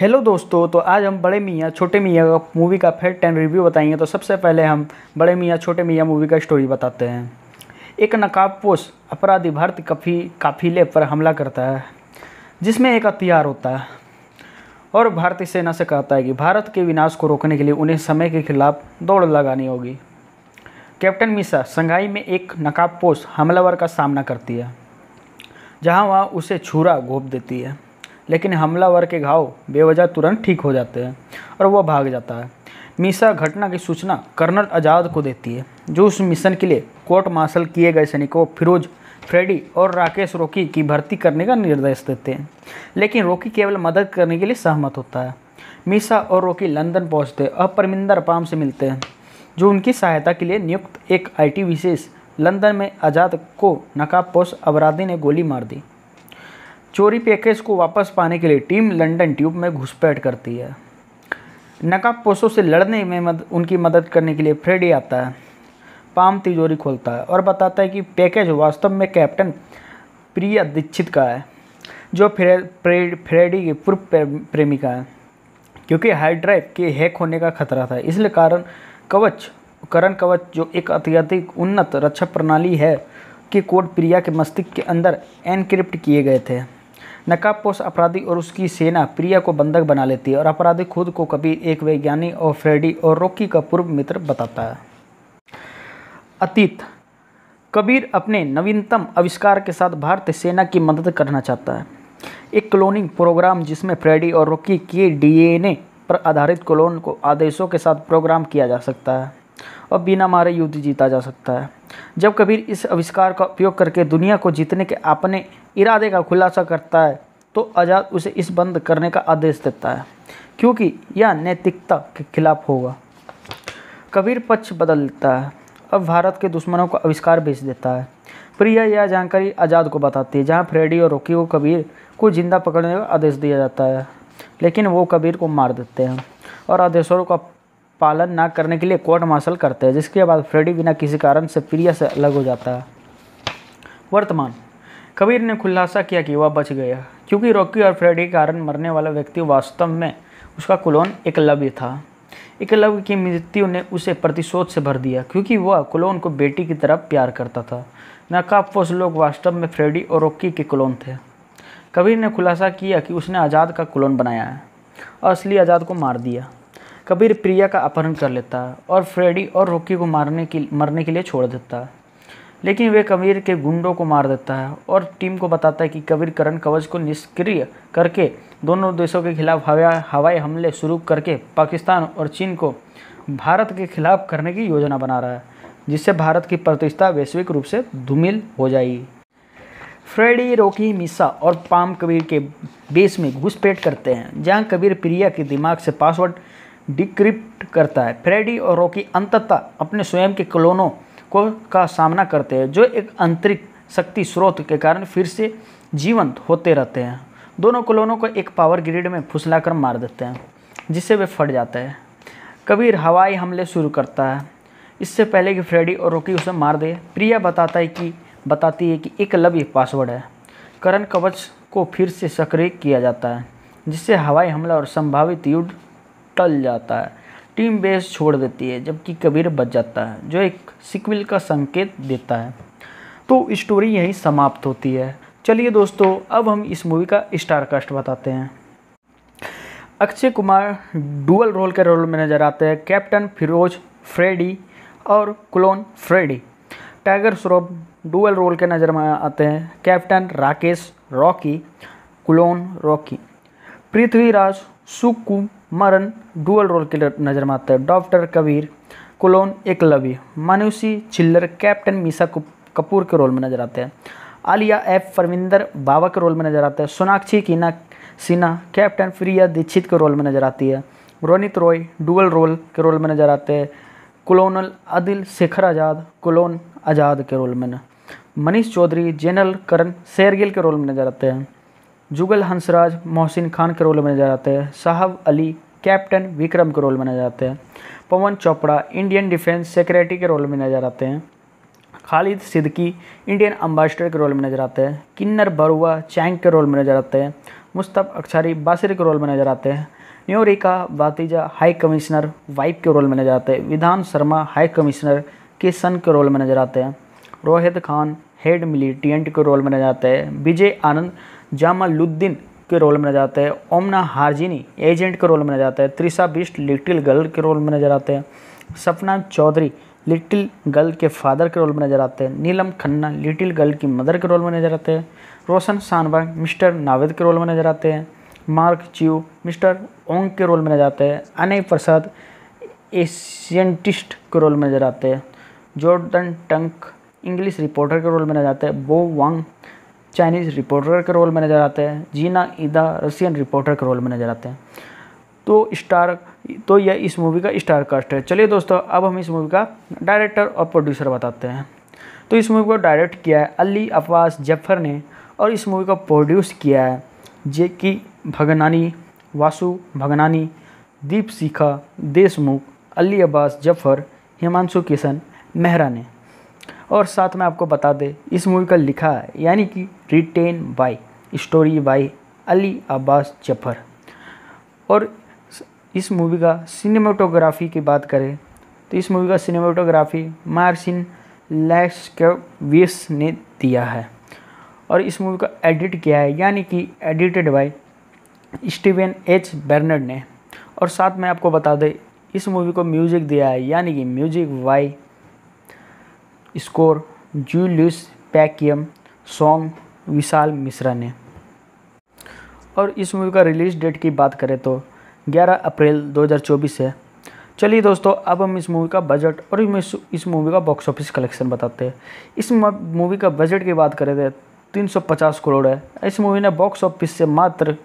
hello दोस्तों तो आज हम बड़े मियाँ छोटे मियाँ का मूवी का फिर टेन रिव्यू बताएंगे तो सबसे पहले हम बड़े मियाँ छोटे मियाँ मूवी का स्टोरी बताते हैं एक नकाबपोश अपराधी भारत कफी काफिले पर हमला करता है जिसमें एक हथियार होता है और भारतीय सेना से कहता है कि भारत के विनाश को रोकने के लिए उन्हें समय के खिलाफ दौड़ लगानी होगी कैप्टन मिसा संघाई में एक नकाबपोश हमलावर का सामना करती है जहाँ वहाँ उसे छुरा घोप देती है लेकिन हमलावर के घाव बेवजह तुरंत ठीक हो जाते हैं और वह भाग जाता है मीसा घटना की सूचना कर्नल आज़ाद को देती है जो उस मिशन के लिए कोर्ट मार्शल किए गए सैनिकों फिरोज फ्रेडी और राकेश रोकी की भर्ती करने का निर्देश देते हैं लेकिन रोकी केवल मदद करने के लिए सहमत होता है मीसा और रोकी लंदन पहुँचते और परमिंदर पाम से मिलते हैं जो उनकी सहायता के लिए नियुक्त एक आईटी विशेष लंदन में आज़ाद को नकाबपोश अपराधी ने गोली मार दी चोरी पैकेज को वापस पाने के लिए टीम लंदन ट्यूब में घुसपैठ करती है नकाबपोशों से लड़ने में मद, उनकी मदद करने के लिए फ्रेडी आता है पाम तिजोरी खोलता है और बताता है कि पैकेज वास्तव में कैप्टन प्रिया दीक्षित का है जो फ्रे, फ्रेडी की पूर्व प्रेमिका है क्योंकि हार्ड के हैक होने का खतरा था इसलिए कारण कवच करण कवच जो एक अत्यधिक उन्नत रक्षा प्रणाली है के कोड प्रिया के मस्तिष्क के अंदर एनक्रिप्ट किए गए थे नकाबपोश अपराधी और उसकी सेना प्रिया को बंधक बना लेती है और अपराधी खुद को कबीर एक वैज्ञानिक और फ्रेडी और रॉकी का पूर्व मित्र बताता है अतीत कबीर अपने नवीनतम आविष्कार के साथ भारतीय सेना की मदद करना चाहता है एक क्लोनिंग प्रोग्राम जिसमें फ्रेडी और रॉकी के डीएनए पर आधारित क्लोन को आदेशों के साथ प्रोग्राम किया जा सकता है और बिना मारे युद्ध जीता जा सकता है जब कबीर इस आविष्कार का उपयोग करके दुनिया को जीतने के अपने इरादे का खुलासा करता है तो आज़ाद उसे इस बंद करने का आदेश देता है क्योंकि यह नैतिकता के खिलाफ होगा कबीर पक्ष बदल देता है अब भारत के दुश्मनों को आविष्कार बेच देता है प्रिया यह जानकारी आज़ाद को बताती है जहाँ फ्रेडी और रोकी को कबीर को जिंदा पकड़ने का आदेश दिया जाता है लेकिन वो कबीर को मार देते हैं और आदेशों का पालन ना करने के लिए कोर्ट मार्शल करते हैं जिसके बाद फ्रेडी बिना किसी कारण से प्रिया से अलग हो जाता है वर्तमान कबीर ने खुलासा किया कि वह बच गया क्योंकि रॉकी और फ्रेडी के कारण मरने वाला व्यक्ति वास्तव में उसका कुलोन एकलव्य था एकलव्य की मृत्यु ने उसे प्रतिशोध से भर दिया क्योंकि वह कुलोन को बेटी की तरह प्यार करता था नकाबपोश लोग वास्तव में फ्रेडी और रॉकी के कुलोन थे कबीर ने खुलासा किया कि उसने आज़ाद का कुलोन बनाया है और असली आज़ाद को मार दिया कबीर प्रिया का अपहरण कर लेता और फ्रेडी और रोकी को मारने की मरने के लिए छोड़ देता लेकिन वे कबीर के गुंडों को मार देता है और टीम को बताता है कि कबीर करण कवच को निष्क्रिय करके दोनों देशों के खिलाफ हवा हवाई हमले शुरू करके पाकिस्तान और चीन को भारत के खिलाफ करने की योजना बना रहा है जिससे भारत की प्रतिष्ठा वैश्विक रूप से धूमिल हो जाएगी फ्रेडी रोकी मिसा और पाम कबीर के बेस में घुसपैठ करते हैं जहां कबीर प्रिया के दिमाग से पासवर्ड डिक्रिप्ट करता है फ्रेडी और रॉकी अंततः अपने स्वयं के क्लोनों को का सामना करते हैं जो एक आंतरिक शक्ति स्रोत के कारण फिर से जीवंत होते रहते हैं दोनों क्लोनों को एक पावर ग्रिड में फुसलाकर मार देते हैं जिससे वे फट जाते हैं कबीर हवाई हमले शुरू करता है इससे पहले कि फ्रेडी और रोकी उसे मार दे प्रिया बताता है कि बताती है कि एक लव्य पासवर्ड है करण कवच को फिर से सक्रिय किया जाता है जिससे हवाई हमला और संभावित युद्ध टल जाता है टीम बेस छोड़ देती है जबकि कबीर बच जाता है जो एक सिक्विल का संकेत देता है तो स्टोरी यहीं समाप्त होती है चलिए दोस्तों अब हम इस मूवी का स्टार कास्ट बताते हैं अक्षय कुमार डुअल रोल के रोल में नज़र आते हैं कैप्टन फिरोज फ्रेडी और clone Freddy tiger Shroff dual role के नज़र में आते हैं captain Rakesh Rocky clone Rocky Prithviraj Sukumaran dual role के नज़र में आता है doctor Kabir clone Eklavya Manushi Chhillar captain Misa Kapoor के रोल में नज़र आते हैं आलिया एफ परविंदर बाबा के रोल में नज़र आते हैं सोनाक्षी कीना सिन्हा कैप्टन प्रिया दीक्षित के रोल में नज़र आती है रोनित रॉय डुअल रोल के रोल में नज़र आते हैं कुलोनल आदिल शेखर आज़ाद कुलोन आज़ाद के रोल में मनीष चौधरी जनरल करण शेरगिल के रोल में नज़र आते हैं जुगल हंसराज मोहसिन खान के रोल में नजर आते हैं साहब अली कैप्टन विक्रम के रोल में नजर आते हैं Pawan Chopra Indian defence secretary के रोल में नजर आते हैं खालिद सिद्दकी इंडियन अम्बेसडर के रोल में नजर आते हैं किन्नर बरुआ चैंग के रोल में नजर आते हैं मुस्तफ़ अक्षारी बासिर के रोल में नजर आते हैं न्योरिका वातीजा हाई कमिश्नर वाइप के रोल में नजर आते हैं विधान शर्मा हाई कमिश्नर के सन के रोल में नजर आते हैं रोहित खान हेड मिलिटेंट के रोल में नजर आते हैं विजय आनंद जामालुद्दीन के रोल में नजर आते हैं ओमना हारजिनी एजेंट के रोल में नजर आता है त्रिशा बिस्ट लिटिल गर्ल के रोल में नजर आते हैं सपना चौधरी लिटिल गर्ल के फादर के रोल में नजर आते हैं नीलम खन्ना लिटिल गर्ल की मदर के रोल में नजर आते हैं रोशन सानवा मिस्टर नावेद के रोल में नजर आते हैं मार्क च्यू मिस्टर ओंग के रोल में नजर आते हैं अनय प्रसाद एशियंटिस्ट के रोल में नजर आते हैं जॉर्डन टंक इंग्लिश रिपोर्टर के रोल में नजर आते हैं बो वांग चाइनीज़ रिपोर्टर के रोल में नज़र आते हैं जीना ईदा रशियन रिपोर्टर के रोल में नज़र आते हैं तो स्टार तो यह इस मूवी का स्टार कास्ट है चलिए दोस्तों अब हम इस मूवी का डायरेक्टर और प्रोड्यूसर बताते हैं तो इस मूवी को डायरेक्ट किया है अली अब्बास जफर ने और इस मूवी को प्रोड्यूस किया है जे की भगनानी वासु भगनानी दीप शिखा देशमुख अली अब्बास जफर हिमांशु किशन मेहरा ने और साथ में आपको बता दें इस मूवी का लिखा है यानी कि written by story by Ali Abbas Zafar और इस मूवी का सिनेमाटोग्राफी की बात करें तो इस मूवी का सिनेमाटोग्राफी मार्सिन लैशकेविस ने दिया है और इस मूवी का एडिट किया है यानी कि edited by Steven H Bernard ने और साथ में आपको बता दें इस मूवी को म्यूज़िक दिया है यानी कि music by score Julius पैकियम song Vishal Mishra ने और इस मूवी का रिलीज डेट की बात करें तो 11 अप्रैल 2024 है चलिए दोस्तों अब हम इस मूवी का बजट और इस मूवी का बॉक्स ऑफिस कलेक्शन बताते हैं इस मूवी का बजट की बात करें तो 350 करोड़ है इस मूवी ने बॉक्स ऑफिस से मात्र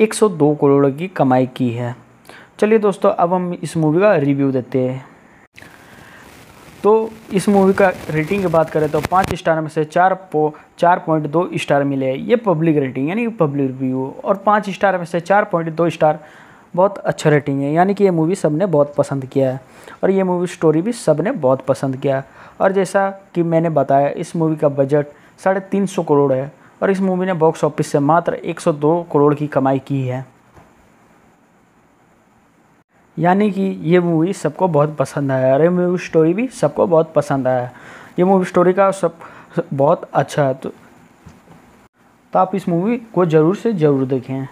102 करोड़ की कमाई की है चलिए दोस्तों अब हम इस मूवी का रिव्यू देते हैं तो इस मूवी का रेटिंग की बात करें तो पाँच स्टार में से चार पो चार पॉइंट दो स्टार मिले ये पब्लिक रेटिंग यानी पब्लिक रिव्यू और पाँच स्टार में से चार पॉइंट दो स्टार बहुत अच्छा रेटिंग है यानी कि ये मूवी सबने बहुत पसंद किया है और ये मूवी स्टोरी भी सब ने बहुत पसंद किया और जैसा कि मैंने बताया इस मूवी का बजट साढ़े तीन सौ करोड़ है और इस मूवी ने बॉक्स ऑफिस से मात्र दो करोड़ की कमाई की है यानी कि ये मूवी सबको बहुत पसंद आया और ये मूवी स्टोरी भी सबको बहुत पसंद आया ये मूवी स्टोरी का सब बहुत अच्छा है तो, तो आप इस मूवी को ज़रूर से ज़रूर देखें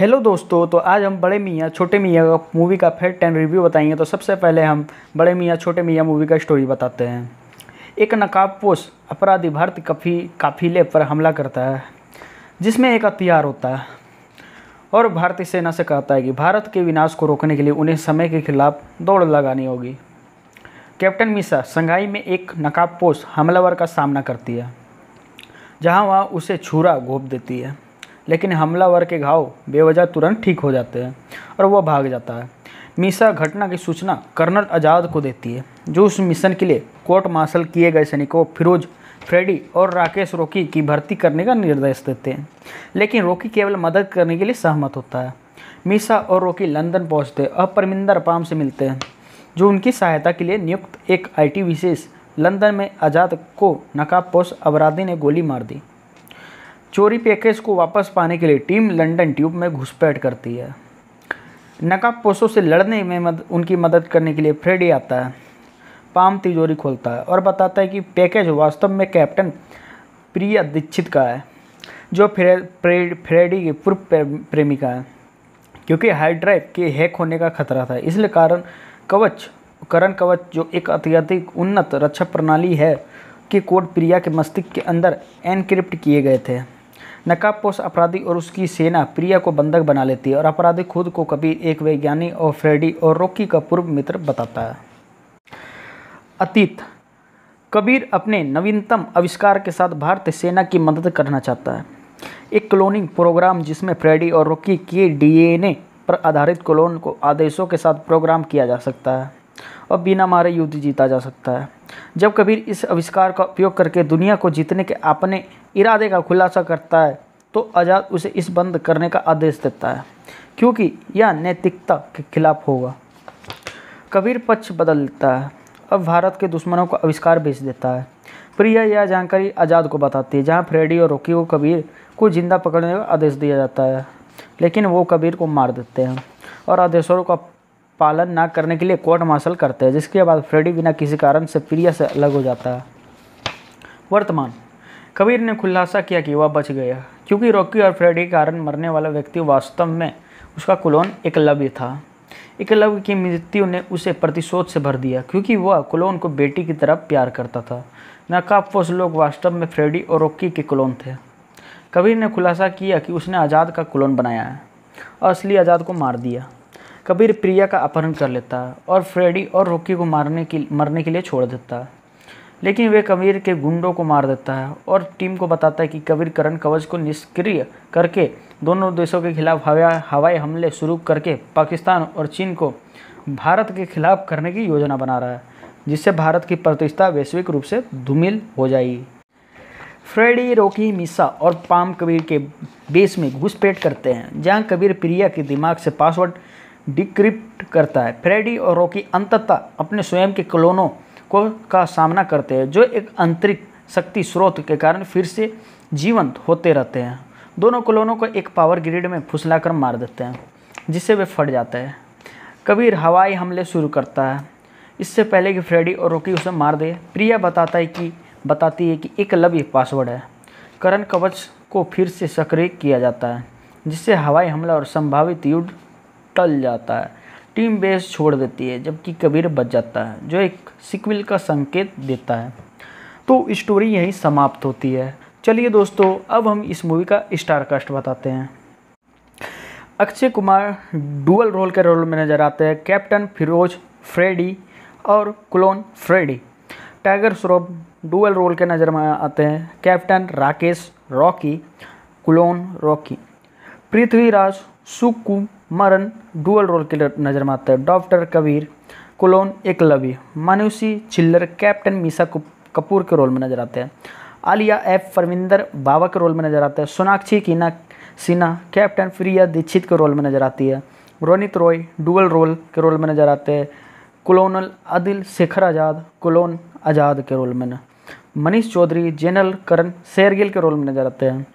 हेलो दोस्तों तो आज हम बड़े मियाँ छोटे मियाँ का मूवी का फिर टेन रिव्यू बताएंगे तो सबसे पहले हम बड़े मियाँ छोटे मियाँ मूवी का स्टोरी बताते हैं एक नकाबपोश अपराधी भारत कफी काफिले पर हमला करता है जिसमें एक हथियार होता है और भारतीय सेना से कहता है कि भारत के विनाश को रोकने के लिए उन्हें समय के खिलाफ दौड़ लगानी होगी कैप्टन मिसा संघाई में एक नकाबपोश हमलावर का सामना करती है जहां वह उसे छुरा घोप देती है लेकिन हमलावर के घाव बेवजह तुरंत ठीक हो जाते हैं और वह भाग जाता है मिसा घटना की सूचना कर्नल आज़ाद को देती है जो उस मिशन के लिए कोर्ट मार्शल किए गए सैनिकों फिरोज फ्रेडी और राकेश रोकी की भर्ती करने का निर्देश देते हैं लेकिन रोकी केवल मदद करने के लिए सहमत होता है मीसा और रोकी लंदन पहुंचते और परमिंदर पाम से मिलते हैं जो उनकी सहायता के लिए नियुक्त एक आईटी विशेष लंदन में आज़ाद को नकाबपोश अपराधी ने गोली मार दी चोरी पैकेज को वापस पाने के लिए टीम लंदन ट्यूब में घुसपैठ करती है नकाबपोशों से लड़ने में मद, उनकी मदद करने के लिए फ्रेडी आता है पाम तिजोरी खोलता है और बताता है कि पैकेज वास्तव में कैप्टन प्रिया दीक्षित का है जो फ्रे, फ्रेडी की पूर्व प्रेमिका है क्योंकि हाइड्राइव के हैक होने का खतरा था इसलिए कारण कवच करण कवच जो एक अत्यधिक उन्नत रक्षा प्रणाली है के कोड प्रिया के मस्तिष्क के अंदर एनक्रिप्ट किए गए थे नकाबपोश अपराधी और उसकी सेना प्रिया को बंधक बना लेती है और अपराधी खुद को कभी एक वैज्ञानिक और फ्रेडी और रॉकी का पूर्व मित्र बताता है अतीत कबीर अपने नवीनतम आविष्कार के साथ भारतीय सेना की मदद करना चाहता है एक क्लोनिंग प्रोग्राम जिसमें फ्रेडी और रॉकी के डीएनए पर आधारित क्लोन को आदेशों के साथ प्रोग्राम किया जा सकता है और बिना मारे युद्ध जीता जा सकता है जब कबीर इस आविष्कार का उपयोग करके दुनिया को जीतने के अपने इरादे का खुलासा करता है तो आज़ाद उसे इस बंद करने का आदेश देता है क्योंकि यह नैतिकता के खिलाफ होगा कबीर पक्ष बदलता है अब भारत के दुश्मनों को आविष्कार बेच देता है प्रिया यह जानकारी आज़ाद को बताती है जहाँ फ्रेडी और रोकी को कबीर को जिंदा पकड़ने का आदेश दिया जाता है लेकिन वो कबीर को मार देते हैं और आदेशों का पालन ना करने के लिए कोर्ट मार्शल करते हैं जिसके बाद फ्रेडी बिना किसी कारण से प्रिया से अलग हो जाता है वर्तमान कबीर ने खुलासा किया कि वह बच गया क्योंकि रॉकी और फ्रेडी के कारण मरने वाला व्यक्ति वास्तव में उसका कुलोन एकलव्य था इकलव की मृत्यु ने उसे प्रतिशोध से भर दिया क्योंकि वह क्लोन को बेटी की तरह प्यार करता था नाकाबपोश लोग वास्तव में फ्रेडी और रोकी के क्लोन थे कबीर ने खुलासा किया कि उसने आज़ाद का क्लोन बनाया है और असली आज़ाद को मार दिया कबीर प्रिया का अपहरण कर लेता और फ्रेडी और रोकी को मारने की मरने के लिए छोड़ देता लेकिन वे कबीर के गुंडों को मार देता है और टीम को बताता है कि कबीर करण कवच को निष्क्रिय करके दोनों देशों के खिलाफ हवाई हमले शुरू करके पाकिस्तान और चीन को भारत के खिलाफ करने की योजना बना रहा है जिससे भारत की प्रतिष्ठा वैश्विक रूप से धूमिल हो जाएगी फ्रेडी रोकी मिसा और पाम कबीर के बेस में घुसपैठ करते हैं जहां कबीर प्रिया के दिमाग से पासवर्ड डिक्रिप्ट करता है फ्रेडी और रोकी अंततः अपने स्वयं के क्लोनों को का सामना करते हैं जो एक आंतरिक शक्ति स्रोत के कारण फिर से जीवंत होते रहते हैं दोनों कलोनों को एक पावर ग्रिड में फुसलाकर मार देते हैं जिससे वे फट जाते हैं कबीर हवाई हमले शुरू करता है इससे पहले कि फ्रेडी और रोकी उसे मार दे प्रिया बताता है कि बताती है कि एक लव्य पासवर्ड है करण कवच को फिर से सक्रिय किया जाता है जिससे हवाई हमला और संभावित युद्ध टल जाता है टीम बेस छोड़ देती है जबकि कबीर बच जाता है जो एक सिक्विल का संकेत देता है तो स्टोरी यही समाप्त होती है चलिए दोस्तों अब हम इस मूवी का स्टार कास्ट बताते हैं अक्षय कुमार डुअल रोल के रोल में नज़र आते हैं कैप्टन फिरोज फ्रेडी और clone Freddy tiger Shroff dual role के नज़र में आते हैं captain Rakesh Rocky clone Rocky Prithviraj Sukumaran dual role के नज़र में आते हैं doctor Kabir clone Eklavya Manushi Chhillar captain Misa Kapoor के रोल में नज़र आते हैं आलिया एफ परविंदर बाबा के रोल में नजर आते हैं सोनाक्षी कीना सिन्हा कैप्टन फ्रिया दीक्षित के रोल में नजर आती है रोनित रॉय डुअल रोल के रोल में नजर आते हैं कुलोनल आदिल शेखर आज़ाद कुलोन आज़ाद के रोल में मनीष चौधरी जनरल करण शेरगिल के रोल में नजर आते हैं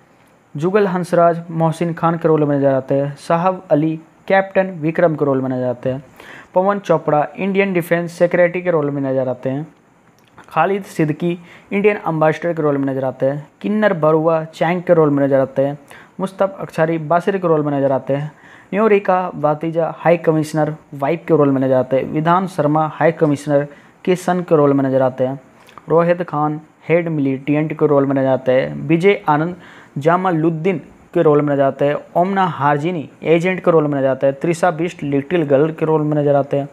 जुगल हंसराज मोहसिन खान के रोल में नजर आते हैं साहब अली कैप्टन विक्रम के रोल में नजर आते हैं Pawan Chopra Indian defence secretary के रोल में नजर आते हैं खालिद सिद्दकी इंडियन अम्बेसडर के रोल में नज़र आते हैं किन्नर बरुआ चैंग के रोल में नज़र आते हैं मुस्तफ़ अक्षारी बासिर के रोल में नज़र आते हैं न्योरिका वातीजा हाई कमिश्नर वाइफ के रोल में नज़र आते हैं विधान शर्मा हाई कमिश्नर के सन के रोल में नज़र आते हैं रोहित खान हेड मिलिटेंट के रोल में नजर आते हैं विजय आनंद जामालुद्दीन के रोल में नजर आते हैं ओमना हारजिनी एजेंट के रोल में नजर आते हैं त्रिशा बिस्ट लिटिल गर्ल के रोल में नजर आते हैं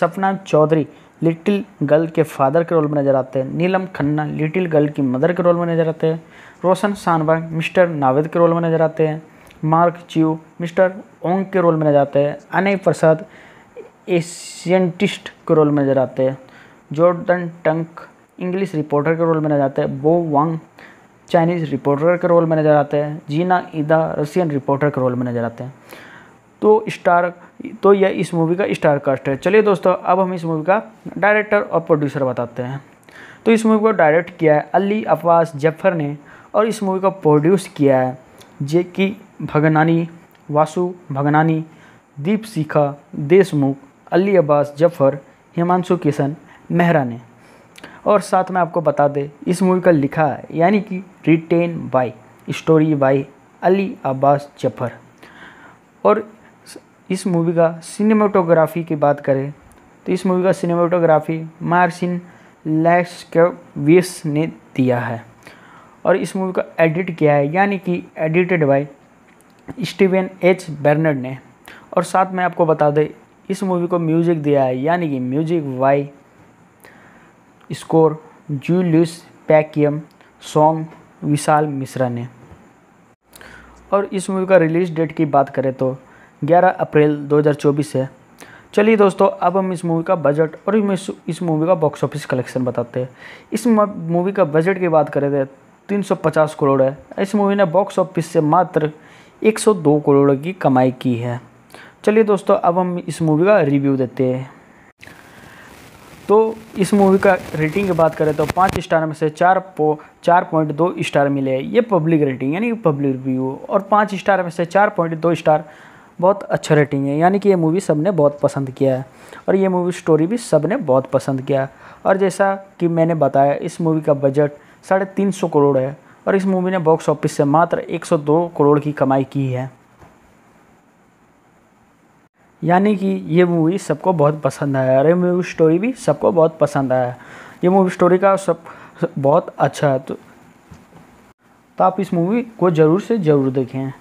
सपना चौधरी लिटिल गर्ल के फादर के रोल में नजर आते हैं नीलम खन्ना लिटिल गर्ल की मदर के रोल में नजर आते हैं रोशन सानवा मिस्टर नावेद के रोल में नजर आते हैं मार्क च्यू मिस्टर ओंग के रोल में नजर आते हैं अनय प्रसाद एशियंटिस्ट के रोल में नजर आते हैं जॉर्डन टंक इंग्लिश रिपोर्टर के रोल में नजर आते हैं बो वांग चाइनीज़ रिपोर्टर के रोल में नजर आते हैं जीना ईदा रशियन रिपोर्टर के रोल में नजर आते हैं तो स्टार तो यह इस मूवी का स्टार कास्ट है चलिए दोस्तों अब हम इस मूवी का डायरेक्टर और प्रोड्यूसर बताते हैं तो इस मूवी को डायरेक्ट किया है अली अब्बास जफर ने और इस मूवी को प्रोड्यूस किया है जे की भगनानी वासु भगनानी दीप शिखा देशमुख अली अब्बास जफर हिमांशु किशन मेहरा ने और साथ में आपको बता दें इस मूवी का लिखा है यानी कि written by story by Ali Abbas Zafar और इस मूवी का सिनेमाटोग्राफी की बात करें तो इस मूवी का सिनेमाटोग्राफी मार्सिन लैक्सकेविस ने दिया है और इस मूवी का एडिट किया है यानी कि edited by Steven H Bernard ने और साथ में आपको बता दें इस मूवी को म्यूजिक दिया है यानी कि music by score Julius पैकियम song Vishal Mishra ने और इस मूवी का रिलीज डेट की बात करें तो 11 अप्रैल 2024 है चलिए दोस्तों अब हम इस मूवी का बजट और इस मूवी का बॉक्स ऑफिस कलेक्शन बताते हैं इस मूवी का बजट की बात करें तो 350 करोड़ है इस मूवी ने बॉक्स ऑफिस से मात्र 102 करोड़ की कमाई की है चलिए दोस्तों अब हम इस मूवी का रिव्यू देते हैं तो इस मूवी का रेटिंग की बात करें तो पाँच स्टार में से चार पो चार पॉइंट दो स्टार मिले ये पब्लिक रेटिंग यानी पब्लिक रिव्यू और पाँच स्टार में से चार पॉइंट दो स्टार बहुत अच्छा रेटिंग है यानी कि ये मूवी सबने बहुत पसंद किया है और ये मूवी स्टोरी भी सबने बहुत पसंद किया है और जैसा कि मैंने बताया इस मूवी का बजट साढ़े तीन सौ करोड़ है और इस मूवी ने बॉक्स ऑफिस से मात्र एक सौ दो करोड़ की कमाई की है यानी कि ये मूवी सबको बहुत पसंद आया और ये मूवी स्टोरी भी सबको बहुत पसंद आया ये मूवी स्टोरी का सब बहुत अच्छा है तो, तो आप इस मूवी को ज़रूर से ज़रूर देखें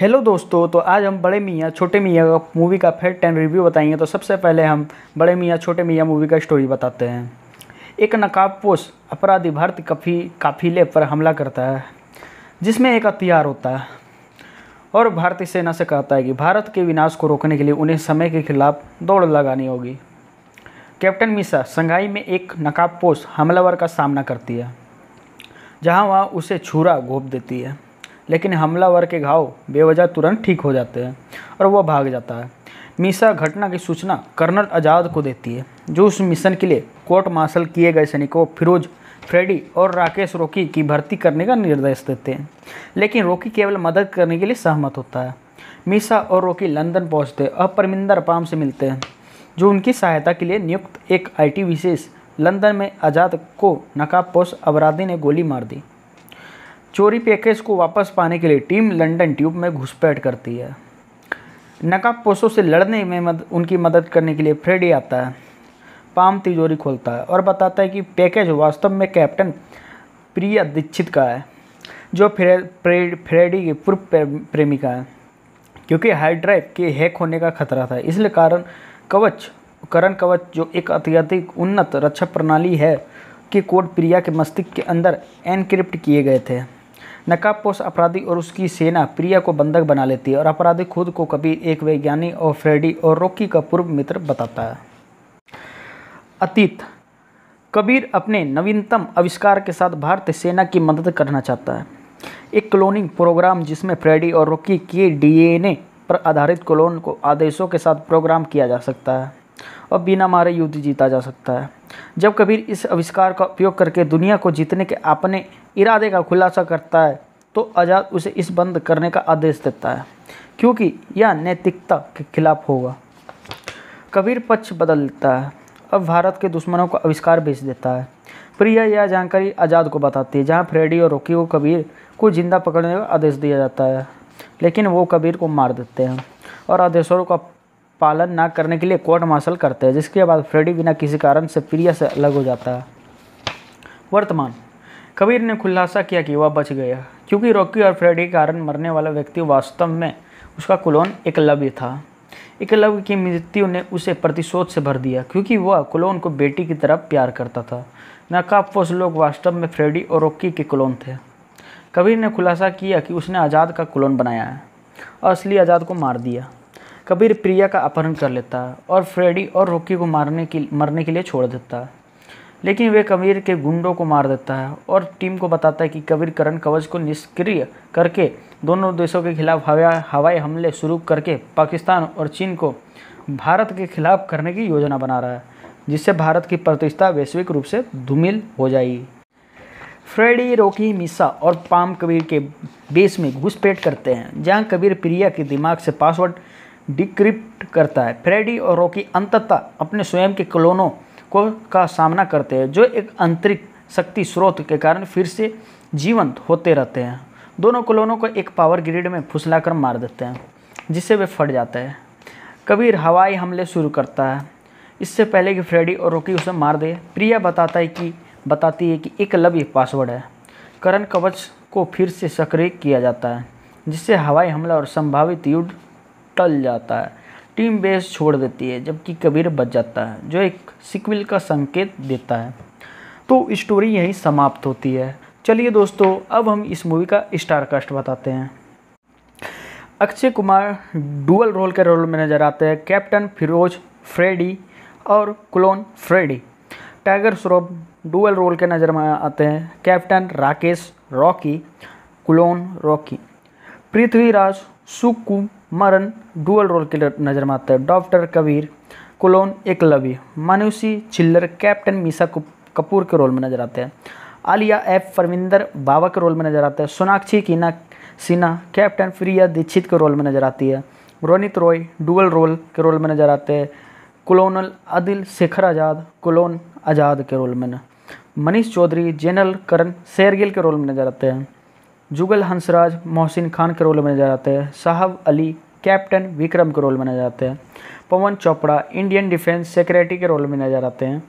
हेलो दोस्तों तो आज हम बड़े मियाँ छोटे मियाँ का मूवी का फिर टेन रिव्यू बताएंगे तो सबसे पहले हम बड़े मियाँ छोटे मियाँ मूवी का स्टोरी बताते हैं एक नकाबपोश अपराधी भारत कफी काफिले पर हमला करता है जिसमें एक हथियार होता है और भारतीय सेना से कहता है कि भारत के विनाश को रोकने के लिए उन्हें समय के खिलाफ दौड़ लगानी होगी कैप्टन मिसा संघाई में एक नकाबपोश हमलावर का सामना करती है जहाँ वहाँ उसे छुरा घोप देती है लेकिन हमलावर के घाव बेवजह तुरंत ठीक हो जाते हैं और वह भाग जाता है मीसा घटना की सूचना कर्नल आज़ाद को देती है जो उस मिशन के लिए कोर्ट मार्शल किए गए सैनिकों फिरोज फ्रेडी और राकेश रोकी की भर्ती करने का निर्देश देते हैं लेकिन रोकी केवल मदद करने के लिए सहमत होता है मीसा और रोकी लंदन पहुँचते और परमिंदर पाम से मिलते हैं जो उनकी सहायता के लिए नियुक्त एक आईटी विशेष लंदन में आज़ाद को नकाबपोश अपराधी ने गोली मार दी चोरी पैकेज को वापस पाने के लिए टीम लंदन ट्यूब में घुसपैठ करती है नकाबपोशों से लड़ने में मद, उनकी मदद करने के लिए फ्रेडी आता है पाम तिजोरी खोलता है और बताता है कि पैकेज वास्तव में कैप्टन प्रिया दीक्षित का है जो फ्रे, फ्रेडी की पूर्व प्रेमिका है क्योंकि हार्ड के हैक होने का खतरा था इसलिए कारण कवच करण कवच जो एक अत्यधिक उन्नत रक्षा प्रणाली है के कोड प्रिया के मस्तिष्क के अंदर एनक्रिप्ट किए गए थे नकाबपोश अपराधी और उसकी सेना प्रिया को बंधक बना लेती है और अपराधी खुद को कबीर एक वैज्ञानिक और फ्रेडी और रॉकी का पूर्व मित्र बताता है अतीत कबीर अपने नवीनतम आविष्कार के साथ भारतीय सेना की मदद करना चाहता है एक क्लोनिंग प्रोग्राम जिसमें फ्रेडी और रॉकी के डीएनए पर आधारित क्लोन को आदेशों के साथ प्रोग्राम किया जा सकता है और बिना मारे युद्ध जीता जा सकता है जब कबीर इस आविष्कार का उपयोग करके दुनिया को जीतने के अपने इरादे का खुलासा करता है तो आज़ाद उसे इस बंद करने का आदेश देता है क्योंकि यह नैतिकता के खिलाफ होगा कबीर पक्ष बदल देता है अब भारत के दुश्मनों को आविष्कार बेच देता है प्रिया यह जानकारी आज़ाद को बताती है जहाँ फ्रेडी और रोकी को कबीर को जिंदा पकड़ने का आदेश दिया जाता है लेकिन वो कबीर को मार देते हैं और आदेशों का पालन ना करने के लिए कोर्ट मार्शल करते हैं जिसके बाद फ्रेडी बिना किसी कारण से प्रिया से अलग हो जाता है वर्तमान कबीर ने खुलासा किया कि वह बच गया क्योंकि रॉकी और फ्रेडी के कारण मरने वाला व्यक्ति वास्तव में उसका कुलोन एकलव्य था एकलव्य की मृत्यु ने उसे प्रतिशोध से भर दिया क्योंकि वह कुलोन को बेटी की तरह प्यार करता था नाकाबपोश लोग वास्तव में फ्रेडी और रॉकी के कुलोन थे कबीर ने खुलासा किया कि उसने आज़ाद का कुलोन बनाया है और असली आज़ाद को मार दिया कबीर प्रिया का अपहरण कर लेता और फ्रेडी और रोकी को मारने के मरने के लिए छोड़ देता लेकिन वे कबीर के गुंडों को मार देता है और टीम को बताता है कि कबीर करण कवच को निष्क्रिय करके दोनों देशों के खिलाफ हवा हवाई हमले शुरू करके पाकिस्तान और चीन को भारत के खिलाफ करने की योजना बना रहा है जिससे भारत की प्रतिष्ठा वैश्विक रूप से धूमिल हो जाएगी फ्रेडी रोकी मिसा और पाम कबीर के बेस में घुसपैठ करते हैं जहां कबीर प्रिया के दिमाग से पासवर्ड डिक्रिप्ट करता है फ्रेडी और रॉकी अंततः अपने स्वयं के क्लोनों को का सामना करते हैं जो एक आंतरिक शक्ति स्रोत के कारण फिर से जीवंत होते रहते हैं दोनों क्लोनों को एक पावर ग्रिड में फुसलाकर मार देते हैं जिससे वे फट जाते हैं कबीर हवाई हमले शुरू करता है इससे पहले कि फ्रेडी और रोकी उसे मार दे प्रिया बताता है कि बताती है कि एक लव्य पासवर्ड है करण कवच को फिर से सक्रिय किया जाता है जिससे हवाई हमला और संभावित युद्ध टल जाता है टीम बेस छोड़ देती है जबकि कबीर बच जाता है जो एक सिक्विल का संकेत देता है तो स्टोरी यही समाप्त होती है चलिए दोस्तों अब हम इस मूवी का स्टार कास्ट बताते हैं अक्षय कुमार डुअल रोल के रोल में नज़र आते हैं कैप्टन फिरोज फ्रेडी और clone Freddy tiger Shroff dual role के नज़र में आते हैं captain Rakesh Rocky clone Rocky Prithviraj Sukumaran dual role के नज़र में आता है doctor Kabir clone Eklavya Manushi Chhillar captain Misa Kapoor के रोल में नज़र आते हैं आलिया एफ परविंदर बाबा के रोल में नज़र आते हैं सोनाक्षी कीना सिन्हा कैप्टन प्रिया दीक्षित के रोल में नज़र आती है रोनित रॉय डुअल रोल के रोल में नज़र आते हैं कुलोनल आदिल शेखर आज़ाद कुलोन आज़ाद के रोल में मनीष चौधरी जनरल करण शेरगिल के रोल में नज़र आते हैं जुगल हंसराज मोहसिन खान के रोल में नजर आते हैं साहब अली कैप्टन विक्रम के रोल में नजर आते हैं Pawan Chopra Indian defence secretary के रोल में नजर आते हैं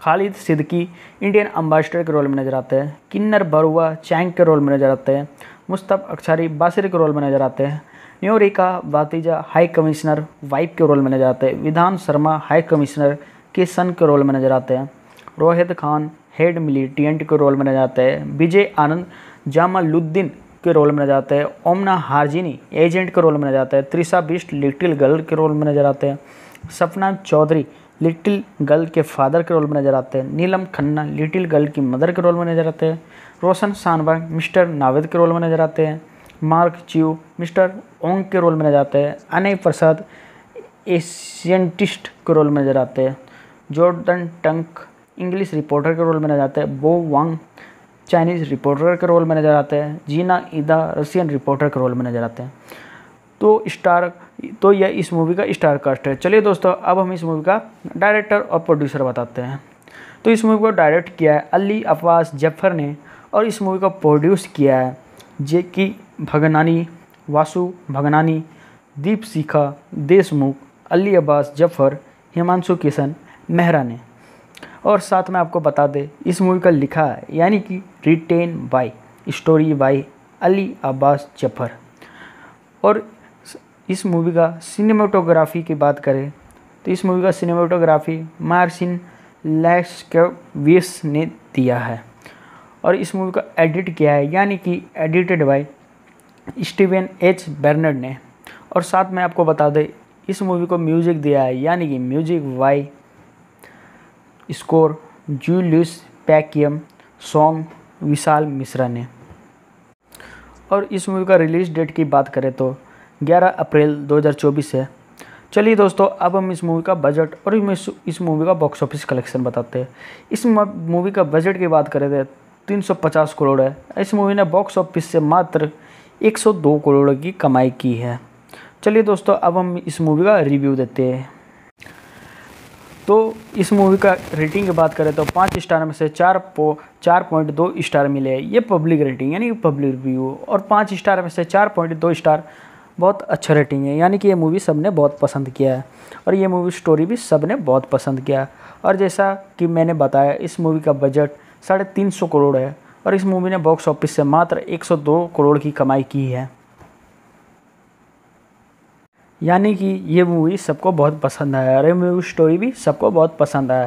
खालिद सिद्दकी इंडियन अम्बेसडर के रोल में नजर आते हैं किन्नर बरुआ चैंग के रोल में नजर आते हैं मुस्तफ़ अक्षारी बासिर के रोल में नजर आते हैं Nyorika Batija high commissioner wife के रोल में नजर आते हैं विधान शर्मा हाई कमिश्नर किशन के रोल में नजर आते हैं रोहित खान हेड मिलिटेंट के रोल में नजर आते हैं विजय आनंद जामालुद्दीन के रोल में नजर आते हैं ओमना हारजिनी एजेंट के रोल में नजर आते हैं त्रिशा बिस्ट लिटिल गर्ल के रोल में नजर आते हैं सपना चौधरी लिटिल गर्ल के फादर के रोल में नजर आते हैं नीलम खन्ना लिटिल गर्ल की मदर के रोल में नजर आते हैं रोशन सानवा मिस्टर नावेद के रोल में नजर आते हैं मार्क च्यू मिस्टर ओंग के रोल में नजर आते हैं अनय प्रसाद एशियंटिस्ट के रोल में नजर आते हैं जॉर्डन टंक इंग्लिश रिपोर्टर के रोल में नजर आते हैं बो वांग चाइनीज़ रिपोर्टर के रोल में नज़र आते हैं जीना ईदा रसियन रिपोर्टर के रोल में नज़र आते हैं तो स्टार तो यह इस मूवी का स्टार कास्ट है चलिए दोस्तों अब हम इस मूवी का डायरेक्टर और प्रोड्यूसर बताते हैं तो इस मूवी को डायरेक्ट किया है अली अब्बास जफर ने और इस मूवी को प्रोड्यूस किया है जे की भगनानी वासु भगनानी दीप शिखा देशमुख अली अब्बास जफर हिमांशु किशन मेहरा ने और साथ में आपको बता दें इस मूवी का लिखा है यानी कि written by story by Ali Abbas Zafar और इस मूवी का सिनेमाटोग्राफी की बात करें तो इस मूवी का सिनेमाटोग्राफी मार्सिन लैक्सकेविस ने दिया है और इस मूवी का एडिट किया है यानी कि edited by Steven H Bernard ने और साथ में आपको बता दें इस मूवी को म्यूज़िक दिया है यानी कि music by score Julius पैकियम song Vishal Mishra ने और इस मूवी का रिलीज डेट की बात करें तो 11 अप्रैल 2024 है चलिए दोस्तों अब हम इस मूवी का बजट और इस मूवी का बॉक्स ऑफिस कलेक्शन बताते हैं इस मूवी का बजट की बात करें तो 350 करोड़ है इस मूवी ने बॉक्स ऑफिस से मात्र 102 करोड़ की कमाई की है चलिए दोस्तों अब हम इस मूवी का रिव्यू देते हैं तो इस मूवी का रेटिंग की बात करें तो पाँच स्टार में से चार पो चार पॉइंट दो स्टार मिले ये पब्लिक रेटिंग यानी पब्लिक रिव्यू और पाँच स्टार में से चार पॉइंट दो स्टार बहुत अच्छा रेटिंग है यानी कि ये मूवी सबने बहुत पसंद किया है और ये मूवी स्टोरी भी सबने बहुत पसंद किया और जैसा कि मैंने बताया इस मूवी का बजट साढ़े तीन सौ करोड़ है और इस मूवी ने बॉक्स ऑफिस से मात्र दो करोड़ की कमाई की है यानी कि ये मूवी सबको बहुत पसंद आया और ये मूवी स्टोरी भी सबको बहुत पसंद आया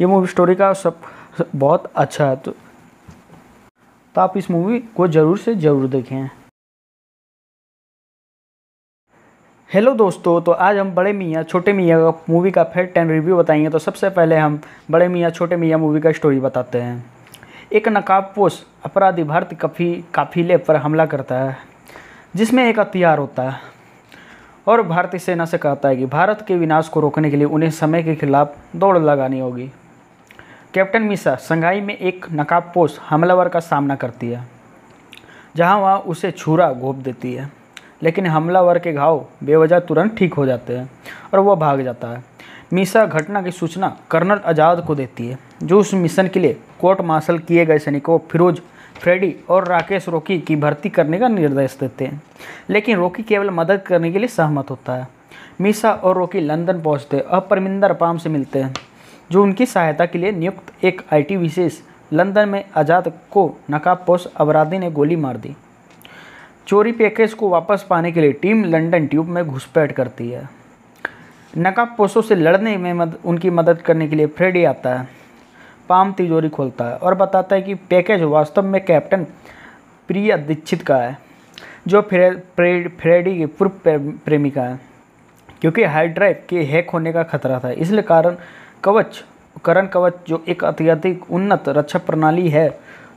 ये मूवी स्टोरी का सब, बहुत अच्छा है तो, तो आप इस मूवी को ज़रूर से ज़रूर देखें हेलो दोस्तों तो आज हम बड़े मियाँ छोटे मियाँ का मूवी का फिर टेन रिव्यू बताएंगे तो सबसे पहले हम बड़े मियाँ छोटे मियाँ मूवी का स्टोरी बताते हैं एक नकाबपोश अपराधी भारत कफी काफिले पर हमला करता है जिसमें एक हथियार होता है और भारतीय सेना से कहता है कि भारत के विनाश को रोकने के लिए उन्हें समय के खिलाफ दौड़ लगानी होगी कैप्टन मिसा संघाई में एक नकाबपोश हमलावर का सामना करती है जहां वह उसे छुरा घोप देती है लेकिन हमलावर के घाव बेवजह तुरंत ठीक हो जाते हैं और वह भाग जाता है मीसा घटना की सूचना कर्नल आज़ाद को देती है जो उस मिशन के लिए कोर्ट मार्शल किए गए सैनिकों फिरोज फ्रेडी और राकेश रोकी की भर्ती करने का निर्देश देते हैं लेकिन रोकी केवल मदद करने के लिए सहमत होता है मीसा और रोकी लंदन पहुंचते और परमिंदर पाम से मिलते हैं जो उनकी सहायता के लिए नियुक्त एक आईटी विशेष लंदन में आज़ाद को नकाबपोश अपराधी ने गोली मार दी चोरी पैकेज को वापस पाने के लिए टीम लंदन ट्यूब में घुसपैठ करती है नकाबपोशों से लड़ने में मद, उनकी मदद करने के लिए फ्रेडी आता है पाम तिजोरी खोलता है और बताता है कि पैकेज वास्तव में कैप्टन प्रिया दीक्षित का है जो फ्रे, फ्रे, फ्रेडी की पूर्व प्रेमिका है क्योंकि हार्ड ड्राइव के हैक होने का खतरा था इसलिए कारण कवच करण कवच जो एक अत्यधिक उन्नत रक्षा प्रणाली है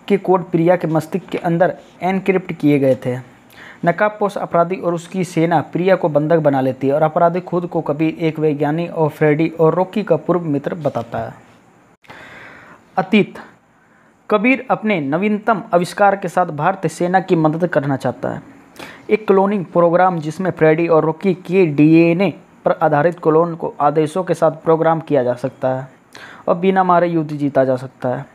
के कोड प्रिया के मस्तिष्क के अंदर एनक्रिप्ट किए गए थे नकाबपोश अपराधी और उसकी सेना प्रिया को बंधक बना लेती है और अपराधी खुद को कभी एक वैज्ञानिक और फ्रेडी और रोकी का पूर्व मित्र बताता है अतीत कबीर अपने नवीनतम आविष्कार के साथ भारतीय सेना की मदद करना चाहता है एक क्लोनिंग प्रोग्राम जिसमें फ्रेडी और रॉकी के डीएनए पर आधारित क्लोन को आदेशों के साथ प्रोग्राम किया जा सकता है और बिना मारे युद्ध जीता जा सकता है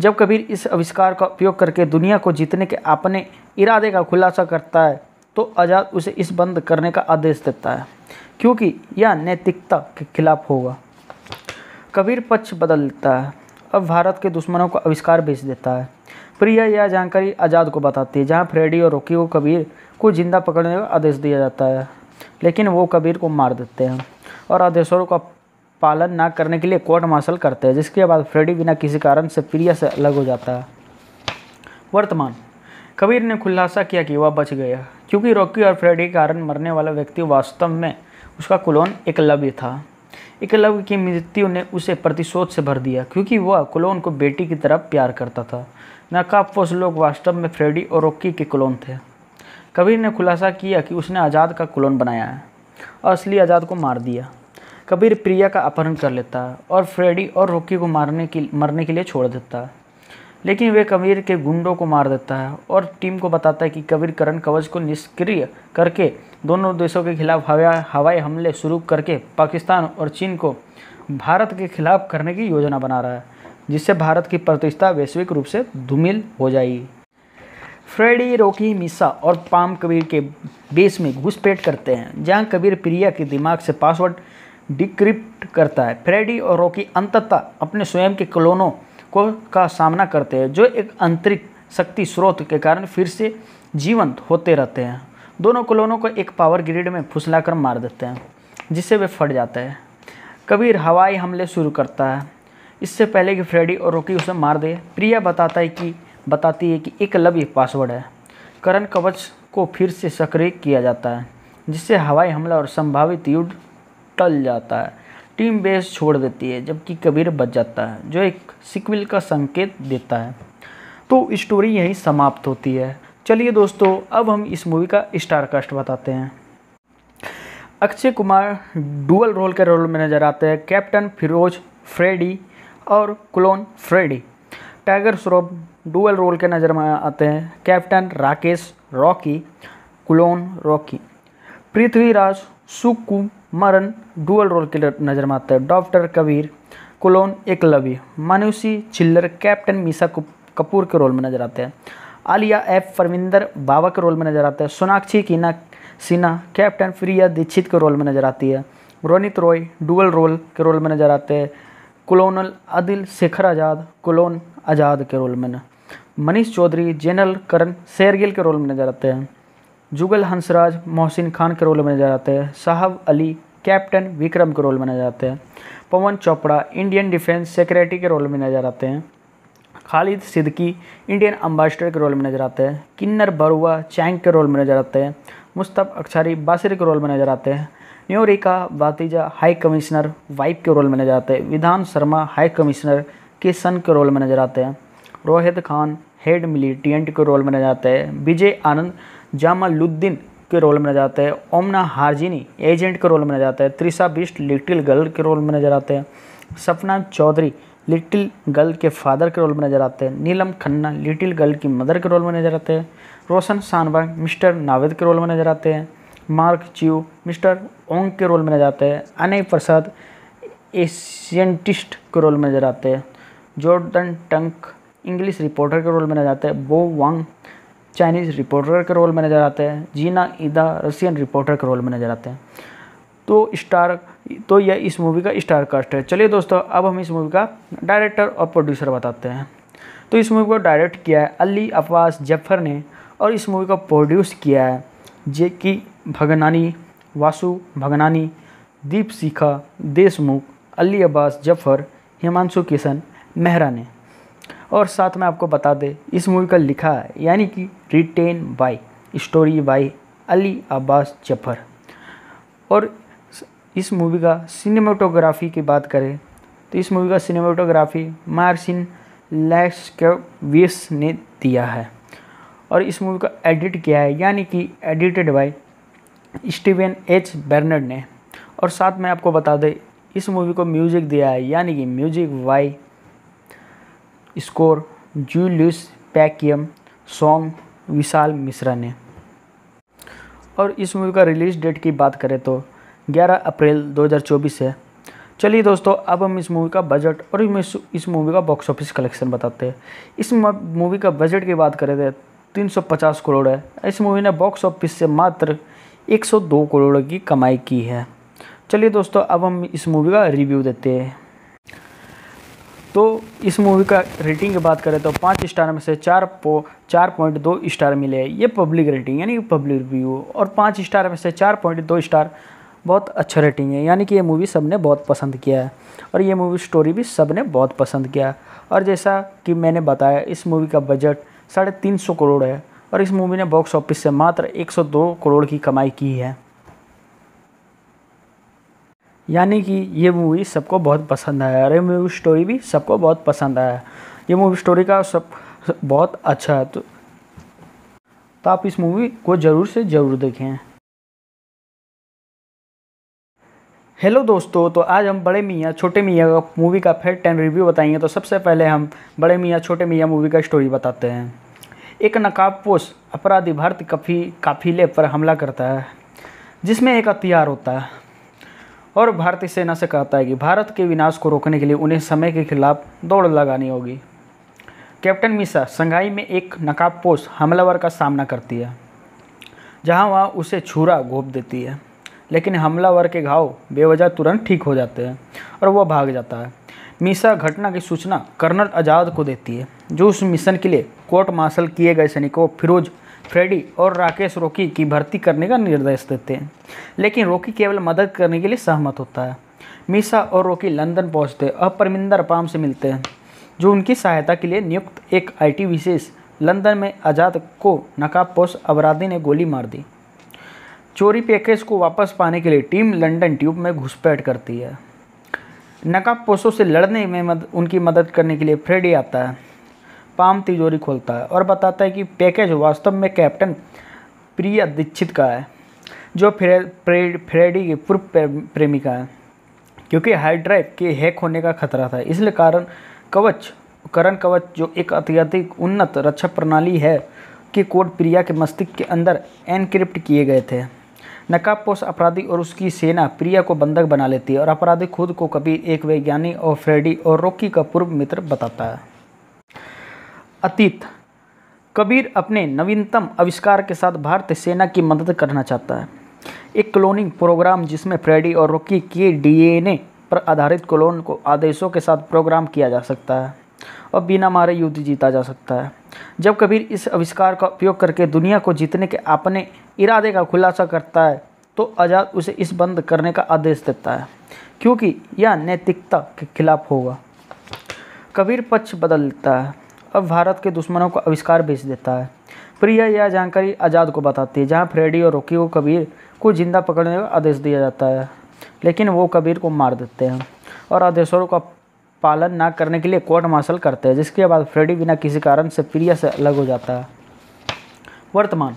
जब कबीर इस आविष्कार का उपयोग करके दुनिया को जीतने के अपने इरादे का खुलासा करता है तो आज़ाद उसे इस बंद करने का आदेश देता है क्योंकि यह नैतिकता के खिलाफ होगा कबीर पक्ष बदल लेता है अब भारत के दुश्मनों को आविष्कार बेच देता है प्रिया यह जानकारी आज़ाद को बताती है जहाँ फ्रेडी और रोकी को कबीर को जिंदा पकड़ने का आदेश दिया जाता है लेकिन वो कबीर को मार देते हैं और आदेशों का पालन ना करने के लिए कोर्ट मार्शल करते हैं जिसके बाद फ्रेडी बिना किसी कारण से प्रिया से अलग हो जाता है वर्तमान कबीर ने खुलासा किया कि वह बच गया क्योंकि रॉकी और फ्रेडी के कारण मरने वाला व्यक्ति वास्तव में उसका कुलोन एकलव्य था एकलव्य की मृत्यु ने उसे प्रतिशोध से भर दिया क्योंकि वह क्लोन को बेटी की तरह प्यार करता था नकाबपोश लोग वास्तव में फ्रेडी और रोकी के क्लोन थे कबीर ने खुलासा किया कि उसने आज़ाद का क्लोन बनाया है और असली आज़ाद को मार दिया कबीर प्रिया का अपहरण कर लेता है और फ्रेडी और रोकी को मारने की मरने के लिए छोड़ देता है लेकिन वे कबीर के गुंडों को मार देता है और टीम को बताता है कि कबीर करण कवच को निष्क्रिय करके दोनों देशों के खिलाफ हवाई हमले शुरू करके पाकिस्तान और चीन को भारत के खिलाफ करने की योजना बना रहा है जिससे भारत की प्रतिष्ठा वैश्विक रूप से धूमिल हो जाएगी फ्रेडी रोकी मिसा और पाम कबीर के बेस में घुसपैठ करते हैं जहां कबीर प्रिया के दिमाग से पासवर्ड डिक्रिप्ट करता है फ्रेडी और रोकी अंततः अपने स्वयं के क्लोनों को का सामना करते हैं जो एक आंतरिक शक्ति स्रोत के कारण फिर से जीवंत होते रहते हैं दोनों कलोनों को एक पावर ग्रिड में फुसलाकर मार देते हैं जिससे वे फट जाते हैं कबीर हवाई हमले शुरू करता है इससे पहले कि फ्रेडी और रोकी उसे मार दे प्रिया बताता है कि बताती है कि एक लव पासवर्ड है करण कवच को फिर से सक्रिय किया जाता है जिससे हवाई हमला और संभावित युद्ध टल जाता है टीम बेस छोड़ देती है जबकि कबीर बच जाता है जो एक सिक्विल का संकेत देता है तो स्टोरी यही समाप्त होती है चलिए दोस्तों अब हम इस मूवी का स्टार कास्ट बताते हैं अक्षय कुमार डुअल रोल के रोल में नज़र आते हैं कैप्टन फिरोज फ्रेडी और clone Freddy tiger Shroff dual role के नज़र में आते हैं captain Rakesh Rocky clone Rocky Prithviraj Sukumaran dual role के नज़र में आते हैं doctor Kabir clone Eklavya Manushi Chhillar captain Misa Kapoor के रोल में नज़र आते हैं आलिया एफ परविंदर बाबा के रोल में नजर आते हैं सोनाक्षी कीना सिन्हा कैप्टन फ्रिया दीक्षित के रोल में नजर आती है रोनित रॉय डुअल रोल के रोल में नजर आते हैं कुलोनल आदिल शेखर आज़ाद कुलोन आज़ाद के रोल में मनीष चौधरी जनरल करण शेरगिल के रोल में नजर आते हैं जुगल हंसराज मोहसिन खान के रोल में नजर आते हैं साहब अली कैप्टन विक्रम के रोल में नजर आते हैं Pawan Chopra Indian defence secretary के रोल में नजर आते हैं खालिद सिद्दकी इंडियन अम्बेसडर के रोल में नज़र आते हैं किन्नर बरुआ चैंग के रोल में नज़र आते हैं मुस्तफ़ अक्षारी बासिर के रोल में नज़र आते हैं न्योरिका वातिजा हाई कमिश्नर वाइफ के रोल में नज़र आते हैं विधान शर्मा हाई कमिश्नर के सन के रोल में नज़र आते हैं रोहित खान हेड मिलिटेंट के रोल में नजर आते हैं विजय आनंद जामालुद्दीन के रोल में नजर आते हैं ओमना हारजिनी एजेंट के रोल में नजर आते हैं त्रिशा बिस्ट लिटिल गर्ल के रोल में नजर आते हैं सपना चौधरी लिटिल गर्ल के फादर के रोल में नजर आते हैं नीलम खन्ना लिटिल गर्ल की मदर के रोल में नजर आते हैं रोशन शानबाग मिस्टर नावेद के रोल में नजर आते हैं मार्क च्यू मिस्टर ओंग के रोल में नजर आते हैं अनय प्रसाद एशियंटिस्ट के रोल में नजर आते हैं जॉर्डन टंक इंग्लिश रिपोर्टर के रोल में नजर आते हैं बो वांग चाइनीज़ रिपोर्टर के रोल में नजर आते हैं जीना ईदा रशियन रिपोर्टर के रोल में नजर आते हैं तो स्टार तो यह इस मूवी का स्टार कास्ट है चलिए दोस्तों अब हम इस मूवी का डायरेक्टर और प्रोड्यूसर बताते हैं तो इस मूवी को डायरेक्ट किया है अली अब्बास जफर ने और इस मूवी को प्रोड्यूस किया है जे की भगनानी वासु भगनानी दीप शिखा देशमुख अली अब्बास जफर हिमांशु किशन मेहरा ने और साथ में आपको बता दें इस मूवी का लिखा है यानी कि written by story by Ali Abbas Zafar और इस मूवी का सिनेमाटोग्राफी की बात करें तो इस मूवी का सिनेमाटोग्राफी मार्सिन लैशकेविस ने दिया है और इस मूवी का एडिट किया है यानी कि edited by Steven H Bernard ने और साथ में आपको बता दें इस मूवी को म्यूजिक दिया है यानी कि music by score Julius पैकियम song Vishal Mishra ने और इस मूवी का रिलीज डेट की बात करें तो 11 अप्रैल 2024 है चलिए दोस्तों अब हम इस मूवी का बजट और इस मूवी का बॉक्स ऑफिस कलेक्शन बताते हैं इस मूवी का बजट की बात करें तो 350 करोड़ है इस मूवी ने बॉक्स ऑफिस से मात्र 102 करोड़ की कमाई की है चलिए दोस्तों अब हम इस मूवी का रिव्यू देते हैं तो इस मूवी का रेटिंग की बात करें तो पाँच स्टार में से चार पो चार पॉइंट दो स्टार मिले ये पब्लिक रेटिंग यानी पब्लिक रिव्यू और पाँच स्टार में से चार पॉइंट दो स्टार बहुत अच्छा रेटिंग है यानी कि ये मूवी सब ने बहुत पसंद किया है और ये मूवी स्टोरी भी सब ने बहुत पसंद किया और जैसा कि मैंने बताया इस मूवी का बजट साढ़े तीन सौ करोड़ है और इस मूवी ने बॉक्स ऑफिस से मात्र एक सौ दो करोड़ की कमाई की है यानी कि ये मूवी सबको बहुत पसंद आया और ये मूवी स्टोरी भी सबको बहुत पसंद आया ये मूवी स्टोरी का सब बहुत अच्छा है तो, तो आप इस मूवी को ज़रूर से ज़रूर देखें हेलो दोस्तों तो आज हम बड़े मियाँ छोटे मियाँ का मूवी का फिर टेन रिव्यू बताएंगे तो सबसे पहले हम बड़े मियाँ छोटे मियाँ मूवी का स्टोरी बताते हैं एक नकाबपोश अपराधी भारत कफी काफिले पर हमला करता है जिसमें एक हथियार होता है और भारतीय सेना से कहता है कि भारत के विनाश को रोकने के लिए उन्हें समय के खिलाफ दौड़ लगानी होगी कैप्टन मिसा संघाई में एक नकाबपोश हमलावर का सामना करती है जहाँ वहाँ उसे छुरा घोप देती है लेकिन हमलावर के घाव बेवजह तुरंत ठीक हो जाते हैं और वह भाग जाता है मीसा घटना की सूचना कर्नल आज़ाद को देती है जो उस मिशन के लिए कोर्ट मार्शल किए गए सैनिकों फिरोज फ्रेडी और राकेश रोकी की भर्ती करने का निर्देश देते हैं लेकिन रोकी केवल मदद करने के लिए सहमत होता है मीसा और रोकी लंदन पहुँचते और परमिंदर पाम से मिलते हैं जो उनकी सहायता के लिए नियुक्त एक आईटी विशेष लंदन में आज़ाद को नकाबपोश अपराधी ने गोली मार दी चोरी पैकेज को वापस पाने के लिए टीम लंदन ट्यूब में घुसपैठ करती है नकाबपोशों से लड़ने में मद, उनकी मदद करने के लिए फ्रेडी आता है पाम तिजोरी खोलता है और बताता है कि पैकेज वास्तव में कैप्टन प्रिया दीक्षित का है जो फ्रे, फ्रेडी की पूर्व प्रेमिका है क्योंकि हाई ड्राइव के हैक होने का खतरा था इसलिए कारण कवच करण कवच जो एक अत्यधिक उन्नत रक्षा प्रणाली है के कोड प्रिया के मस्तिष्क के अंदर एनक्रिप्ट किए गए थे नकाबपोश अपराधी और उसकी सेना प्रिया को बंधक बना लेती है और अपराधी खुद को कबीर एक वैज्ञानिक और फ्रेडी और रॉकी का पूर्व मित्र बताता है अतीत कबीर अपने नवीनतम आविष्कार के साथ भारतीय सेना की मदद करना चाहता है एक क्लोनिंग प्रोग्राम जिसमें फ्रेडी और रॉकी के डीएनए पर आधारित क्लोन को आदेशों के साथ प्रोग्राम किया जा सकता है और बिना मारे युद्ध जीता जा सकता है जब कबीर इस आविष्कार का उपयोग करके दुनिया को जीतने के अपने इरादे का खुलासा करता है तो आज़ाद उसे इस बंद करने का आदेश देता है क्योंकि यह नैतिकता के खिलाफ होगा कबीर पक्ष बदल देता है अब भारत के दुश्मनों को आविष्कार बेच देता है प्रिया यह जानकारी आज़ाद को बताती है जहाँ फ्रेडी और रोकी को कबीर को जिंदा पकड़ने का आदेश दिया जाता है लेकिन वो कबीर को मार देते हैं और आदेशों का पालन ना करने के लिए कोर्ट मार्शल करते हैं जिसके बाद फ्रेडी बिना किसी कारण से प्रिया से अलग हो जाता है वर्तमान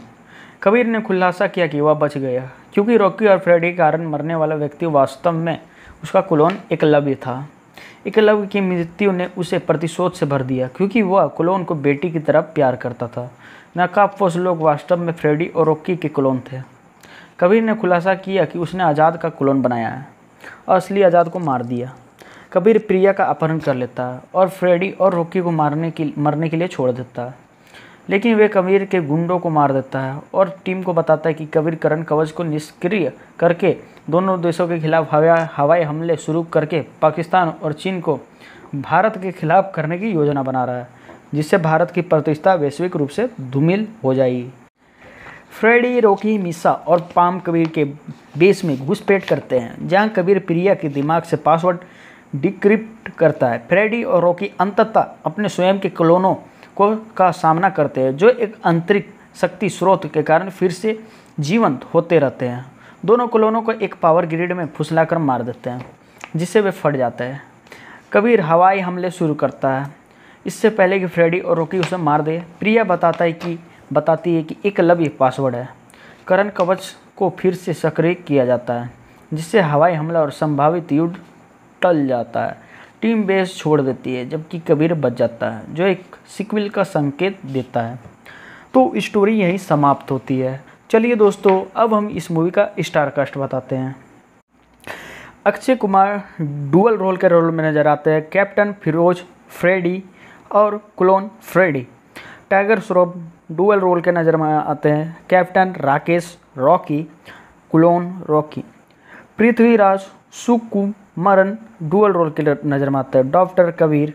कबीर ने खुलासा किया कि वह बच गया क्योंकि रॉकी और फ्रेडी के कारण मरने वाला व्यक्ति वास्तव में उसका कुलोन एकलव्य था एकलव्य की मृत्यु ने उसे प्रतिशोध से भर दिया क्योंकि वह कुलोन को बेटी की तरह प्यार करता था नाकाबपोश लोग वास्तव में फ्रेडी और रॉकी के कुलोन थे कबीर ने खुलासा किया कि उसने आज़ाद का कुलोन बनाया है और असली आज़ाद को मार दिया कबीर प्रिया का अपहरण कर लेता है और फ्रेडी और रॉकी को मारने की मरने के लिए छोड़ देता है लेकिन वे कबीर के गुंडों को मार देता है और टीम को बताता है कि कबीर करण कवच को निष्क्रिय करके दोनों देशों के खिलाफ हवाई हमले शुरू करके पाकिस्तान और चीन को भारत के खिलाफ करने की योजना बना रहा है जिससे भारत की प्रतिष्ठा वैश्विक रूप से धूमिल हो जाएगी फ्रेडी रोकी मिसा और पाम कबीर के बेस में घुसपैठ करते हैं जहां कबीर प्रिया के दिमाग से पासवर्ड डिक्रिप्ट करता है फ्रेडी और रोकी अंततः अपने स्वयं के क्लोनों को का सामना करते हैं जो एक आंतरिक शक्ति स्रोत के कारण फिर से जीवंत होते रहते हैं दोनों कलोनों को एक पावर ग्रिड में फुसलाकर मार देते हैं जिससे वे फट जाते हैं कबीर हवाई हमले शुरू करता है इससे पहले कि फ्रेडी और रोकी उसे मार दे प्रिया बताता है कि बताती है कि एक लव्य पासवर्ड है करण कवच को फिर से सक्रिय किया जाता है जिससे हवाई हमला और संभावित युद्ध टल जाता है टीम बेस छोड़ देती है जबकि कबीर बच जाता है जो एक सिक्विल का संकेत देता है तो स्टोरी यही समाप्त होती है चलिए दोस्तों अब हम इस मूवी का स्टार कास्ट बताते हैं अक्षय कुमार डुअल रोल के रोल में नज़र आते हैं कैप्टन फिरोज फ्रेडी और clone Freddy tiger Shroff dual role के नज़र में आते हैं captain Rakesh Rocky clone Rocky Prithviraj Sukumaran dual role के नज़र में आते हैं डॉक्टर कबीर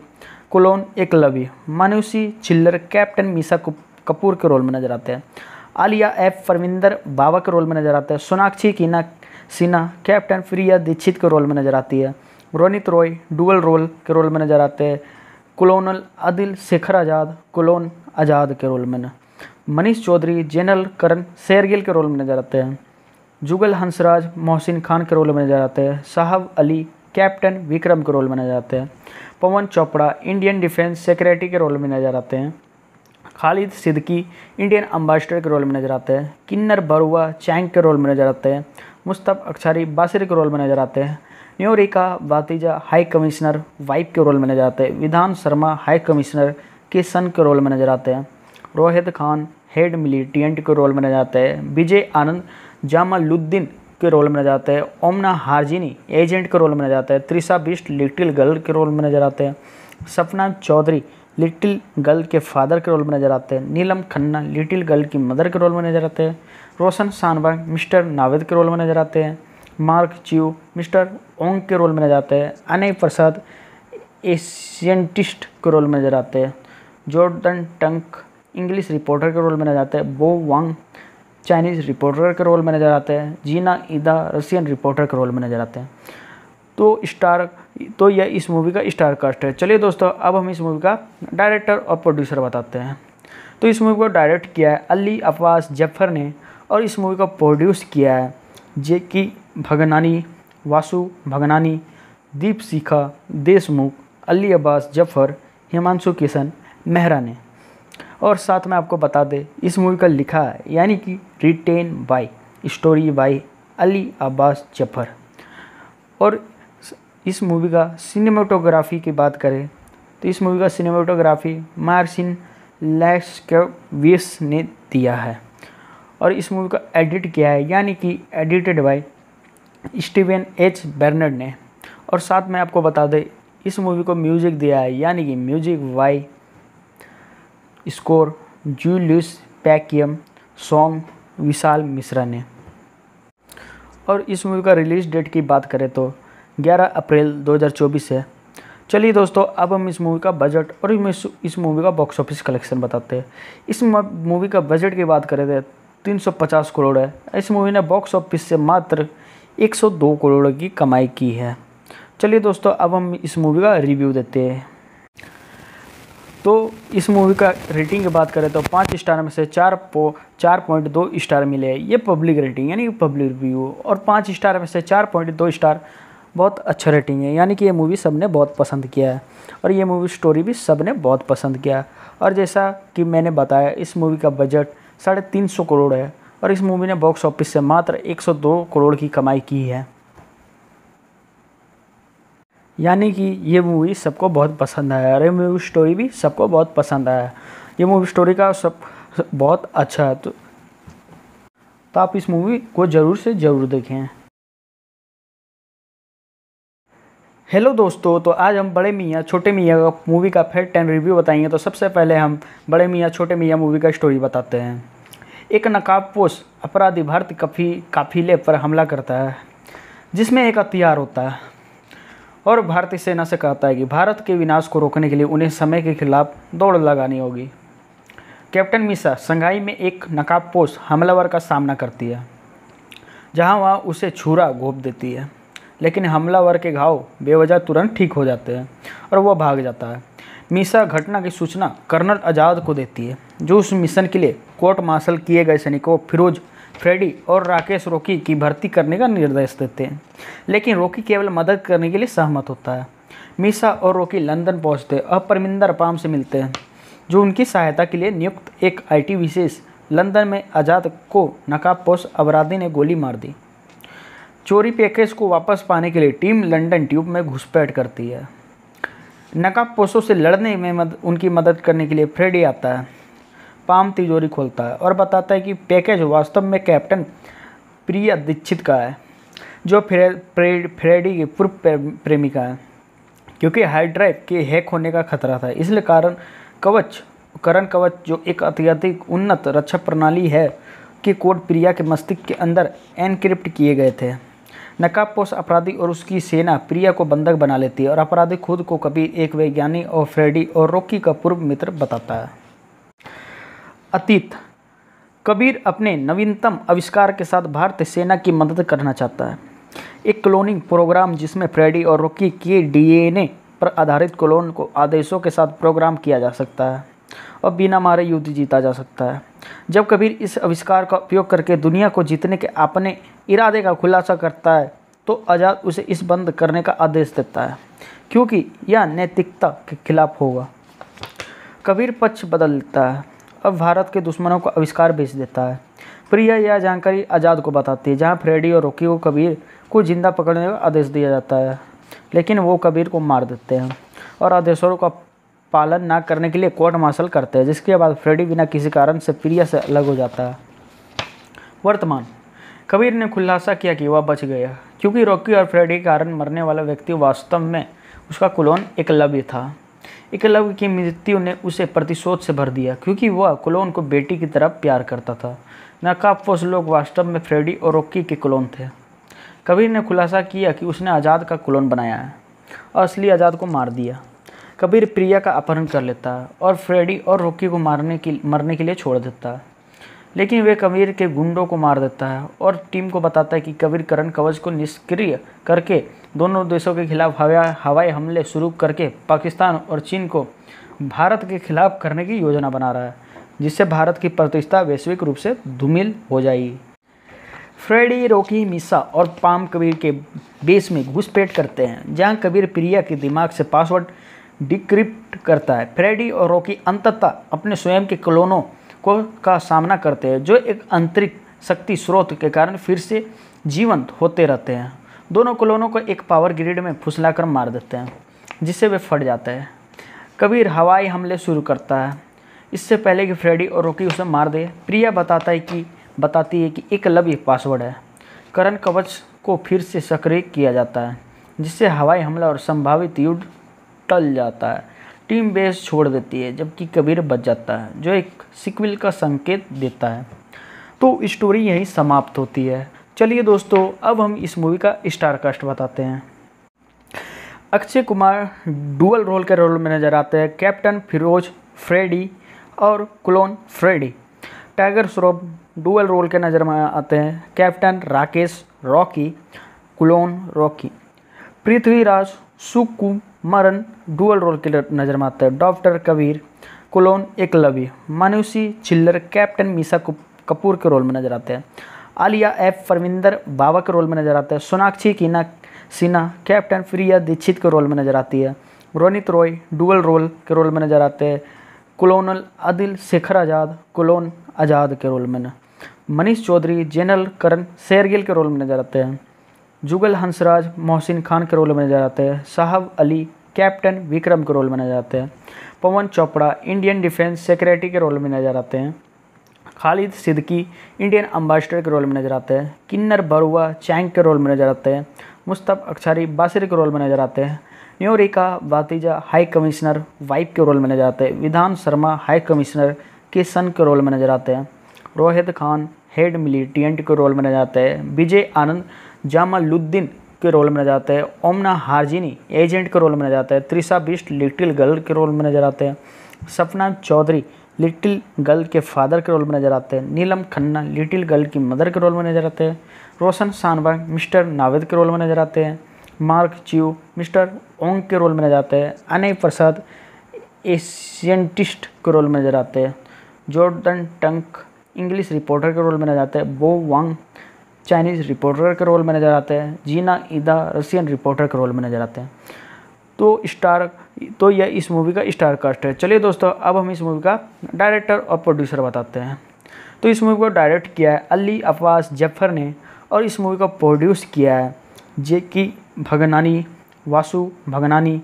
कुलोन लवी मानुषी छिल्लर कैप्टन मीसा कपूर के रोल में नजर आते हैं आलिया एफ परविंदर बाबा के रोल में नजर आते हैं सोनाक्षी कीना सिन्हा कैप्टन प्रिया दीक्षित के रोल में नजर आती है रोनित रॉय डुअल रोल के रोल में नजर आते हैं कुलोनल आदिल शेखर आज़ाद कुलोन आज़ाद के रोल में मनीष चौधरी जनरल करण शेरगिल के रोल में नजर आते हैं जुगल हंसराज मोहसिन खान के रोल में नजर आते हैं साहब अली कैप्टन विक्रम के रोल में नजर आते हैं Pawan Chopra Indian defence secretary के रोल में नजर आते हैं खालिद सिद्दकी इंडियन अम्बेसडर के रोल में नजर आते हैं किन्नर बरुआ चैंग के रोल में नजर आते हैं मुस्तफ़ अक्षारी बासिर के रोल में नजर आते हैं Nyorika Bhatija high commissioner wife के रोल में नजर आते हैं विधान शर्मा हाई कमिश्नर के सन के रोल में नजर आते हैं रोहित खान हेड टी के रोल में नजर आते हैं विजय आनंद जामालुद्दीन के रोल में नजर आते हैं ओमना हारजिनी एजेंट के रोल में नजर आते हैं त्रिशा बिस्ट लिटिल गर्ल के रोल में नजर आते हैं सपना चौधरी लिटिल गर्ल के फादर के रोल में नजर आते हैं नीलम खन्ना लिटिल गर्ल की मदर के रोल में नजर आते हैं रोशन सानवाग मिस्टर नावेद के रोल में नजर आते हैं मार्क च्यू मिस्टर ओंग के रोल में नजर आते हैं अनय प्रसाद एशियंटिस्ट के रोल में नजर आते हैं जॉर्डन टंक इंग्लिश रिपोर्टर के रोल में नजर आते हैं बो वांग चाइनीज़ रिपोर्टर के रोल में नज़र आते हैं जीना ईदा रसियन रिपोर्टर के रोल में नज़र आते हैं तो स्टार तो यह इस मूवी का स्टार कास्ट है चलिए दोस्तों अब हम इस मूवी का डायरेक्टर और प्रोड्यूसर बताते हैं तो इस मूवी को डायरेक्ट किया है अली अब्बास जफर ने और इस मूवी को प्रोड्यूस किया है जे की भगनानी वासु भगनानी दीप शिखा देशमुख अली अब्बास जफर हिमांशु किशन मेहरा ने और साथ में आपको बता दें इस मूवी का लिखा है यानी कि written by story by Ali Abbas Zafar और इस मूवी का सिनेमाटोग्राफी की बात करें तो इस मूवी का सिनेमाटोग्राफी मार्सिन लैशकेविस ने दिया है और इस मूवी का एडिट किया है यानी कि edited by Steven H Bernard ने और साथ में आपको बता दें इस मूवी को म्यूज़िक दिया है यानी कि music by score Julius पैकियम song Vishal Mishra ने और इस मूवी का रिलीज़ डेट की बात करें तो 11 अप्रैल 2024 है चलिए दोस्तों अब हम इस मूवी का बजट और इस मूवी का बॉक्स ऑफिस कलेक्शन बताते हैं इस मूवी का बजट की बात करें तो 350 करोड़ है इस मूवी ने बॉक्स ऑफिस से मात्र 102 करोड़ की कमाई की है चलिए दोस्तों अब हम इस मूवी का रिव्यू देते हैं तो इस मूवी का रेटिंग की बात करें तो पाँच स्टार में से चार पो चार पॉइंट दो स्टार मिले हैं ये पब्लिक रेटिंग यानी पब्लिक रिव्यू और पाँच स्टार में से चार पॉइंट दो स्टार बहुत अच्छा रेटिंग है यानी कि ये मूवी सबने बहुत पसंद किया है और ये मूवी स्टोरी भी सबने बहुत पसंद किया और जैसा कि मैंने बताया इस मूवी का बजट साढ़े तीन सौ करोड़ है और इस मूवी ने बॉक्स ऑफिस से मात्र दो करोड़ की कमाई की है यानी कि ये मूवी सबको बहुत पसंद आया और ये मूवी स्टोरी भी सबको बहुत पसंद आया ये मूवी स्टोरी का सब बहुत अच्छा है तो, तो आप इस मूवी को ज़रूर से ज़रूर देखें हेलो दोस्तों तो आज हम बड़े मियाँ छोटे मियाँ का मूवी का फिर टेन रिव्यू बताएंगे तो सबसे पहले हम बड़े मियाँ छोटे मियाँ मूवी का स्टोरी बताते हैं एक नकाबपोष अपराधी भारत कफी काफिले पर हमला करता है जिसमें एक हथियार होता है और भारतीय सेना से कहता है कि भारत के विनाश को रोकने के लिए उन्हें समय के खिलाफ दौड़ लगानी होगी कैप्टन मिसा संघाई में एक नकाबपोश हमलावर का सामना करती है जहां वह उसे छुरा घोप देती है लेकिन हमलावर के घाव बेवजह तुरंत ठीक हो जाते हैं और वह भाग जाता है मिसा घटना की सूचना कर्नल आज़ाद को देती है जो उस मिशन के लिए कोर्ट मार्शल किए गए सैनिकों फिरोज फ्रेडी और राकेश रोकी की भर्ती करने का निर्देश देते हैं लेकिन रोकी केवल मदद करने के लिए सहमत होता है मीसा और रोकी लंदन पहुंचते और परमिंदर पाम से मिलते हैं जो उनकी सहायता के लिए नियुक्त एक आईटी विशेष लंदन में आज़ाद को नकाबपोश अपराधी ने गोली मार दी चोरी पैकेज को वापस पाने के लिए टीम लंदन ट्यूब में घुसपैठ करती है नकाबपोशों से लड़ने में मद, उनकी मदद करने के लिए फ्रेडी आता है पाम तिजोरी खोलता है और बताता है कि पैकेज वास्तव में कैप्टन प्रिया दीक्षित का है जो फ्रे, फ्रे, फ्रेडी की पूर्व प्रेमिका है क्योंकि हार्ड ड्राइव के हैक होने का खतरा था इसलिए कारण कवच करण कवच जो एक अत्यधिक उन्नत रक्षा प्रणाली है के कोड प्रिया के मस्तिष्क के अंदर एनक्रिप्ट किए गए थे नकाबपोश अपराधी और उसकी सेना प्रिया को बंधक बना लेती है और अपराधी खुद को कभी एक वैज्ञानिक और फ्रेडी और रोकी का पूर्व मित्र बताता है अतीत कबीर अपने नवीनतम आविष्कार के साथ भारतीय सेना की मदद करना चाहता है एक क्लोनिंग प्रोग्राम जिसमें फ्रेडी और रॉकी के डीएनए पर आधारित क्लोन को आदेशों के साथ प्रोग्राम किया जा सकता है और बिना मारे युद्ध जीता जा सकता है जब कबीर इस आविष्कार का उपयोग करके दुनिया को जीतने के अपने इरादे का खुलासा करता है तो आज़ाद उसे इस बंद करने का आदेश देता है क्योंकि यह नैतिकता के खिलाफ होगा कबीर पक्ष बदल लेता है अब भारत के दुश्मनों को आविष्कार बेच देता है प्रिया यह जानकारी आज़ाद को बताती है जहाँ फ्रेडी और रोकी को कबीर को जिंदा पकड़ने का आदेश दिया जाता है लेकिन वो कबीर को मार देते हैं और आदेशों का पालन ना करने के लिए कोर्ट मार्शल करते हैं जिसके बाद फ्रेडी बिना किसी कारण से प्रिया से अलग हो जाता है वर्तमान कबीर ने खुलासा किया कि वह बच गया क्योंकि रॉकी और फ्रेडी के कारण मरने वाला व्यक्ति वास्तव में उसका कुलोन एकलव्य था एकलव्य की मृत्यु ने उसे प्रतिशोध से भर दिया क्योंकि वह क्लोन को बेटी की तरह प्यार करता था नाकाबपोश लोग वास्तव में फ्रेडी और रोकी के क्लोन थे कबीर ने खुलासा किया कि उसने आज़ाद का क्लोन बनाया है और असली आज़ाद को मार दिया कबीर प्रिया का अपहरण कर लेता और फ्रेडी और रोकी को मारने की मरने के लिए छोड़ देता लेकिन वे कबीर के गुंडों को मार देता है और टीम को बताता है कि कबीर करण कवच को निष्क्रिय करके दोनों देशों के खिलाफ हवाई हमले शुरू करके पाकिस्तान और चीन को भारत के खिलाफ करने की योजना बना रहा है जिससे भारत की प्रतिष्ठा वैश्विक रूप से धूमिल हो जाएगी फ्रेडी रोकी मिसा और पाम कबीर के बेस में घुसपैठ करते हैं जहां कबीर प्रिया के दिमाग से पासवर्ड डिक्रिप्ट करता है फ्रेडी और रोकी अंततः अपने स्वयं के क्लोनों को का सामना करते हैं जो एक आंतरिक शक्ति स्रोत के कारण फिर से जीवंत होते रहते हैं दोनों क्लोनों को एक पावर ग्रिड में फुसलाकर मार देते हैं जिससे वे फट जाते हैं कबीर हवाई हमले शुरू करता है इससे पहले कि फ्रेडी और रोकी उसे मार दे प्रिया बताता है कि बताती है कि एक लव्य पासवर्ड है करण कवच को फिर से सक्रिय किया जाता है जिससे हवाई हमला और संभावित युद्ध टल जाता है टीम बेस छोड़ देती है जबकि कबीर बच जाता है जो एक सिक्विल का संकेत देता है तो स्टोरी यही समाप्त होती है चलिए दोस्तों अब हम इस मूवी का स्टार कास्ट बताते हैं अक्षय कुमार डुअल रोल के रोल में नज़र आते हैं कैप्टन फिरोज फ्रेडी और clone Freddy tiger Shroff dual role के नज़र में आते हैं captain Rakesh Rocky clone Rocky Prithviraj Sukumaran dual role के नज़र में आता है doctor Kabir clone एकलवी Manushi Chhillar captain Misa Kapoor के रोल में नज़र आते हैं आलिया एफ परविंदर बाबा के रोल में नज़र आते हैं सोनाक्षी कीना सिन्हा कैप्टन प्रिया दीक्षित के रोल में नज़र आती है रोनित रॉय डुअल रोल के रोल में नज़र आते हैं कुलोनल आदिल शेखर आज़ाद कुलोन आज़ाद के रोल में मनीष चौधरी जनरल करण शेरगिल के रोल में नज़र आते हैं जुगल हंसराज मोहसिन खान के रोल में नज़र आते हैं साहब अली कैप्टन विक्रम के रोल में नजर आते हैं Pawan Chopra Indian defence secretary के रोल में नजर आते हैं खालिद सिद्दकी इंडियन अम्बेसडर के रोल में नजर आते हैं किन्नर बरुआ चैंग के रोल में नजर आते हैं मुस्तफ़ अक्षारी बासिर के रोल में नजर आते हैं Nyorika Bhatija high commissioner wife के रोल में नजर आते हैं विधान शर्मा हाई कमिश्नर के सन के रोल में नजर आते हैं रोहित खान हेड मिलिटेंट के रोल में नजर आते हैं विजय आनंद जामालुद्दीन के रोल में नजर आते हैं ओमना हारजिनी एजेंट के रोल में नजर आते हैं त्रिशा बिस्ट लिटिल गर्ल के रोल में नजर आते हैं सपना चौधरी लिटिल गर्ल के फादर के रोल में नजर आते हैं नीलम खन्ना लिटिल गर्ल की मदर के रोल में नजर आते हैं रोशन सानवाग मिस्टर नावेद के रोल में नजर आते हैं मार्क च्यू मिस्टर ओंग के रोल में नजर आते हैं अनय प्रसाद एशियंटिस्ट के रोल में नजर आते हैं जॉर्डन टंक इंग्लिश रिपोर्टर के रोल में नजर आते हैं बो वांग चाइनीज़ रिपोर्टर के रोल में नज़र आते हैं जीना ईदा रसियन रिपोर्टर के रोल में नज़र आते हैं तो स्टार तो यह इस मूवी का स्टार कास्ट है चलिए दोस्तों अब हम इस मूवी का डायरेक्टर और प्रोड्यूसर बताते हैं तो इस मूवी को डायरेक्ट किया है अली अब्बास जफर ने और इस मूवी को प्रोड्यूस किया है जे की भगनानी वासु भगनानी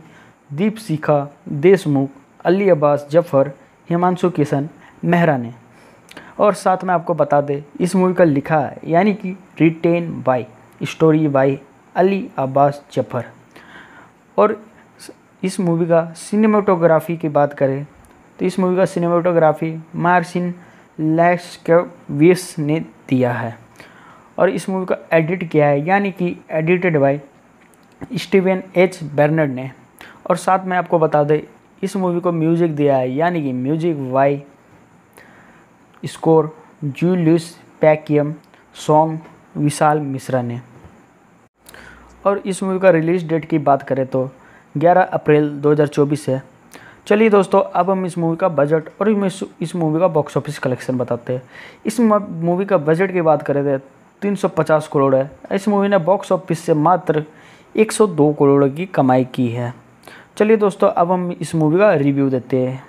दीप शिखा देशमुख अली अब्बास जफर हिमांशु किशन मेहरा ने और साथ में आपको बता दें इस मूवी का लिखा है यानी कि written by story by Ali Abbas Zafar और इस मूवी का सिनेमाटोग्राफी की बात करें तो इस मूवी का सिनेमाटोग्राफी मार्सिन लैक्सकवीस ने दिया है और इस मूवी का एडिट किया है यानी कि edited by Steven H Bernard ने और साथ में आपको बता दें इस मूवी को म्यूज़िक दिया है यानी कि music by score Julius पैकियम song Vishal Mishra ने और इस मूवी का रिलीज़ डेट की बात करें तो 11 अप्रैल 2024 है चलिए दोस्तों अब हम इस मूवी का बजट और इस मूवी का बॉक्स ऑफिस कलेक्शन बताते हैं इस मूवी का बजट की बात करें तो 350 करोड़ है इस मूवी ने बॉक्स ऑफिस से मात्र 102 करोड़ की कमाई की है चलिए दोस्तों अब हम इस मूवी का रिव्यू देते हैं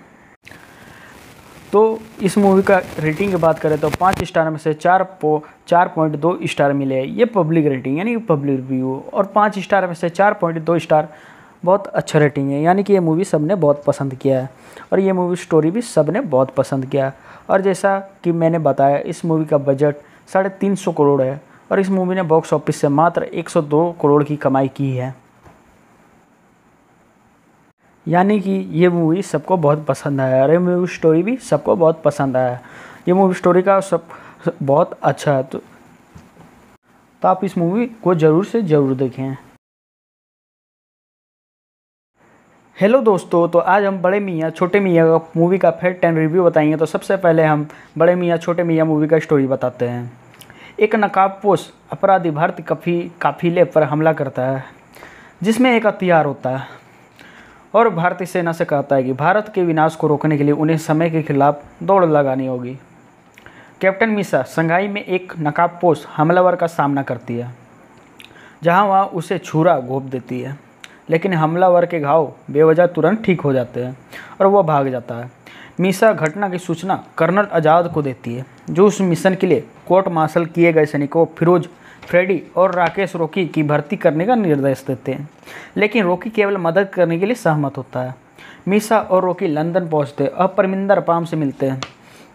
तो इस मूवी का रेटिंग की बात करें तो पाँच स्टार में से चार पो चार पॉइंट दो स्टार मिले हैं ये पब्लिक रेटिंग यानी पब्लिक रिव्यू और पाँच स्टार में से चार पॉइंट दो स्टार बहुत अच्छा रेटिंग है यानी कि ये मूवी सबने बहुत पसंद किया है और ये मूवी स्टोरी भी सबने बहुत पसंद किया और जैसा कि मैंने बताया इस मूवी का बजट साढ़े तीन सौ करोड़ है और इस मूवी ने बॉक्स ऑफिस से मात्र दो करोड़ की कमाई की है यानी कि ये मूवी सबको बहुत पसंद आया और ये मूवी स्टोरी भी सबको बहुत पसंद आया ये मूवी स्टोरी का सब बहुत अच्छा है तो, तो आप इस मूवी को ज़रूर से ज़रूर देखें हेलो दोस्तों तो आज हम बड़े मियाँ छोटे मियाँ का मूवी का फिर टेन रिव्यू बताएंगे तो सबसे पहले हम बड़े मियाँ छोटे मियाँ मूवी का स्टोरी बताते हैं एक नकाबपोश अपराधी भारत कफी काफिले पर हमला करता है जिसमें एक हथियार होता है और भारतीय सेना से कहता है कि भारत के विनाश को रोकने के लिए उन्हें समय के खिलाफ दौड़ लगानी होगी कैप्टन मिश्रा संघाई में एक नकाबपोश हमलावर का सामना करती है जहां वह उसे छुरा घोप देती है लेकिन हमलावर के घाव बेवजह तुरंत ठीक हो जाते हैं और वह भाग जाता है मिसा घटना की सूचना कर्नल आज़ाद को देती है जो उस मिशन के लिए कोर्ट मार्शल किए गए सैनिकों फिरोज फ्रेडी और राकेश रोकी की भर्ती करने का निर्देश देते हैं लेकिन रोकी केवल मदद करने के लिए सहमत होता है मीसा और रोकी लंदन पहुंचते और परमिंदर पाम से मिलते हैं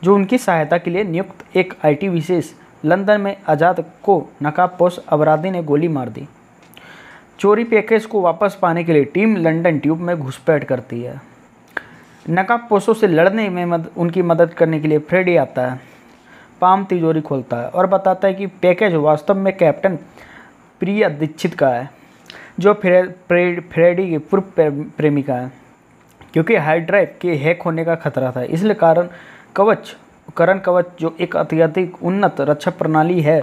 जो उनकी सहायता के लिए नियुक्त एक आईटी विशेष लंदन में आज़ाद को नकाबपोश अपराधी ने गोली मार दी चोरी पैकेज को वापस पाने के लिए टीम लंदन ट्यूब में घुसपैठ करती है नकाबपोशों से लड़ने में मद, उनकी मदद करने के लिए फ्रेडी आता है पाम तिजोरी खोलता है और बताता है कि पैकेज वास्तव में कैप्टन प्रिया दीक्षित का है जो फ्रे, फ्रेडी की पूर्व प्रेमिका है क्योंकि हार्ड ड्राइव के हैक होने का खतरा था इसलिए कारण कवच करण कवच जो एक अत्यधिक उन्नत रक्षा प्रणाली है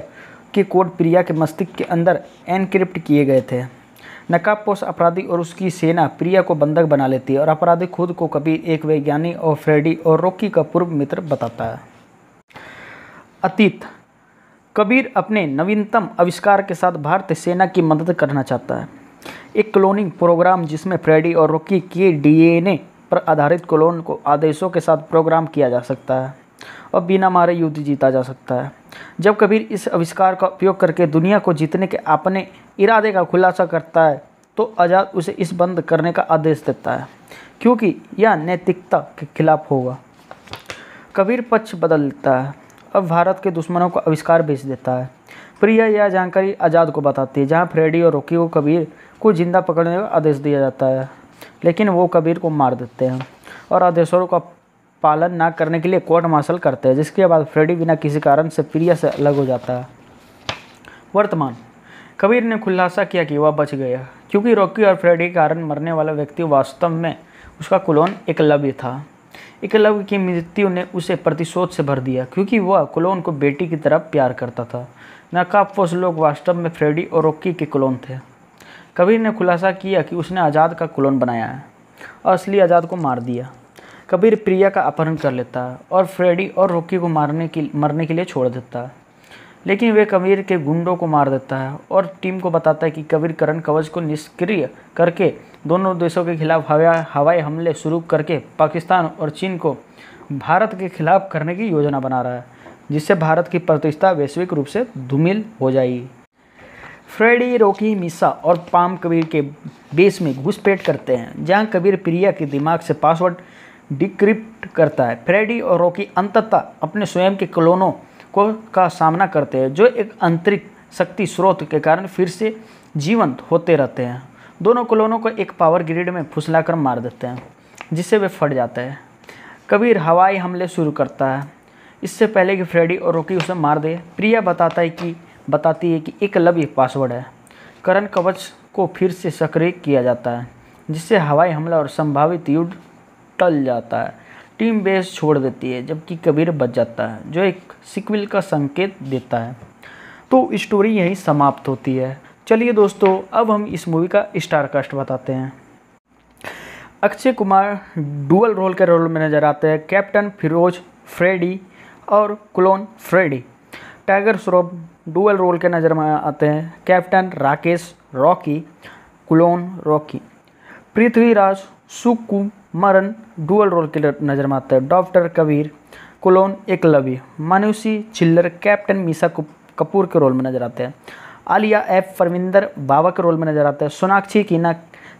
के कोड प्रिया के मस्तिष्क के अंदर एनक्रिप्ट किए गए थे नकाबपोश अपराधी और उसकी सेना प्रिया को बंधक बना लेती है और अपराधी खुद को कभी एक वैज्ञानिक और फ्रेडी और रोकी का पूर्व मित्र बताता है अतीत कबीर अपने नवीनतम आविष्कार के साथ भारतीय सेना की मदद करना चाहता है एक क्लोनिंग प्रोग्राम जिसमें फ्रेडी और रॉकी के डीएनए पर आधारित क्लोन को आदेशों के साथ प्रोग्राम किया जा सकता है और बिना मारे युद्ध जीता जा सकता है जब कबीर इस आविष्कार का उपयोग करके दुनिया को जीतने के अपने इरादे का खुलासा करता है तो आज़ाद उसे इस बंद करने का आदेश देता है क्योंकि यह नैतिकता के खिलाफ होगा कबीर पक्ष बदलता है अब भारत के दुश्मनों को आविष्कार बेच देता है प्रिया यह जानकारी आज़ाद को बताती है जहाँ फ्रेडी और रोकी को कबीर को जिंदा पकड़ने का आदेश दिया जाता है लेकिन वो कबीर को मार देते हैं और आदेशों का पालन ना करने के लिए कोर्ट मार्शल करते हैं जिसके बाद फ्रेडी बिना किसी कारण से प्रिया से अलग हो जाता है वर्तमान कबीर ने खुलासा किया कि वह बच गया क्योंकि रॉकी और फ्रेडी के कारण मरने वाला व्यक्ति वास्तव में उसका कुलोन एकलव्य था एकलव्य की मृत्यु ने उसे प्रतिशोध से भर दिया क्योंकि वह क्लोन को बेटी की तरफ प्यार करता था नकाबपोश लोग वास्तव में फ्रेडी और रोकी के क्लोन थे कबीर ने खुलासा किया कि उसने आज़ाद का क्लोन बनाया है और असली आज़ाद को मार दिया कबीर प्रिया का अपहरण कर लेता है और फ्रेडी और रोकी को मारने की मरने के लिए छोड़ देता है लेकिन वे कबीर के गुंडों को मार देता है और टीम को बताता है कि कबीर करण कवच को निष्क्रिय करके दोनों देशों के खिलाफ हवा हवाई हमले शुरू करके पाकिस्तान और चीन को भारत के खिलाफ करने की योजना बना रहा है जिससे भारत की प्रतिष्ठा वैश्विक रूप से धूमिल हो जाएगी फ्रेडी रोकी मिसा और पाम कबीर के बेस में घुसपैठ करते हैं जहां कबीर प्रिया के दिमाग से पासवर्ड डिक्रिप्ट करता है फ्रेडी और रोकी अंततः अपने स्वयं के क्लोनों को का सामना करते हैं जो एक आंतरिक शक्ति स्रोत के कारण फिर से जीवंत होते रहते हैं दोनों कलोनों को एक पावर ग्रिड में फुसलाकर मार देते हैं जिससे वे फट जाते हैं कबीर हवाई हमले शुरू करता है इससे पहले कि फ्रेडी और रोकी उसे मार दे प्रिया बताता है कि बताती है कि एक लव्य पासवर्ड है करण कवच को फिर से सक्रिय किया जाता है जिससे हवाई हमला और संभावित युद्ध टल जाता है टीम बेस छोड़ देती है जबकि कबीर बच जाता है जो एक सिक्विल का संकेत देता है तो स्टोरी यही समाप्त होती है चलिए दोस्तों अब हम इस मूवी का स्टार कास्ट बताते हैं अक्षय कुमार डुअल रोल के रोल में नज़र आते हैं कैप्टन फिरोज फ्रेडी और clone Freddy tiger Shroff dual role के नज़र में आते हैं captain Rakesh Rocky clone Rocky Prithviraj Sukumaran dual role के नज़र में आते हैं doctor Kabir clone एकलवी Manushi Chhillar captain Misa Kapoor के रोल में नजर आते हैं आलिया एफ परविंदर बाबा के रोल में नजर आते हैं सोनाक्षी कीना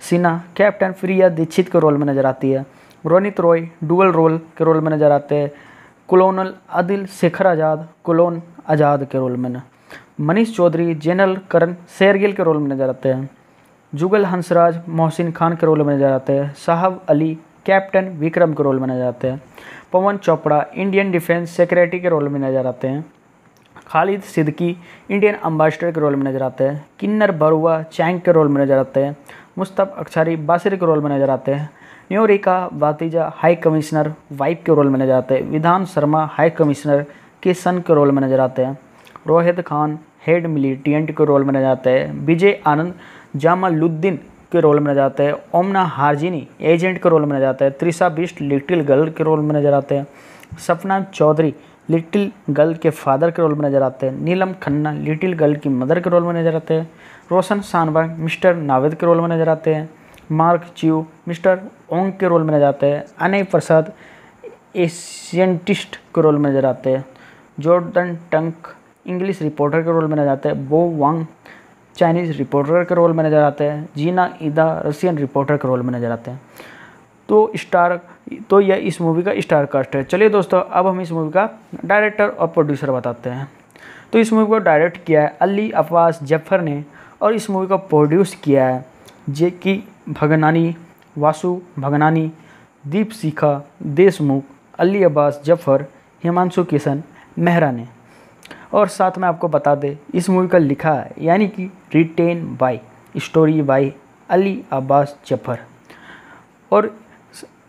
सिन्हा कैप्टन फ्रिया दीक्षित के रोल में नजर आती है रोनित रॉय डुअल रोल के रोल में नजर आते हैं कुलोनल आदिल शेखर आज़ाद कुलोन आज़ाद के रोल में मनीष चौधरी जनरल करण शेरगिल के रोल में नजर आते हैं जुगल हंसराज मोहसिन खान के रोल में नजर आते हैं साहब अली कैप्टन विक्रम के रोल में नजर आते हैं Pawan Chopra Indian defence secretary के रोल में नज़र आते हैं खालिद सिद्दकी इंडियन अम्बासडर के रोल में नज़र आते हैं किन्नर बरुआ चैंग के रोल में नज़र आते हैं मुस्तफ़ अक्षारी बासिर के रोल में नज़र आते हैं Nyorika Bhatija high commissioner wife के रोल में नज़र आते हैं विधान शर्मा हाई कमिश्नर के सन के रोल में नज़र आते हैं रोहित खान हेड मिलिटेंट के रोल में नज़र आते हैं विजय आनंद जामालुद्दीन के रोल में नजर आते हैं ओमना हार्जिनी एजेंट के रोल में नजर आते हैं त्रिशा बिस्ट लिटिल गर्ल के रोल में नजर आते हैं सपना चौधरी लिटिल गर्ल के फादर के रोल में नजर आते हैं नीलम खन्ना लिटिल गर्ल की मदर के रोल में नजर आते हैं रोशन सानवाग मिस्टर नावेद के रोल में नजर आते हैं मार्क च्यू मिस्टर ओंग के रोल में नजर आते हैं अनय प्रसाद एशियंटिस्ट के रोल में नजर आते हैं जॉर्डन टंक इंग्लिश रिपोर्टर के रोल में नजर आते हैं बो वांग चाइनीज़ रिपोर्टर के रोल में नज़र आते हैं जीना ईदा रसियन रिपोर्टर के रोल में नज़र आते हैं तो स्टार तो यह इस मूवी का स्टार कास्ट है चलिए दोस्तों अब हम इस मूवी का डायरेक्टर और प्रोड्यूसर बताते हैं तो इस मूवी को डायरेक्ट किया है अली अब्बास जफर ने और इस मूवी को प्रोड्यूस किया है जे की भगनानी वासु भगनानी दीप शिखा देशमुख अली अब्बास जफर हिमांशु किशन मेहरा ने और साथ में आपको बता दें इस मूवी का लिखा है यानी कि written by story by Ali Abbas Zafar और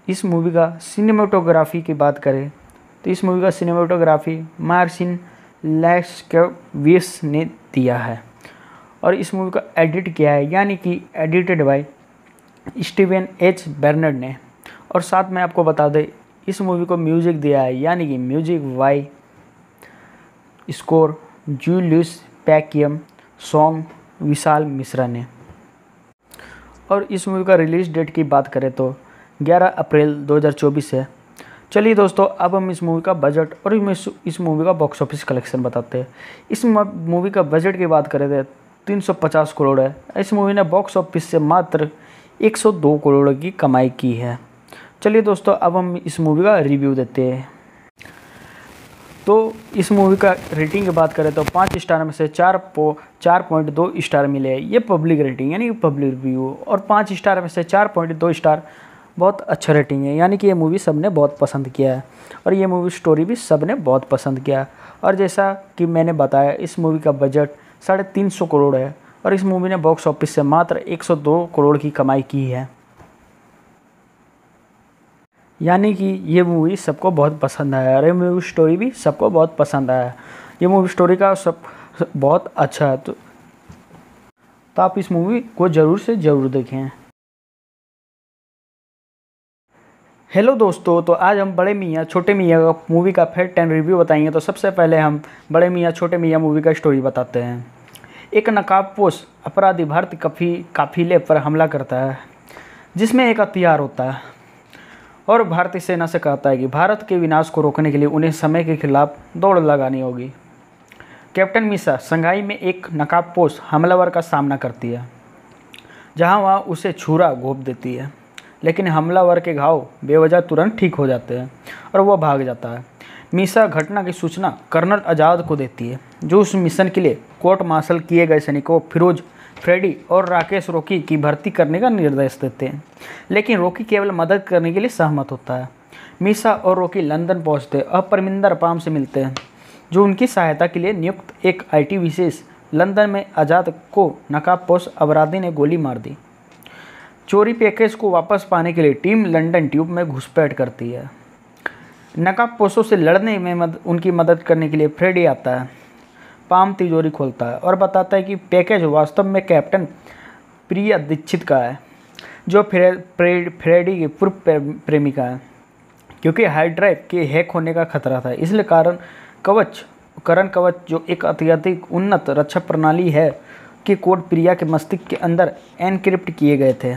इस मूवी का सिनेमाटोग्राफी की बात करें तो इस मूवी का सिनेमाटोग्राफी मार्सिन लैक्सकेवियस ने दिया है और इस मूवी का एडिट किया है यानी कि edited by Steven H Bernard ने और साथ में आपको बता दें इस मूवी को म्यूज़िक दिया है यानी कि music by score Julius पैकियम song Vishal Mishra ने और इस मूवी का रिलीज़ डेट की बात करें तो 11 अप्रैल 2024 है चलिए दोस्तों अब हम इस मूवी का बजट और इस मूवी का बॉक्स ऑफिस कलेक्शन बताते हैं इस मूवी का बजट की बात करें तो 350 करोड़ है इस मूवी ने बॉक्स ऑफिस से मात्र 102 करोड़ की कमाई की है चलिए दोस्तों अब हम इस मूवी का रिव्यू देते हैं तो इस मूवी का रेटिंग की बात करें तो पाँच स्टार में से चार पो चार पॉइंट दो स्टार मिले हैं ये पब्लिक रेटिंग यानी पब्लिक रिव्यू और पाँच स्टार में से चार पॉइंट दो स्टार बहुत अच्छा रेटिंग है यानी कि ये मूवी सबने बहुत पसंद किया है और ये मूवी स्टोरी भी सबने बहुत पसंद किया और जैसा कि मैंने बताया इस मूवी का बजट साढ़े तीन सौ करोड़ है और इस मूवी ने बॉक्स ऑफिस से मात्र दो करोड़ की कमाई की है यानी कि ये मूवी सबको बहुत पसंद आया और ये मूवी स्टोरी भी सबको बहुत पसंद आया ये मूवी स्टोरी का सब बहुत अच्छा है तो, तो आप इस मूवी को ज़रूर से ज़रूर देखें हेलो दोस्तों तो आज हम बड़े मियाँ छोटे मियाँ का मूवी का फेट एंड रिव्यू बताएंगे तो सबसे पहले हम बड़े मियाँ छोटे मियाँ मूवी का स्टोरी बताते हैं एक नकाबपोश अपराधी भारत कफी काफिले पर हमला करता है जिसमें एक हथियार होता है और भारतीय सेना से कहता है कि भारत के विनाश को रोकने के लिए उन्हें समय के खिलाफ दौड़ लगानी होगी कैप्टन मिसा संघाई में एक नकाबपोश हमलावर का सामना करती है जहां वह उसे छुरा घोप देती है लेकिन हमलावर के घाव बेवजह तुरंत ठीक हो जाते हैं और वह भाग जाता है मिसा घटना की सूचना कर्नल आज़ाद को देती है जो उस मिशन के लिए कोर्ट मार्शल किए गए सैनिकों फिरोज फ्रेडी और राकेश रोकी की भर्ती करने का निर्देश देते हैं लेकिन रोकी केवल मदद करने के लिए सहमत होता है मीसा और रोकी लंदन पहुंचते और परमिंदर पाम से मिलते हैं जो उनकी सहायता के लिए नियुक्त एक आईटी विशेष लंदन में आज़ाद को नकाबपोश अपराधी ने गोली मार दी चोरी पैकेज को वापस पाने के लिए टीम लंदन ट्यूब में घुसपैठ करती है नकाबपोशों से लड़ने में मद, उनकी मदद करने के लिए फ्रेडी आता है पाम तिजोरी खोलता है और बताता है कि पैकेज वास्तव में कैप्टन प्रिया दीक्षित का है जो फ्रे, फ्रे, फ्रेडी की पूर्व प्रेमिका है क्योंकि हाइड्राइव के हैक होने का खतरा था इसलिए कारण कवच करण कवच जो एक अत्यधिक उन्नत रक्षा प्रणाली है के कोड प्रिया के मस्तिष्क के अंदर एनक्रिप्ट किए गए थे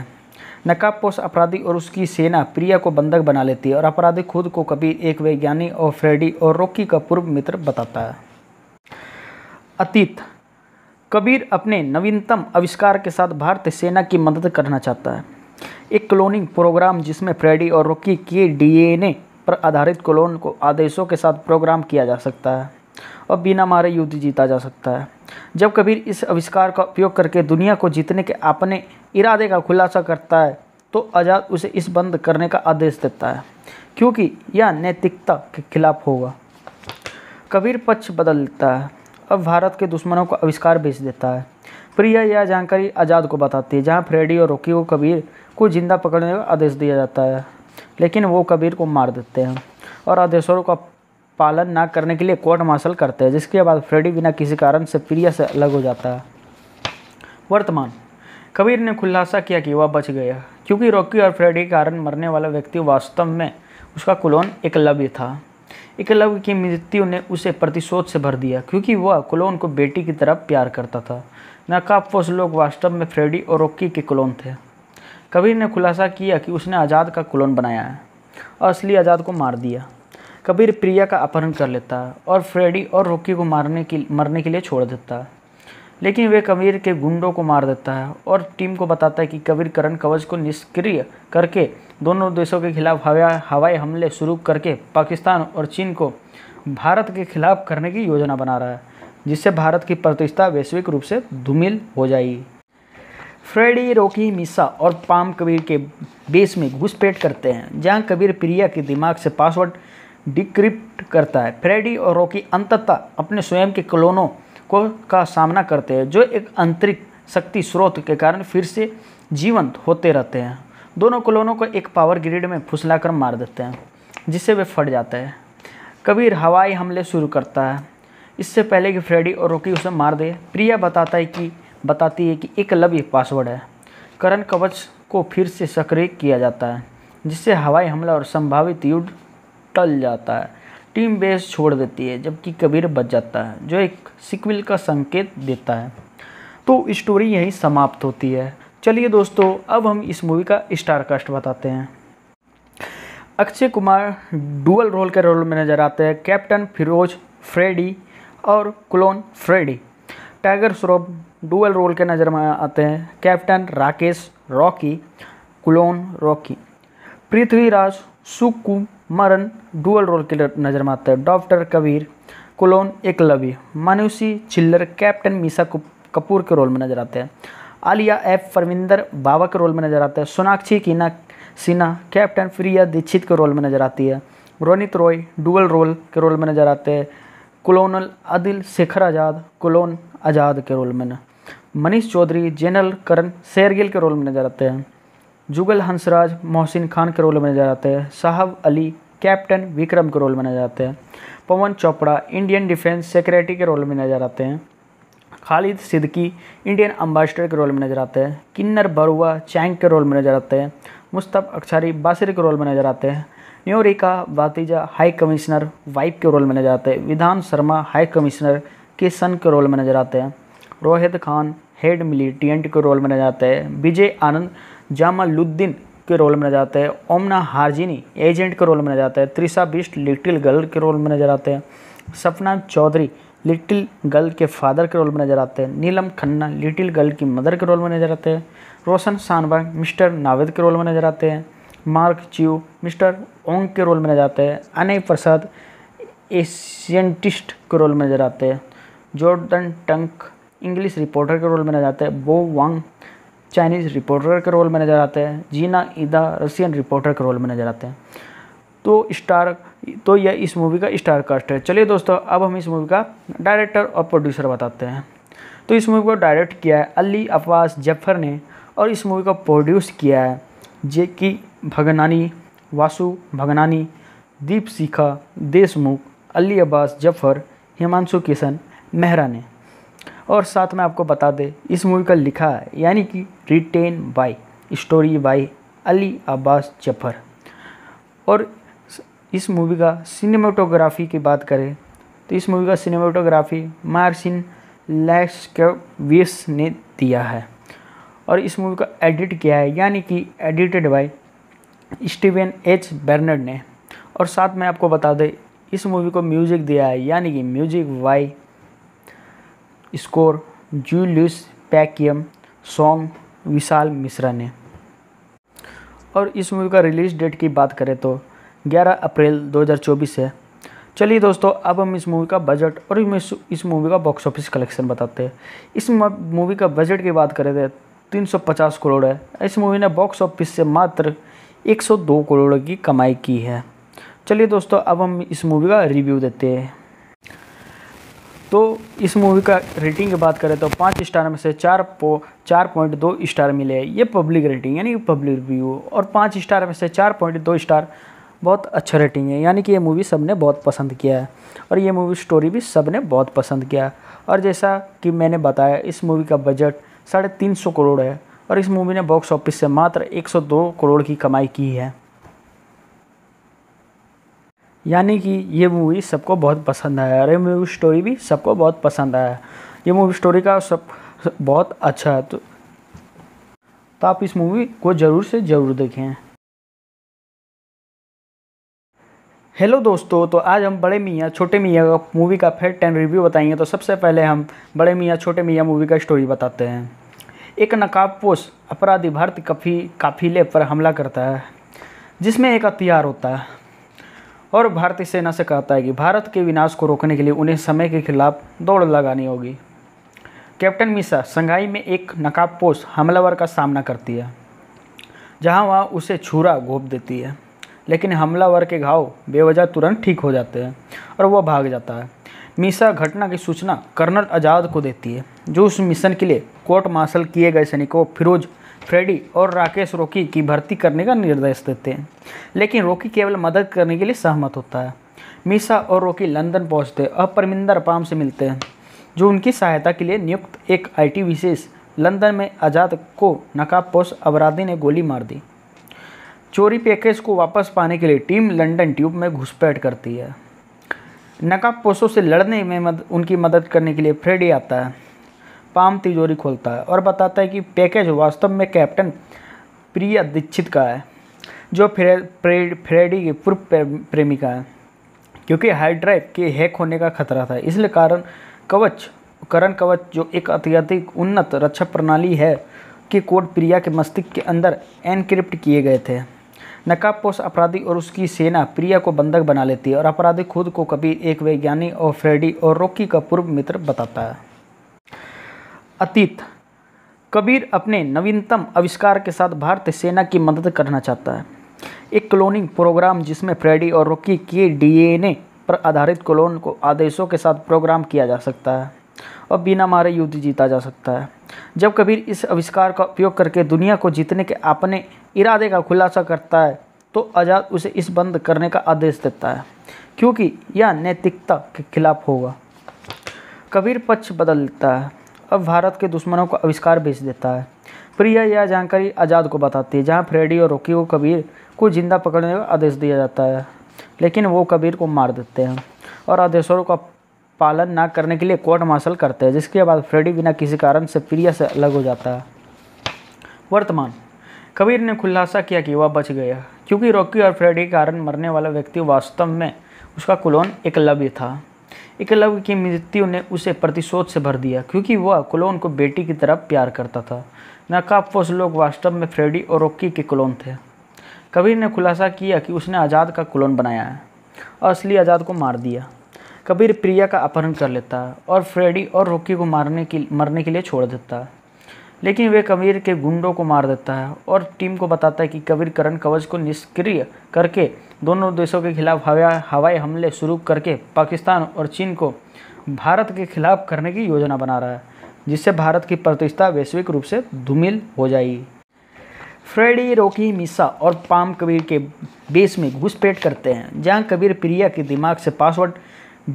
नकाबपोश अपराधी और उसकी सेना प्रिया को बंधक बना लेती है और अपराधी खुद को कभी एक वैज्ञानिक और फ्रेडी और रोकी का पूर्व मित्र बताता है अतीत कबीर अपने नवीनतम आविष्कार के साथ भारतीय सेना की मदद करना चाहता है एक क्लोनिंग प्रोग्राम जिसमें फ्रेडी और रॉकी के डीएनए पर आधारित क्लोन को आदेशों के साथ प्रोग्राम किया जा सकता है और बिना मारे युद्ध जीता जा सकता है जब कबीर इस आविष्कार का उपयोग करके दुनिया को जीतने के अपने इरादे का खुलासा करता है तो आज़ाद उसे इस बंद करने का आदेश देता है क्योंकि यह नैतिकता के खिलाफ होगा कबीर पक्ष बदल देता है अब भारत के दुश्मनों को आविष्कार बेच देता है प्रिया यह जानकारी आज़ाद को बताती है जहाँ फ्रेडी और रोकी को कबीर को जिंदा पकड़ने का आदेश दिया जाता है लेकिन वो कबीर को मार देते हैं और आदेशों का पालन ना करने के लिए कोर्ट मार्शल करते हैं जिसके बाद फ्रेडी बिना किसी कारण से प्रिया से अलग हो जाता है वर्तमान कबीर ने खुलासा किया कि वह बच गया क्योंकि रॉकी और फ्रेडी के कारण मरने वाला व्यक्ति वास्तव में उसका कुलोन एकलव्य था एकलव्य की मृत्यु ने उसे प्रतिशोध से भर दिया क्योंकि वह क्लोन को बेटी की तरह प्यार करता था नाकाबपोश लोग वास्तव में फ्रेडी और रोकी के क्लोन थे कबीर ने खुलासा किया कि उसने आज़ाद का क्लोन बनाया है और असली आज़ाद को मार दिया कबीर प्रिया का अपहरण कर लेता और फ्रेडी और रोकी को मारने की मरने के लिए छोड़ देता लेकिन वे कबीर के गुंडों को मार देता है और टीम को बताता है कि कबीर करण कवच को निष्क्रिय करके दोनों देशों के खिलाफ हवाई हमले शुरू करके पाकिस्तान और चीन को भारत के खिलाफ करने की योजना बना रहा है जिससे भारत की प्रतिष्ठा वैश्विक रूप से धूमिल हो जाएगी फ्रेडी रोकी मिसा और पाम कबीर के बेस में घुसपैठ करते हैं जहां कबीर प्रिया के दिमाग से पासवर्ड डिक्रिप्ट करता है फ्रेडी और रोकी अंततः अपने स्वयं के क्लोनों को का सामना करते हैं जो एक आंतरिक शक्ति स्रोत के कारण फिर से जीवंत होते रहते हैं दोनों कलोनों को एक पावर ग्रिड में फुसलाकर मार देते हैं जिससे वे फट जाते हैं कबीर हवाई हमले शुरू करता है इससे पहले कि फ्रेडी और रोकी उसे मार दे प्रिया बताता है कि बताती है कि एक लव्य पासवर्ड है करण कवच को फिर से सक्रिय किया जाता है जिससे हवाई हमला और संभावित युद्ध टल जाता है टीम बेस छोड़ देती है जबकि कबीर बच जाता है जो एक सिक्विल का संकेत देता है तो स्टोरी यहीं समाप्त होती है चलिए दोस्तों अब हम इस मूवी का स्टार कास्ट बताते हैं अक्षय कुमार डुअल रोल के रोल में नज़र आते हैं कैप्टन फिरोज फ्रेडी और clone Freddy tiger Shroff dual role के नज़र में आते हैं captain Rakesh Rocky clone Rocky Prithviraj Sukumaran dual role के नज़र में आते हैं doctor Kabir clone एकलवी Manushi Chhillar captain Misa Kapoor के रोल में नज़र आते हैं आलिया एफ परविंदर बाबा के रोल में नजर आते हैं सोनाक्षी कीना सिन्हा कैप्टन फ्रिया दीक्षित के रोल में नजर आती है रोनित रॉय डुअल रोल के रोल में नजर आते हैं कुलोनल आदिल शेखर आज़ाद कुलोन आज़ाद के रोल में मनीष चौधरी जनरल करण शेरगिल के रोल में नजर आते हैं जुगल हंसराज मोहसिन खान के रोल में नजर आते हैं साहब अली कैप्टन विक्रम के रोल में नजर आते हैं Pawan Chopra Indian defence secretary के रोल में नजर आते हैं खालिद सिद्दकी इंडियन अम्बेसडर के रोल में नज़र आते हैं किन्नर बरुआ चैंग के रोल में नज़र आते हैं मुस्तफ़ अक्षारी बासिर के रोल में नज़र आते हैं न्योरिका वातिजा हाई कमिश्नर वाइफ के रोल में नज़र आते हैं विधान शर्मा हाई कमिश्नर के सन के रोल में नज़र आते हैं रोहित खान हेड मिलिटेंट के रोल में नज़र आते हैं विजय आनंद जामालुद्दीन के रोल में नजर आते हैं ओमना हारजिनी एजेंट के रोल में नजर आते हैं त्रिशा बिस्ट लिटिल गर्ल के रोल में नजर आते हैं सपना चौधरी लिटिल गर्ल के फादर के रोल में नजर आते हैं नीलम खन्ना लिटिल गर्ल की मदर के रोल में नजर आते हैं रोशन शानबाग मिस्टर नावेद के रोल में नजर आते हैं मार्क च्यू मिस्टर ओंग के रोल में नजर आते हैं अनय प्रसाद एशियंटिस्ट के रोल में नजर आते हैं जॉर्डन टंक इंग्लिश रिपोर्टर के रोल में नजर आते हैं बो वांग चाइनीज़ रिपोर्टर के रोल में नजर आते हैं जीना ईदा रशियन रिपोर्टर के रोल में नजर आते हैं तो स्टार तो यह इस मूवी का स्टार कास्ट है चलिए दोस्तों अब हम इस मूवी का डायरेक्टर और प्रोड्यूसर बताते हैं तो इस मूवी को डायरेक्ट किया है अली अब्बास जफर ने और इस मूवी को प्रोड्यूस किया है जे की भगनानी वासु भगनानी दीप शिखा देशमुख अली अब्बास जफर हिमांशु किशन मेहरा ने और साथ में आपको बता दें इस मूवी का लिखा है यानी कि written by story by Ali Abbas Zafar और इस मूवी का सिनेमाटोग्राफी की बात करें तो इस मूवी का सिनेमाटोग्राफी मार्सिन लैक्सकेविस ने दिया है और इस मूवी का एडिट किया है यानी कि edited by Steven H Bernard ने और साथ में आपको बता दें इस मूवी को म्यूजिक दिया है यानी कि music by score Julius पैकियम song Vishal Mishra ने और इस मूवी का रिलीज डेट की बात करें तो 11 अप्रैल 2024 है चलिए दोस्तों अब हम इस मूवी का बजट और इस मूवी का बॉक्स ऑफिस कलेक्शन बताते हैं इस मूवी का बजट की बात करें तो 350 करोड़ है इस मूवी ने बॉक्स ऑफिस से मात्र 102 करोड़ की कमाई की है चलिए दोस्तों अब हम इस मूवी का रिव्यू देते हैं तो इस मूवी का रेटिंग की बात करें तो पाँच स्टार में से चार पो चार पॉइंट दो स्टार मिले ये पब्लिक रेटिंग यानी पब्लिक रिव्यू और पाँच स्टार में से चार पॉइंट दो स्टार बहुत अच्छा रेटिंग है यानी कि ये मूवी सब ने बहुत पसंद किया है और ये मूवी स्टोरी भी सब ने बहुत पसंद किया और जैसा कि मैंने बताया इस मूवी का बजट साढ़े तीन सौ करोड़ है और इस मूवी ने बॉक्स ऑफिस से मात्र एक सौ दो करोड़ की कमाई की है यानी कि ये मूवी सबको बहुत पसंद आया और ये मूवी स्टोरी भी सबको बहुत पसंद आया ये मूवी स्टोरी का सब बहुत अच्छा है तो, तो आप इस मूवी को ज़रूर से ज़रूर देखें हेलो दोस्तों तो आज हम बड़े मियाँ छोटे मियाँ का मूवी का फेट टेन रिव्यू बताएंगे तो सबसे पहले हम बड़े मियाँ छोटे मियाँ मूवी का स्टोरी बताते हैं एक नकाबपोश अपराधी भारत कफी काफिले पर हमला करता है जिसमें एक हथियार होता है और भारतीय सेना से कहता है कि भारत के विनाश को रोकने के लिए उन्हें समय के खिलाफ दौड़ लगानी होगी कैप्टन मिसा संघाई में एक नकाबपोश हमलावर का सामना करती है जहाँ वहाँ उसे छुरा घोप देती है लेकिन हमलावर के घाव बेवजह तुरंत ठीक हो जाते हैं और वह भाग जाता है मीसा घटना की सूचना कर्नल आज़ाद को देती है जो उस मिशन के लिए कोर्ट मार्शल किए गए सैनिकों फिरोज फ्रेडी और राकेश रोकी की भर्ती करने का निर्देश देते हैं लेकिन रोकी केवल मदद करने के लिए सहमत होता है मीसा और रोकी लंदन पहुंचते और परमिंदर पाम से मिलते हैं जो उनकी सहायता के लिए नियुक्त एक आईटी विशेष लंदन में आज़ाद को नकाबपोश अपराधी ने गोली मार दी चोरी पैकेज को वापस पाने के लिए टीम लंदन ट्यूब में घुसपैठ करती है नकाबपोशों से लड़ने में मद, उनकी मदद करने के लिए फ्रेडी आता है पाम तिजोरी खोलता है और बताता है कि पैकेज वास्तव में कैप्टन प्रिया दीक्षित का है जो फ्रे, फ्रेडी की पूर्व प्रेमिका है क्योंकि हार्ड के हैक होने का खतरा था इसलिए कारण कवच करण कवच जो एक अत्यधिक उन्नत रक्षा प्रणाली है के कोड प्रिया के मस्तिष्क के अंदर एनक्रिप्ट किए गए थे नकाबपोश अपराधी और उसकी सेना प्रिया को बंधक बना लेती है और अपराधी खुद को कबीर एक वैज्ञानिक और फ्रेडी और रॉकी का पूर्व मित्र बताता है अतीत कबीर अपने नवीनतम आविष्कार के साथ भारतीय सेना की मदद करना चाहता है एक क्लोनिंग प्रोग्राम जिसमें फ्रेडी और रॉकी के डीएनए पर आधारित क्लोन को आदेशों के साथ प्रोग्राम किया जा सकता है और बिना मारे युद्ध जीता जा सकता है जब कबीर इस आविष्कार का उपयोग करके दुनिया को जीतने के अपने इरादे का खुलासा करता है तो आज़ाद उसे इस बंद करने का आदेश देता है क्योंकि यह नैतिकता के खिलाफ होगा कबीर पक्ष बदल देता है अब भारत के दुश्मनों को आविष्कार बेच देता है प्रिया यह जानकारी आज़ाद को बताती है जहाँ फ्रेडी और रोकी को कबीर को जिंदा पकड़ने का आदेश दिया जाता है लेकिन वो कबीर को मार देते हैं और आदेशों का पालन ना करने के लिए कोर्ट मार्शल करते हैं जिसके बाद फ्रेडी बिना किसी कारण से प्रिया से अलग हो जाता है वर्तमान कबीर ने खुलासा किया कि वह बच गया क्योंकि रॉकी और फ्रेडी के कारण मरने वाला व्यक्ति वास्तव में उसका कुलोन एकलव्य था एकलव्य की मृत्यु ने उसे प्रतिशोध से भर दिया क्योंकि वह कुलोन को बेटी की तरह प्यार करता था नाकाबपोश लोग वास्तव में फ्रेडी और रॉकी के कुलोन थे कबीर ने खुलासा किया कि उसने आज़ाद का कुलोन बनाया है और असली आज़ाद को मार दिया कबीर प्रिया का अपहरण कर लेता है और फ्रेडी और रॉकी को मारने की मरने के लिए छोड़ देता है लेकिन वे कबीर के गुंडों को मार देता है और टीम को बताता है कि कबीर करण कवच को निष्क्रिय करके दोनों देशों के खिलाफ हवाई हमले शुरू करके पाकिस्तान और चीन को भारत के खिलाफ करने की योजना बना रहा है जिससे भारत की प्रतिष्ठा वैश्विक रूप से धूमिल हो जाएगी फ्रेडी रोकी मिसा और पाम कबीर के बेस में घुसपैठ करते हैं जहां कबीर प्रिया के दिमाग से पासवर्ड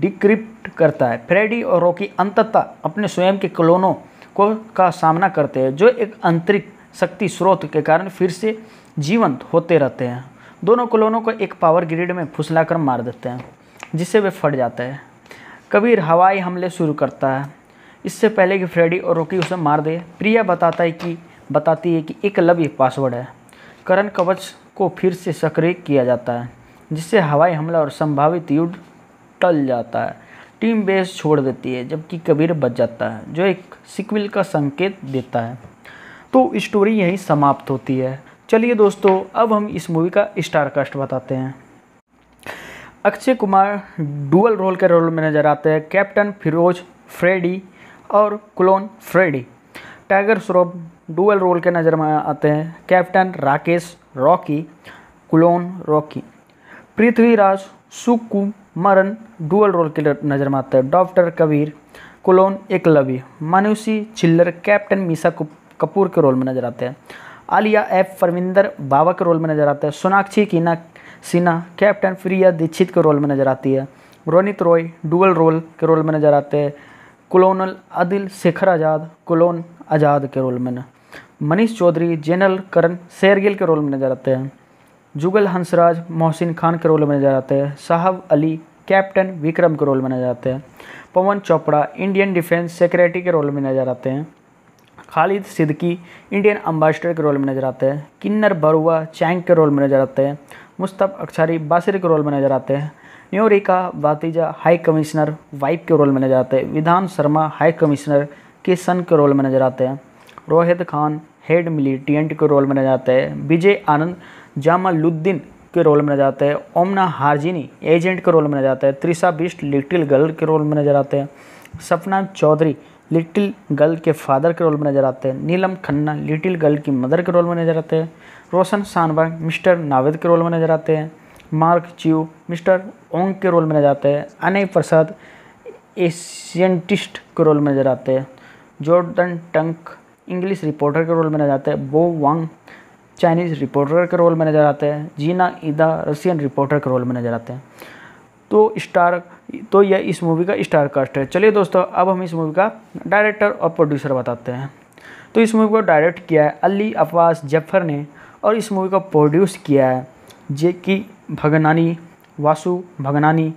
डिक्रिप्ट करता है फ्रेडी और रोकी अंततः अपने स्वयं के क्लोनों को का सामना करते हैं जो एक आंतरिक शक्ति स्रोत के कारण फिर से जीवंत होते रहते हैं दोनों क्लोनों को एक पावर ग्रिड में फुसलाकर मार देते हैं जिससे वे फट जाते हैं कबीर हवाई हमले शुरू करता है इससे पहले कि फ्रेडी और रोकी उसे मार दे प्रिया बताता है कि बताती है कि एक लव्य पासवर्ड है करण कवच को फिर से सक्रिय किया जाता है जिससे हवाई हमला और संभावित युद्ध टल जाता है टीम बेस छोड़ देती है जबकि कबीर बच जाता है जो एक सिक्विल का संकेत देता है तो स्टोरी यहीं समाप्त होती है चलिए दोस्तों अब हम इस मूवी का स्टार कास्ट बताते हैं अक्षय कुमार डुअल रोल के रोल में नज़र आते हैं कैप्टन फिरोज फ्रेडी और clone Freddy tiger Shroff dual role के नज़र में आते हैं captain Rakesh Rocky clone Rocky Prithviraj Sukumaran dual role के नज़र में आता है doctor Kabir clone एकलवी Manushi Chhillar captain Misa Kapoor के रोल में नज़र आते हैं आलिया एफ परमिंदर बाबा के रोल में नज़र आते हैं सोनाक्षी कीना सिन्हा कैप्टन प्रिया दीक्षित के रोल में नज़र आती है रोनित रॉय डुअल रोल के रोल में नज़र आते हैं कुलोनल आदिल शेखर आज़ाद कुलोन आज़ाद के रोल में मनीष चौधरी जनरल करण शेरगिल के रोल में नज़र आते हैं जुगल हंसराज मोहसिन खान के रोल में नजर आते हैं साहब अली कैप्टन विक्रम के रोल में नजर आते हैं Pawan Chopra Indian defence secretary के रोल में नजर आते हैं खालिद सिद्दकी इंडियन अम्बेसडर के रोल में नजर आते हैं किन्नर बरुआ चैंग के रोल में नजर आते हैं मुस्तफ़ अक्षारी बासिर के रोल में नजर आते हैं Nyorika Bhatija high commissioner wife के रोल में नजर आते हैं विधान शर्मा हाई कमिश्नर के सन के रोल में नजर आते हैं रोहित खान हेड मिलिटेंट के रोल में नजर आते हैं विजय आनंद जामालुद्दीन के रोल में नजर आते हैं ओमना हारजिनी एजेंट के रोल में नजर आता है त्रिशा बिस्ट लिटिल गर्ल के रोल में नजर आते हैं सपना चौधरी लिटिल गर्ल के फादर के रोल में नजर आते हैं नीलम खन्ना लिटिल गर्ल की मदर के रोल में नजर आते हैं रोशन शानबाग मिस्टर नावेद के रोल में नजर आते हैं मार्क च्यू मिस्टर ओंग के रोल में नजर आते हैं अनय प्रसाद एशियंटिस्ट के रोल में नजर आते हैं जॉर्डन टंक इंग्लिश रिपोर्टर के रोल में नजर आते हैं बो वांग चाइनीज़ रिपोर्टर के रोल में नज़र आते हैं जीना ईदा रसियन रिपोर्टर के रोल में नज़र आते हैं तो स्टार तो यह इस मूवी का स्टार कास्ट है चलिए दोस्तों अब हम इस मूवी का डायरेक्टर और प्रोड्यूसर बताते हैं तो इस मूवी को डायरेक्ट किया है अली अब्बास जफर ने और इस मूवी को प्रोड्यूस किया है जे की भगनानी वासु भगनानी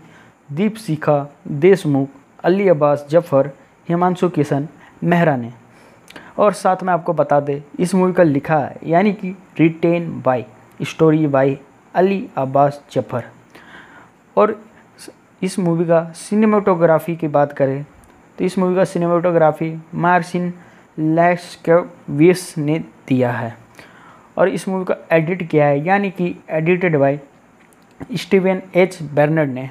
दीप शिखा देशमुख अली अब्बास जफर हिमांशु किशन मेहरा ने और साथ में आपको बता दें इस मूवी का लिखा है यानी कि written by story by Ali Abbas Zafar और इस मूवी का सिनेमाटोग्राफी की बात करें तो इस मूवी का सिनेमाटोग्राफी मार्सिन लैक्सकेविस ने दिया है और इस मूवी का एडिट किया है यानी कि edited by Steven H Bernard ने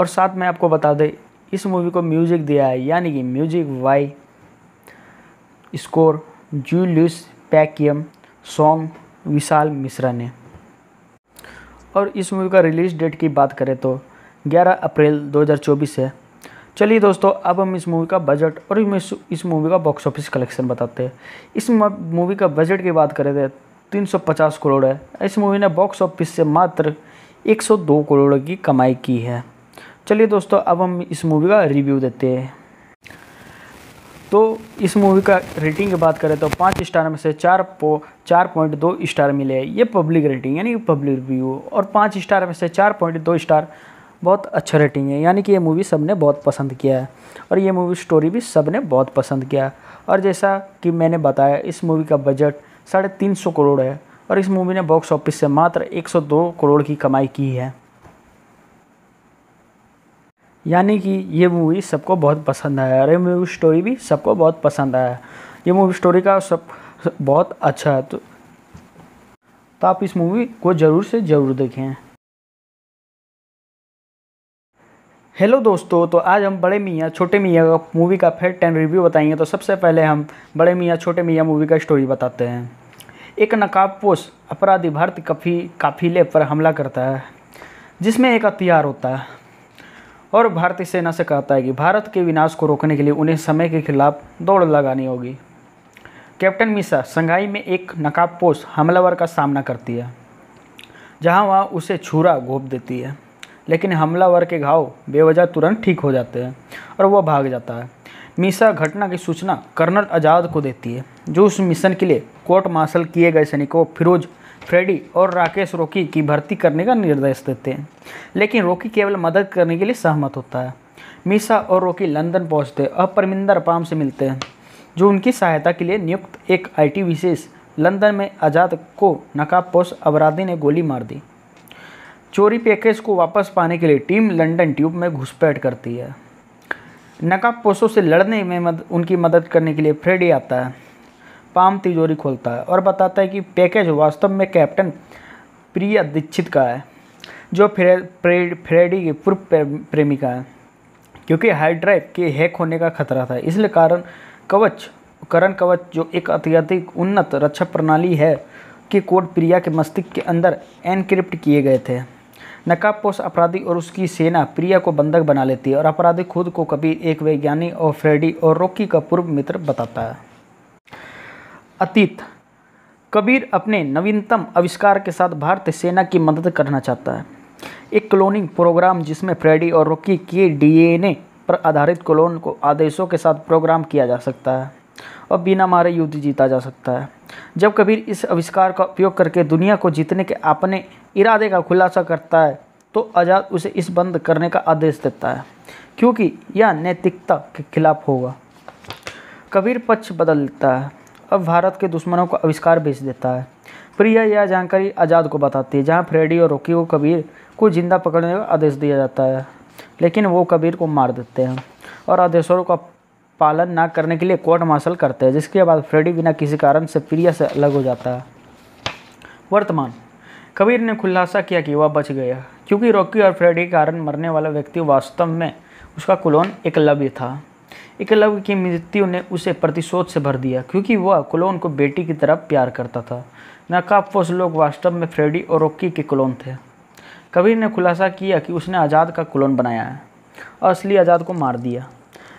और साथ में आपको बता दें इस मूवी को म्यूज़िक दिया है यानी कि music by score Julius पैकियम song Vishal Mishra ने और इस मूवी का रिलीज डेट की बात करें तो 11 अप्रैल 2024 है चलिए दोस्तों अब हम इस मूवी का बजट और इस मूवी का बॉक्स ऑफिस कलेक्शन बताते हैं इस मूवी का बजट की बात करें तो 350 करोड़ है इस मूवी ने बॉक्स ऑफिस से मात्र 102 करोड़ की कमाई की है चलिए दोस्तों अब हम इस मूवी का रिव्यू देते हैं तो इस मूवी का रेटिंग की बात करें तो पाँच स्टार में से चार पो चार पॉइंट दो स्टार मिले हैं ये पब्लिक रेटिंग यानी पब्लिक रिव्यू और पाँच स्टार में से चार पॉइंट दो स्टार बहुत अच्छा रेटिंग है यानी कि ये मूवी सब ने बहुत पसंद किया है और ये मूवी स्टोरी भी सब ने बहुत पसंद किया और जैसा कि मैंने बताया इस मूवी का बजट साढ़े तीन सौ करोड़ है और इस मूवी ने बॉक्स ऑफिस से मात्र 102 करोड़ की कमाई की है यानी कि ये मूवी सबको बहुत पसंद आया और ये मूवी स्टोरी भी सबको बहुत पसंद आया ये मूवी स्टोरी का सब बहुत अच्छा है तो, तो आप इस मूवी को ज़रूर से ज़रूर देखें हेलो दोस्तों तो आज हम बड़े मियाँ छोटे मियाँ का मूवी का फिर टेन रिव्यू बताएंगे तो सबसे पहले हम बड़े मियाँ छोटे मियाँ मूवी का स्टोरी बताते हैं एक नकाबपोश अपराधी भारत कफी काफिले पर हमला करता है जिसमें एक हथियार होता है और भारतीय सेना से कहता है कि भारत के विनाश को रोकने के लिए उन्हें समय के खिलाफ दौड़ लगानी होगी कैप्टन मिसा संघाई में एक नकाबपोश हमलावर का सामना करती है जहां वह उसे छुरा घोप देती है लेकिन हमलावर के घाव बेवजह तुरंत ठीक हो जाते हैं और वह भाग जाता है मिसा घटना की सूचना कर्नल आज़ाद को देती है जो उस मिशन के लिए कोर्ट मार्शल किए गए सैनिकों फिरोज फ्रेडी और राकेश रोकी की भर्ती करने का निर्देश देते हैं लेकिन रोकी केवल मदद करने के लिए सहमत होता है मीसा और रोकी लंदन पहुंचते और परमिंदर पाम से मिलते हैं जो उनकी सहायता के लिए नियुक्त एक आईटी विशेष लंदन में आज़ाद को नकाबपोश अपराधी ने गोली मार दी चोरी पैकेज को वापस पाने के लिए टीम लंदन ट्यूब में घुसपैठ करती है नकाबपोशों से लड़ने में मद, उनकी मदद करने के लिए फ्रेडी आता है पाम तिजोरी खोलता है और बताता है कि पैकेज वास्तव में कैप्टन प्रिया दीक्षित का है जो फ्रे, फ्रेडी की पूर्व प्रेमिका है क्योंकि हाइड्राइव के हैक होने का खतरा था इसलिए कारण कवच करण कवच जो एक अत्यधिक उन्नत रक्षा प्रणाली है के कोड प्रिया के मस्तिष्क के अंदर एनक्रिप्ट किए गए थे नकाबपोश अपराधी और उसकी सेना प्रिया को बंधक बना लेती है और अपराधी खुद को कभी एक वैज्ञानिक और फ्रेडी और रोकी का पूर्व मित्र बताता है अतीत कबीर अपने नवीनतम आविष्कार के साथ भारतीय सेना की मदद करना चाहता है एक क्लोनिंग प्रोग्राम जिसमें फ्रेडी और रॉकी के डीएनए पर आधारित क्लोन को आदेशों के साथ प्रोग्राम किया जा सकता है और बिना मारे युद्ध जीता जा सकता है जब कबीर इस आविष्कार का उपयोग करके दुनिया को जीतने के अपने इरादे का खुलासा करता है तो आज़ाद उसे इस बंद करने का आदेश देता है क्योंकि यह नैतिकता के खिलाफ होगा कबीर पक्ष बदलता है अब भारत के दुश्मनों को आविष्कार बेच देता है प्रिया यह जानकारी आज़ाद को बताती है जहाँ फ्रेडी और रोकी को कबीर को जिंदा पकड़ने का आदेश दिया जाता है लेकिन वो कबीर को मार देते हैं और आदेशों का पालन ना करने के लिए कोर्ट मार्शल करते हैं जिसके बाद फ्रेडी बिना किसी कारण से प्रिया से अलग हो जाता है वर्तमान कबीर ने खुलासा किया कि वह बच गया क्योंकि रॉकी और फ्रेडी के कारण मरने वाला व्यक्ति वास्तव में उसका कुलोन एकलव्य था एकलव्य की मृत्यु ने उसे प्रतिशोध से भर दिया क्योंकि वह क्लोन को बेटी की तरह प्यार करता था नकाबपोश लोग वास्तव में फ्रेडी और रोकी के क्लोन थे कबीर ने खुलासा किया कि उसने आज़ाद का क्लोन बनाया है और असली आज़ाद को मार दिया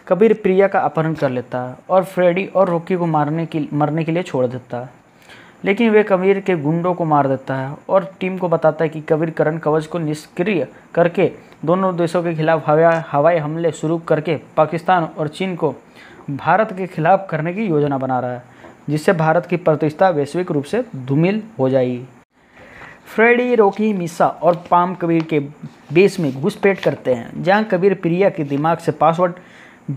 कबीर प्रिया का अपहरण कर लेता और फ्रेडी और रोकी को मारने की मरने के लिए छोड़ देता लेकिन वे कबीर के गुंडों को मार देता है और टीम को बताता है कि कबीर करण कवच को निष्क्रिय करके दोनों देशों के खिलाफ हवाई हमले शुरू करके पाकिस्तान और चीन को भारत के खिलाफ करने की योजना बना रहा है जिससे भारत की प्रतिष्ठा वैश्विक रूप से धूमिल हो जाएगी फ्रेडी रोकी मिसा और पाम कबीर के बेस में घुसपैठ करते हैं जहां कबीर प्रिया के दिमाग से पासवर्ड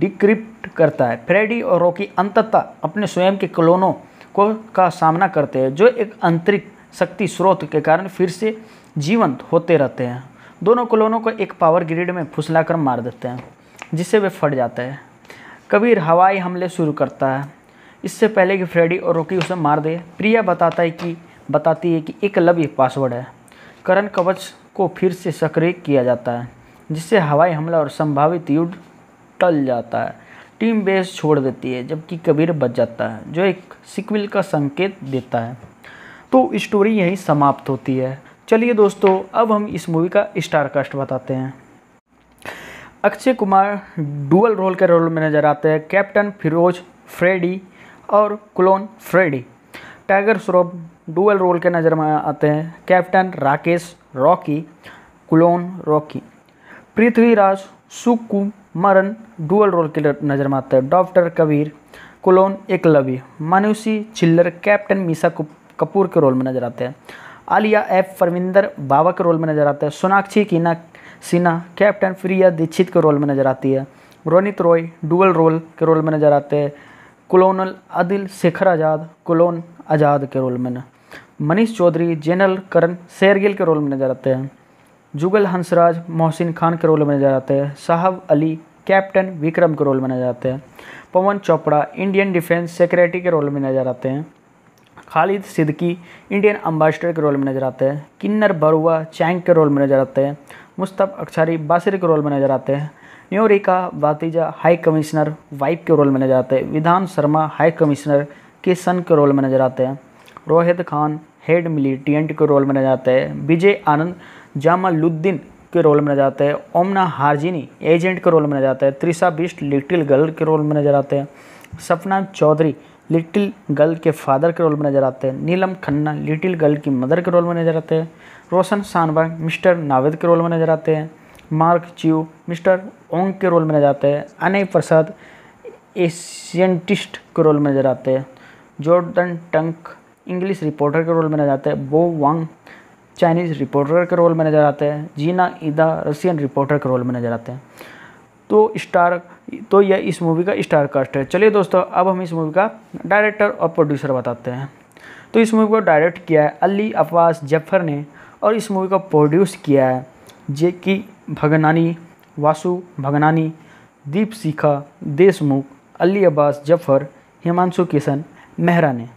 डिक्रिप्ट करता है फ्रेडी और रोकी अंततः अपने स्वयं के क्लोनों को का सामना करते हैं जो एक आंतरिक शक्ति स्रोत के कारण फिर से जीवंत होते रहते हैं दोनों कलोनों को एक पावर ग्रिड में फुसला मार देते हैं जिससे वे फट जाते हैं कबीर हवाई हमले शुरू करता है इससे पहले कि फ्रेडी और रोकी उसे मार दे प्रिया बताता है कि बताती है कि एक लव ये पासवर्ड है करण कवच को फिर से सक्रिय किया जाता है जिससे हवाई हमला और संभावित युद्ध टल जाता है टीम बेस छोड़ देती है जबकि कबीर बच जाता है जो एक सिक्विल का संकेत देता है तो स्टोरी यहीं समाप्त होती है चलिए दोस्तों अब हम इस मूवी का स्टार कास्ट बताते हैं अक्षय कुमार डुअल रोल के रोल में नज़र आते हैं कैप्टन फिरोज फ्रेडी और clone Freddy tiger Shroff dual role के नज़र में आते हैं captain Rakesh Rocky clone Rocky Prithviraj Sukumaran dual role के नज़र में आते हैं doctor Kabir clone Eklavya Manushi Chhillar captain Misa Kapoor के रोल में नज़र आते हैं आलिया एफ परमिंदर बाबा के रोल में नजर आता है सोनाक्षी कीना सिन्हा कैप्टन फ्रिया दीक्षित के रोल में नजर आती है रोनित रॉय डुअल रोल के रोल में नजर आते हैं कुलोनल आदिल शेखर आज़ाद कुलोन आज़ाद के रोल में मनीष चौधरी जनरल करण शेरगिल के रोल में नजर आते हैं जुगल हंसराज मोहसिन खान के रोल में नजर आते हैं साहब अली कैप्टन विक्रम के रोल में नजर आते हैं Pawan Chopra Indian defence secretary के रोल में नजर आते हैं खालिद सिद्दकी इंडियन अम्बेसडर के रोल में नज़र आते हैं किन्नर बरुआ चैंग के रोल में नज़र आते हैं मुस्तफ़ अक्सारी बासिर के रोल में नज़र आते हैं न्योरिका वातिजा हाई कमिश्नर वाइफ के रोल में नज़र आते हैं विधान शर्मा हाई कमिश्नर के सन के रोल में नज़र आते हैं रोहित खान हेड मिलिटेंट के रोल में नज़र आते हैं विजय आनंद जामालुद्दीन के रोल में नजर आते हैं ओमना हारजिनी एजेंट के रोल में नजर आते हैं त्रिशा बिस्ट लिटिल गर्ल के रोल में नजर आते हैं सपना चौधरी लिटिल गर्ल के फादर के रोल में नजर आते हैं नीलम खन्ना लिटिल गर्ल की मदर के रोल में नजर आते हैं रोशन सानवाग मिस्टर नावेद के रोल में नजर आते हैं मार्क च्यू मिस्टर ओंग के रोल में नजर आते हैं अनय प्रसाद एशियंटिस्ट के रोल में नजर आते हैं जॉर्डन टंक इंग्लिश रिपोर्टर के रोल में नजर आते हैं बो वांग चाइनीज़ रिपोर्टर के रोल में नजर आते हैं जीना ईदा रशियन रिपोर्टर के रोल में नजर आते हैं तो स्टार तो यह इस मूवी का स्टार कास्ट है चलिए दोस्तों अब हम इस मूवी का डायरेक्टर और प्रोड्यूसर बताते हैं तो इस मूवी को डायरेक्ट किया है अली अब्बास जफर ने और इस मूवी को प्रोड्यूस किया है जे की भगनानी वासु भगनानी दीप शिखा देशमुख अली अब्बास जफर हिमांशु किशन मेहरा ने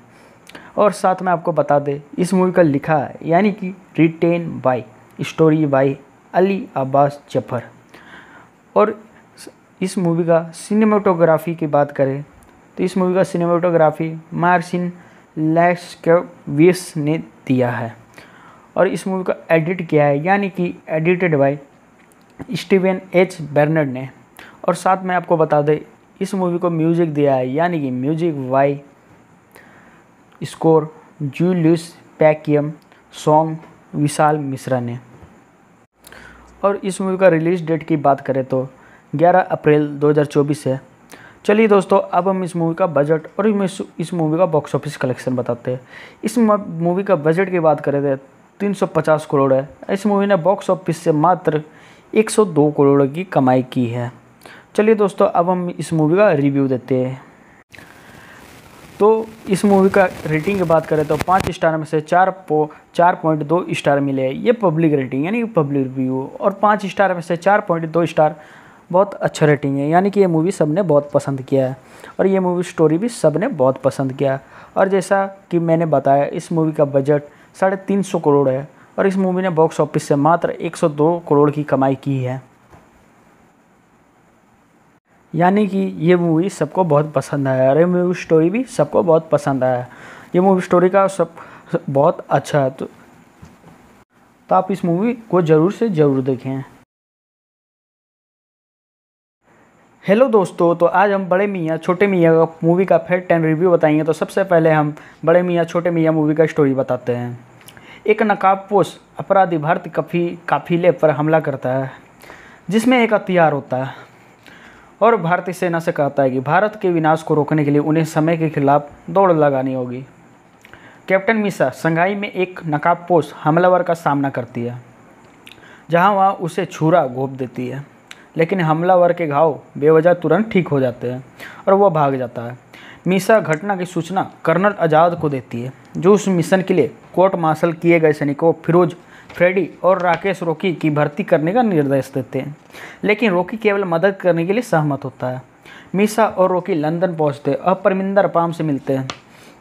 और साथ में आपको बता दें इस मूवी का लिखा है यानी कि written by story by Ali Abbas Zafar और इस मूवी का सिनेमाटोग्राफी की बात करें तो इस मूवी का सिनेमाटोग्राफी मार्सिन लैशकेविस ने दिया है और इस मूवी का एडिट किया है यानी कि edited by Steven H Bernard ने और साथ में आपको बता दें इस मूवी को म्यूजिक दिया है यानी कि music by score Julius पैकियम song Vishal Mishra ने और इस मूवी का रिलीज डेट की बात करें तो 11 अप्रैल 2024 है चलिए दोस्तों अब हम इस मूवी का बजट और इस मूवी का बॉक्स ऑफिस कलेक्शन बताते हैं इस मूवी का बजट की बात करें तो 350 करोड़ है इस मूवी ने बॉक्स ऑफिस से मात्र 102 करोड़ की कमाई की है चलिए दोस्तों अब हम इस मूवी का रिव्यू देते हैं तो इस मूवी का रेटिंग की बात करें तो पाँच स्टार में से चार पो चार पॉइंट दो स्टार मिले ये पब्लिक रेटिंग यानी पब्लिक रिव्यू और पाँच स्टार में से चार पॉइंट दो स्टार बहुत अच्छा रेटिंग है यानी कि ये मूवी सबने बहुत पसंद किया है और ये मूवी स्टोरी भी सब ने बहुत पसंद किया है और जैसा कि मैंने बताया इस मूवी का बजट साढ़े तीन सौ करोड़ है और इस मूवी ने बॉक्स ऑफिस से मात्र एक सौ दो करोड़ की कमाई की है यानी कि ये मूवी सबको बहुत पसंद आया और ये मूवी स्टोरी भी सबको बहुत पसंद आया ये मूवी स्टोरी का सब बहुत अच्छा है तो, तो आप इस मूवी को ज़रूर से ज़रूर देखें हेलो दोस्तों तो आज हम बड़े मियाँ छोटे मियाँ का मूवी का फिर टेन रिव्यू बताएंगे तो सबसे पहले हम बड़े मियाँ छोटे मियाँ मूवी का स्टोरी बताते हैं एक नकाबपोश अपराधी भारत कफी काफिले पर हमला करता है जिसमें एक हथियार होता है और भारतीय सेना से कहता है कि भारत के विनाश को रोकने के लिए उन्हें समय के खिलाफ दौड़ लगानी होगी कैप्टन मिसा संघाई में एक नकाबपोश हमलावर का सामना करती है जहाँ वहाँ उसे छुरा घोप देती है लेकिन हमलावर के घाव बेवजह तुरंत ठीक हो जाते हैं और वह भाग जाता है मीसा घटना की सूचना कर्नल आज़ाद को देती है जो उस मिशन के लिए कोर्ट मार्शल किए गए सैनिकों फिरोज फ्रेडी और राकेश रोकी की भर्ती करने का निर्देश देते हैं लेकिन रोकी केवल मदद करने के लिए सहमत होता है मीसा और रोकी लंदन पहुंचते और परमिंदर पाम से मिलते हैं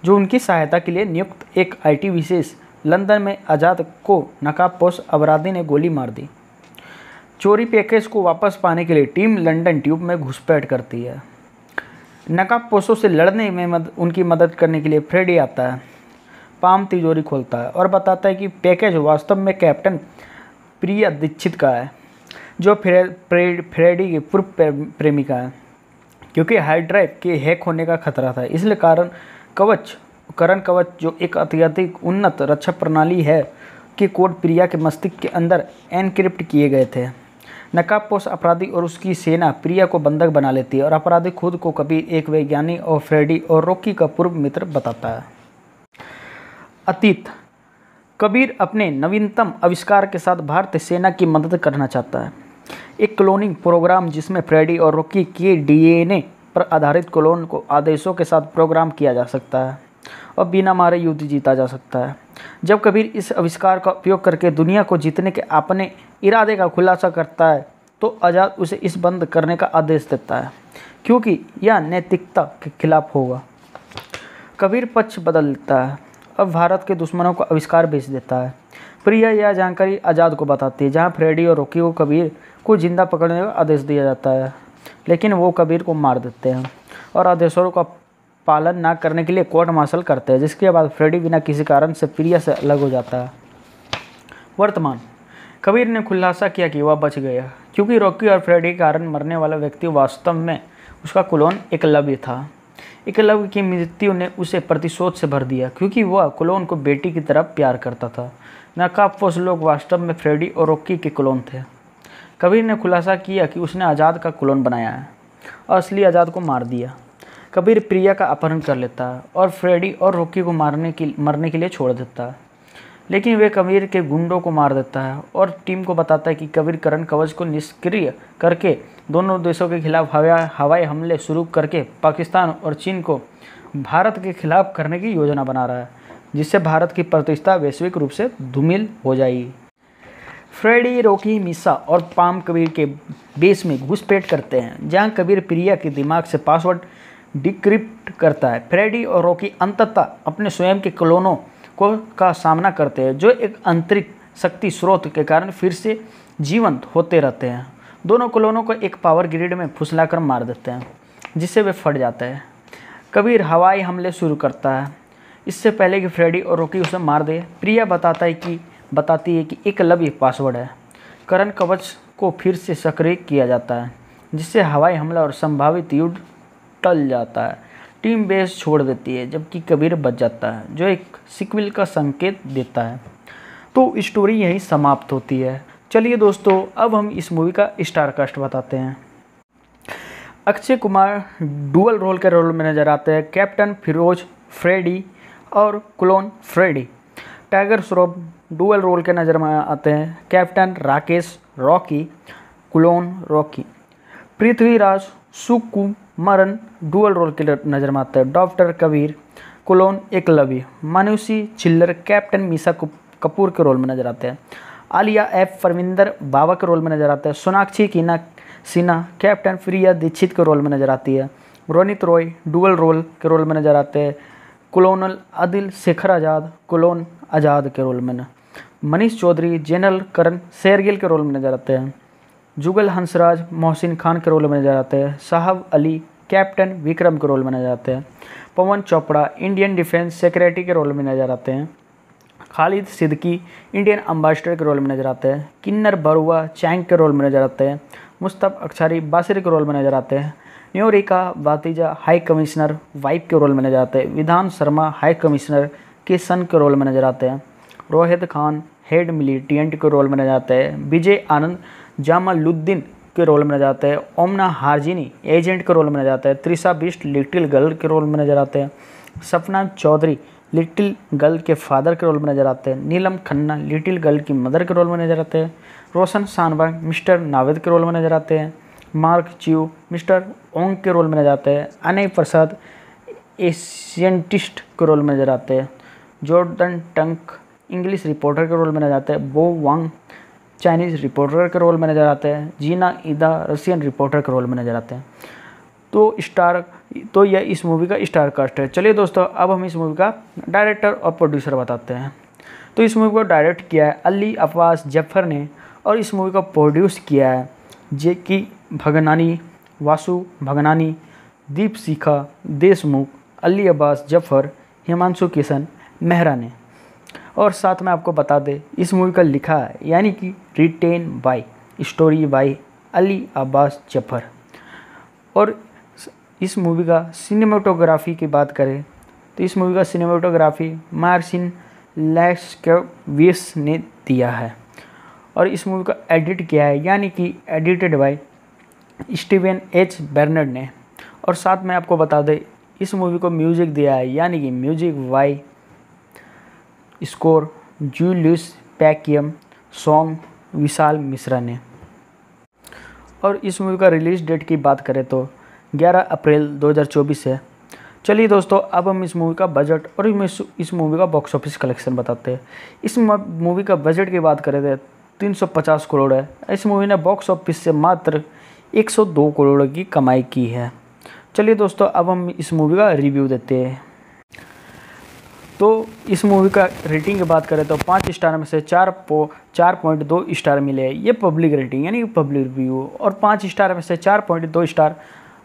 जो उनकी सहायता के लिए नियुक्त एक आईटी विशेष लंदन में आज़ाद को नकाबपोश अपराधी ने गोली मार दी चोरी पैकेज को वापस पाने के लिए टीम लंदन ट्यूब में घुसपैठ करती है नकाब नकाबपोशों से लड़ने में मद, उनकी मदद करने के लिए फ्रेडी आता है पाम तिजोरी खोलता है और बताता है कि पैकेज वास्तव में कैप्टन प्रिया दीक्षित का है जो फ्रे, फ्रे, फ्रेडी की पूर्व प्रेमिका है क्योंकि हाइड्राइव के हैक होने का खतरा था इसलिए कारण कवच करण कवच जो एक अत्यधिक उन्नत रक्षा प्रणाली है के कोड प्रिया के मस्तिष्क के अंदर एनक्रिप्ट किए गए थे नकाबपोश अपराधी और उसकी सेना प्रिया को बंधक बना लेती है और अपराधी खुद को कबीर एक वैज्ञानिक और फ्रेडी और रॉकी का पूर्व मित्र बताता है अतीत कबीर अपने नवीनतम आविष्कार के साथ भारतीय सेना की मदद करना चाहता है एक क्लोनिंग प्रोग्राम जिसमें फ्रेडी और रॉकी के डीएनए पर आधारित क्लोन को आदेशों के साथ प्रोग्राम किया जा सकता है और बिना मारे युद्ध जीता जा सकता है जब कबीर इस आविष्कार का उपयोग करके दुनिया को जीतने के अपने इरादे का खुलासा करता है तो आज़ाद उसे इस बंद करने का आदेश देता है क्योंकि यह नैतिकता के खिलाफ होगा कबीर पक्ष बदल देता है अब भारत के दुश्मनों को आविष्कार बेच देता है प्रिया यह जानकारी आज़ाद को बताती है जहाँ फ्रेडी और रोकी को कबीर को जिंदा पकड़ने का आदेश दिया जाता है लेकिन वो कबीर को मार देते हैं और आदेशों का पालन ना करने के लिए कोर्ट मार्शल करते हैं जिसके बाद फ्रेडी बिना किसी कारण से प्रिया से अलग हो जाता है वर्तमान कबीर ने खुलासा किया कि वह बच गया क्योंकि रॉकी और फ्रेडी के कारण मरने वाला व्यक्ति वास्तव में उसका कुलोन एकलव्य था एकलव्य की मृत्यु ने उसे प्रतिशोध से भर दिया क्योंकि वह कुलोन को बेटी की तरह प्यार करता था नकाबपोश लोग वास्तव में फ्रेडी और रॉकी के कुलोन थे कबीर ने खुलासा किया कि उसने आज़ाद का कुलोन बनाया है और असली आज़ाद को मार दिया कबीर प्रिया का अपहरण कर लेता और फ्रेडी और रोकी को मारने की मरने के लिए छोड़ देता लेकिन वे कबीर के गुंडों को मार देता है और टीम को बताता है कि कबीर करण कवच को निष्क्रिय करके दोनों देशों के खिलाफ हवा हवाई हमले शुरू करके पाकिस्तान और चीन को भारत के खिलाफ करने की योजना बना रहा है जिससे भारत की प्रतिष्ठा वैश्विक रूप से धूमिल हो जाएगी फ्रेडी रोकी मिसा और पाम कबीर के बेस में घुसपैठ करते हैं जहां कबीर प्रिया के दिमाग से पासवर्ड डिक्रिप्ट करता है फ्रेडी और रॉकी अंततः अपने स्वयं के क्लोनों को का सामना करते हैं जो एक आंतरिक शक्ति स्रोत के कारण फिर से जीवंत होते रहते हैं दोनों क्लोनों को एक पावर ग्रिड में फुसलाकर मार देते हैं जिससे वे फट जाते हैं कबीर हवाई हमले शुरू करता है इससे पहले कि फ्रेडी और रोकी उसे मार दे प्रिया बताता है कि बताती है कि एक लव्य पासवर्ड है करण कवच को फिर से सक्रिय किया जाता है जिससे हवाई हमला और संभावित युद्ध टल जाता है टीम बेस छोड़ देती है जबकि कबीर बच जाता है जो एक सिक्विल का संकेत देता है तो स्टोरी यहीं समाप्त होती है चलिए दोस्तों अब हम इस मूवी का स्टार कास्ट बताते हैं अक्षय कुमार डुअल रोल के रोल में नज़र आते हैं कैप्टन फिरोज फ्रेडी और clone Freddy tiger Shroff dual role के नज़र में आते हैं captain Rakesh Rocky clone Rocky Prithviraj Sukumaran dual role के नज़र में आता है डॉक्टर कबीर कुलोन लवी मानुषी छिल्लर कैप्टन मीसा कपूर के रोल में नज़र आते हैं आलिया एफ परविंदर बाबा के रोल में नज़र आते हैं सोनाक्षी कीना सिन्हा कैप्टन प्रिया दीक्षित के रोल में नज़र आती है रोनित रॉय डुअल रोल के रोल में नज़र आते हैं कुलोनल आदिल शेखर आज़ाद कुलोन आज़ाद के रोल में मनीष चौधरी जनरल करण शेरगिल के रोल में नज़र आते हैं जुगल हंसराज मोहसिन खान के रोल में नजर आते हैं साहब अली कैप्टन विक्रम के रोल में नजर आते हैं Pawan Chopra Indian defence secretary के रोल में नजर आते हैं खालिद सिद्दकी इंडियन अम्बेसडर के रोल में नजर आते हैं किन्नर बरुआ चैंग के रोल में नजर आते हैं मुस्तफ़ अक्षारी बासिर के रोल में नजर आते हैं न्योरिका वातीजा हाई कमिश्नर वाइप के रोल में नजर आते हैं विधान शर्मा हाई कमिश्नर के सन के रोल में नजर आते हैं रोहित खान हेड मिलिटेंट के रोल में नजर आते हैं विजय आनंद जामालुद्दीन के रोल में नजर आते हैं ओमना हारजिनी एजेंट के रोल में नजर आते हैं त्रिशा बिस्ट लिटिल गर्ल के रोल में नजर आते हैं सपना चौधरी लिटिल गर्ल के फादर के रोल में नजर आते हैं नीलम खन्ना लिटिल गर्ल की मदर के रोल में नजर आते हैं रोशन सानवा मिस्टर नावेद के रोल में नजर आते हैं मार्क च्यू मिस्टर ओंग के रोल में नजर आते हैं अनय प्रसाद एशियंटिस्ट के रोल में नजर आते हैं जॉर्डन टंक इंग्लिश रिपोर्टर के रोल में नजर आते हैं बो वांग चाइनीज़ रिपोर्टर के रोल में नज़र आते हैं जीना ईदा रशियन रिपोर्टर के रोल में नज़र आते हैं तो स्टार तो यह इस मूवी का स्टार कास्ट है चलिए दोस्तों अब हम इस मूवी का डायरेक्टर और प्रोड्यूसर बताते हैं तो इस मूवी को डायरेक्ट किया है अली अब्बास जफर ने और इस मूवी को प्रोड्यूस किया है जे की भगनानी वासु भगनानी दीप शिखा देशमुख अली अब्बास जफर हिमांशु किशन मेहरा ने और साथ में आपको बता दें इस मूवी का लिखा है यानी कि written by story by Ali Abbas Zafar और इस मूवी का सिनेमाटोग्राफी की बात करें तो इस मूवी का सिनेमाटोग्राफी मार्सिन लैशकेविस ने दिया है और इस मूवी का एडिट किया है यानी कि edited by Steven H Bernard ने और साथ में आपको बता दें इस मूवी को म्यूज़िक दिया है यानी कि music by score Julius पैकियम song Vishal Mishra ने और इस मूवी का रिलीज डेट की बात करें तो 11 अप्रैल 2024 है चलिए दोस्तों अब हम इस मूवी का बजट और इस मूवी का बॉक्स ऑफिस कलेक्शन बताते हैं इस मूवी का बजट की बात करें तो 350 करोड़ है इस मूवी ने बॉक्स ऑफिस से मात्र 102 करोड़ की कमाई की है चलिए दोस्तों अब हम इस मूवी का रिव्यू देते हैं तो इस मूवी का रेटिंग की बात करें तो पाँच स्टार में से चार पो चार पॉइंट दो स्टार मिले ये पब्लिक रेटिंग यानी पब्लिक रिव्यू और पाँच स्टार में से चार पॉइंट दो स्टार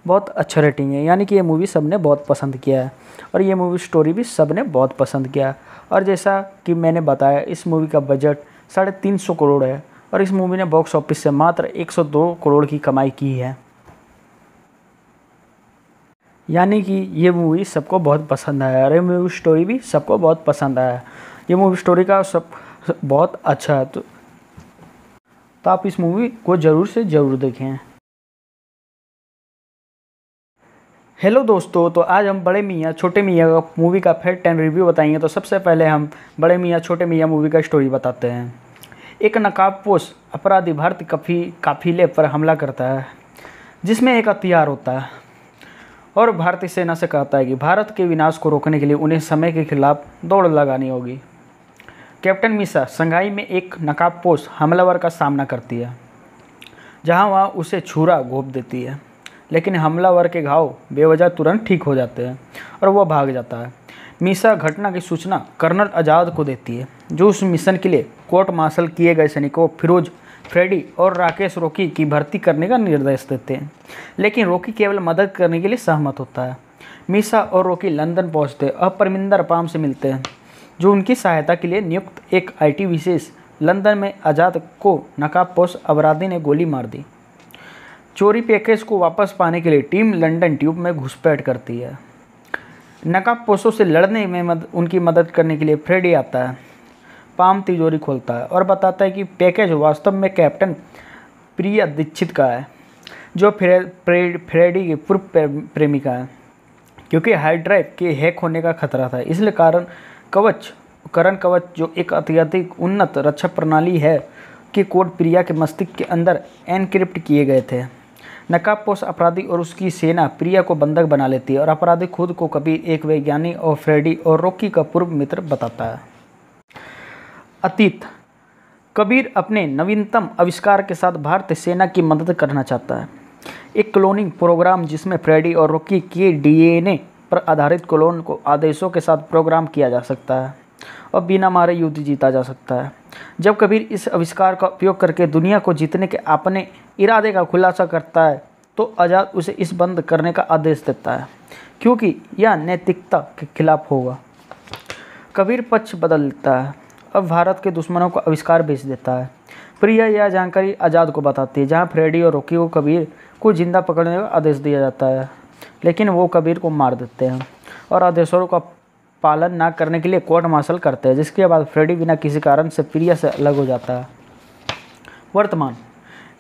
बहुत अच्छा रेटिंग है यानी कि ये मूवी सबने बहुत पसंद किया है और ये मूवी स्टोरी भी सब ने बहुत पसंद किया और जैसा कि मैंने बताया इस मूवी का बजट साढ़े तीन सौ करोड़ है और इस मूवी ने बॉक्स ऑफिस से मात्र दो करोड़ की कमाई की है यानी कि ये मूवी सबको बहुत पसंद आया और ये मूवी स्टोरी भी सबको बहुत पसंद आया ये मूवी स्टोरी का सब बहुत अच्छा है तो, तो आप इस मूवी को ज़रूर से ज़रूर देखें हेलो दोस्तों तो आज हम बड़े मियाँ छोटे मियाँ का मूवी का फिर टेन रिव्यू बताएंगे तो सबसे पहले हम बड़े मियाँ छोटे मियाँ मूवी का स्टोरी बताते हैं एक नकाबपोश अपराधी भारत कफी काफिले पर हमला करता है जिसमें एक हथियार होता है और भारतीय सेना से कहता है कि भारत के विनाश को रोकने के लिए उन्हें समय के खिलाफ दौड़ लगानी होगी कैप्टन मिसा संघाई में एक नकाबपोश हमलावर का सामना करती है जहां वह उसे छुरा घोप देती है लेकिन हमलावर के घाव बेवजह तुरंत ठीक हो जाते हैं और वह भाग जाता है मिसा घटना की सूचना कर्नल आज़ाद को देती है जो उस मिशन के लिए कोर्ट मार्शल किए गए सैनिकों फिरोज फ्रेडी और राकेश रोकी की भर्ती करने का निर्देश देते हैं लेकिन रोकी केवल मदद करने के लिए सहमत होता है मीसा और रोकी लंदन पहुंचते और परमिंदर पाम से मिलते हैं जो उनकी सहायता के लिए नियुक्त एक आईटी विशेष लंदन में आज़ाद को नकाबपोश अपराधी ने गोली मार दी चोरी पैकेज को वापस पाने के लिए टीम लंदन ट्यूब में घुसपैठ करती है नकाबपोशों से लड़ने में मद, उनकी मदद करने के लिए फ्रेडी आता है पाम तिजोरी खोलता है और बताता है कि पैकेज वास्तव में कैप्टन प्रिया दीक्षित का है जो फ्रे, फ्रेडी की पूर्व प्रेमिका है क्योंकि हाइड्राइव के हैक होने का खतरा था इसलिए कारण कवच करण कवच जो एक अत्यधिक उन्नत रक्षा प्रणाली है के कोड प्रिया के मस्तिष्क के अंदर एनक्रिप्ट किए गए थे नकाबपोश अपराधी और उसकी सेना प्रिया को बंधक बना लेती है और अपराधी खुद को कभी एक वैज्ञानिक और फ्रेडी और रॉकी का पूर्व मित्र बताता है अतीत कबीर अपने नवीनतम आविष्कार के साथ भारतीय सेना की मदद करना चाहता है एक क्लोनिंग प्रोग्राम जिसमें फ्रेडी और रॉकी के डीएनए पर आधारित क्लोन को आदेशों के साथ प्रोग्राम किया जा सकता है और बिना मारे युद्ध जीता जा सकता है जब कबीर इस आविष्कार का उपयोग करके दुनिया को जीतने के अपने इरादे का खुलासा करता है तो आज़ाद उसे इस बंद करने का आदेश देता है क्योंकि यह नैतिकता के खिलाफ होगा कबीर पक्ष बदलता है अब भारत के दुश्मनों को आविष्कार बेच देता है प्रिया यह जानकारी आज़ाद को बताती है जहाँ फ्रेडी और रोकी को कबीर को जिंदा पकड़ने का आदेश दिया जाता है लेकिन वो कबीर को मार देते हैं और आदेशों का पालन ना करने के लिए कोर्ट मार्शल करते हैं जिसके बाद फ्रेडी बिना किसी कारण से प्रिया से अलग हो जाता है वर्तमान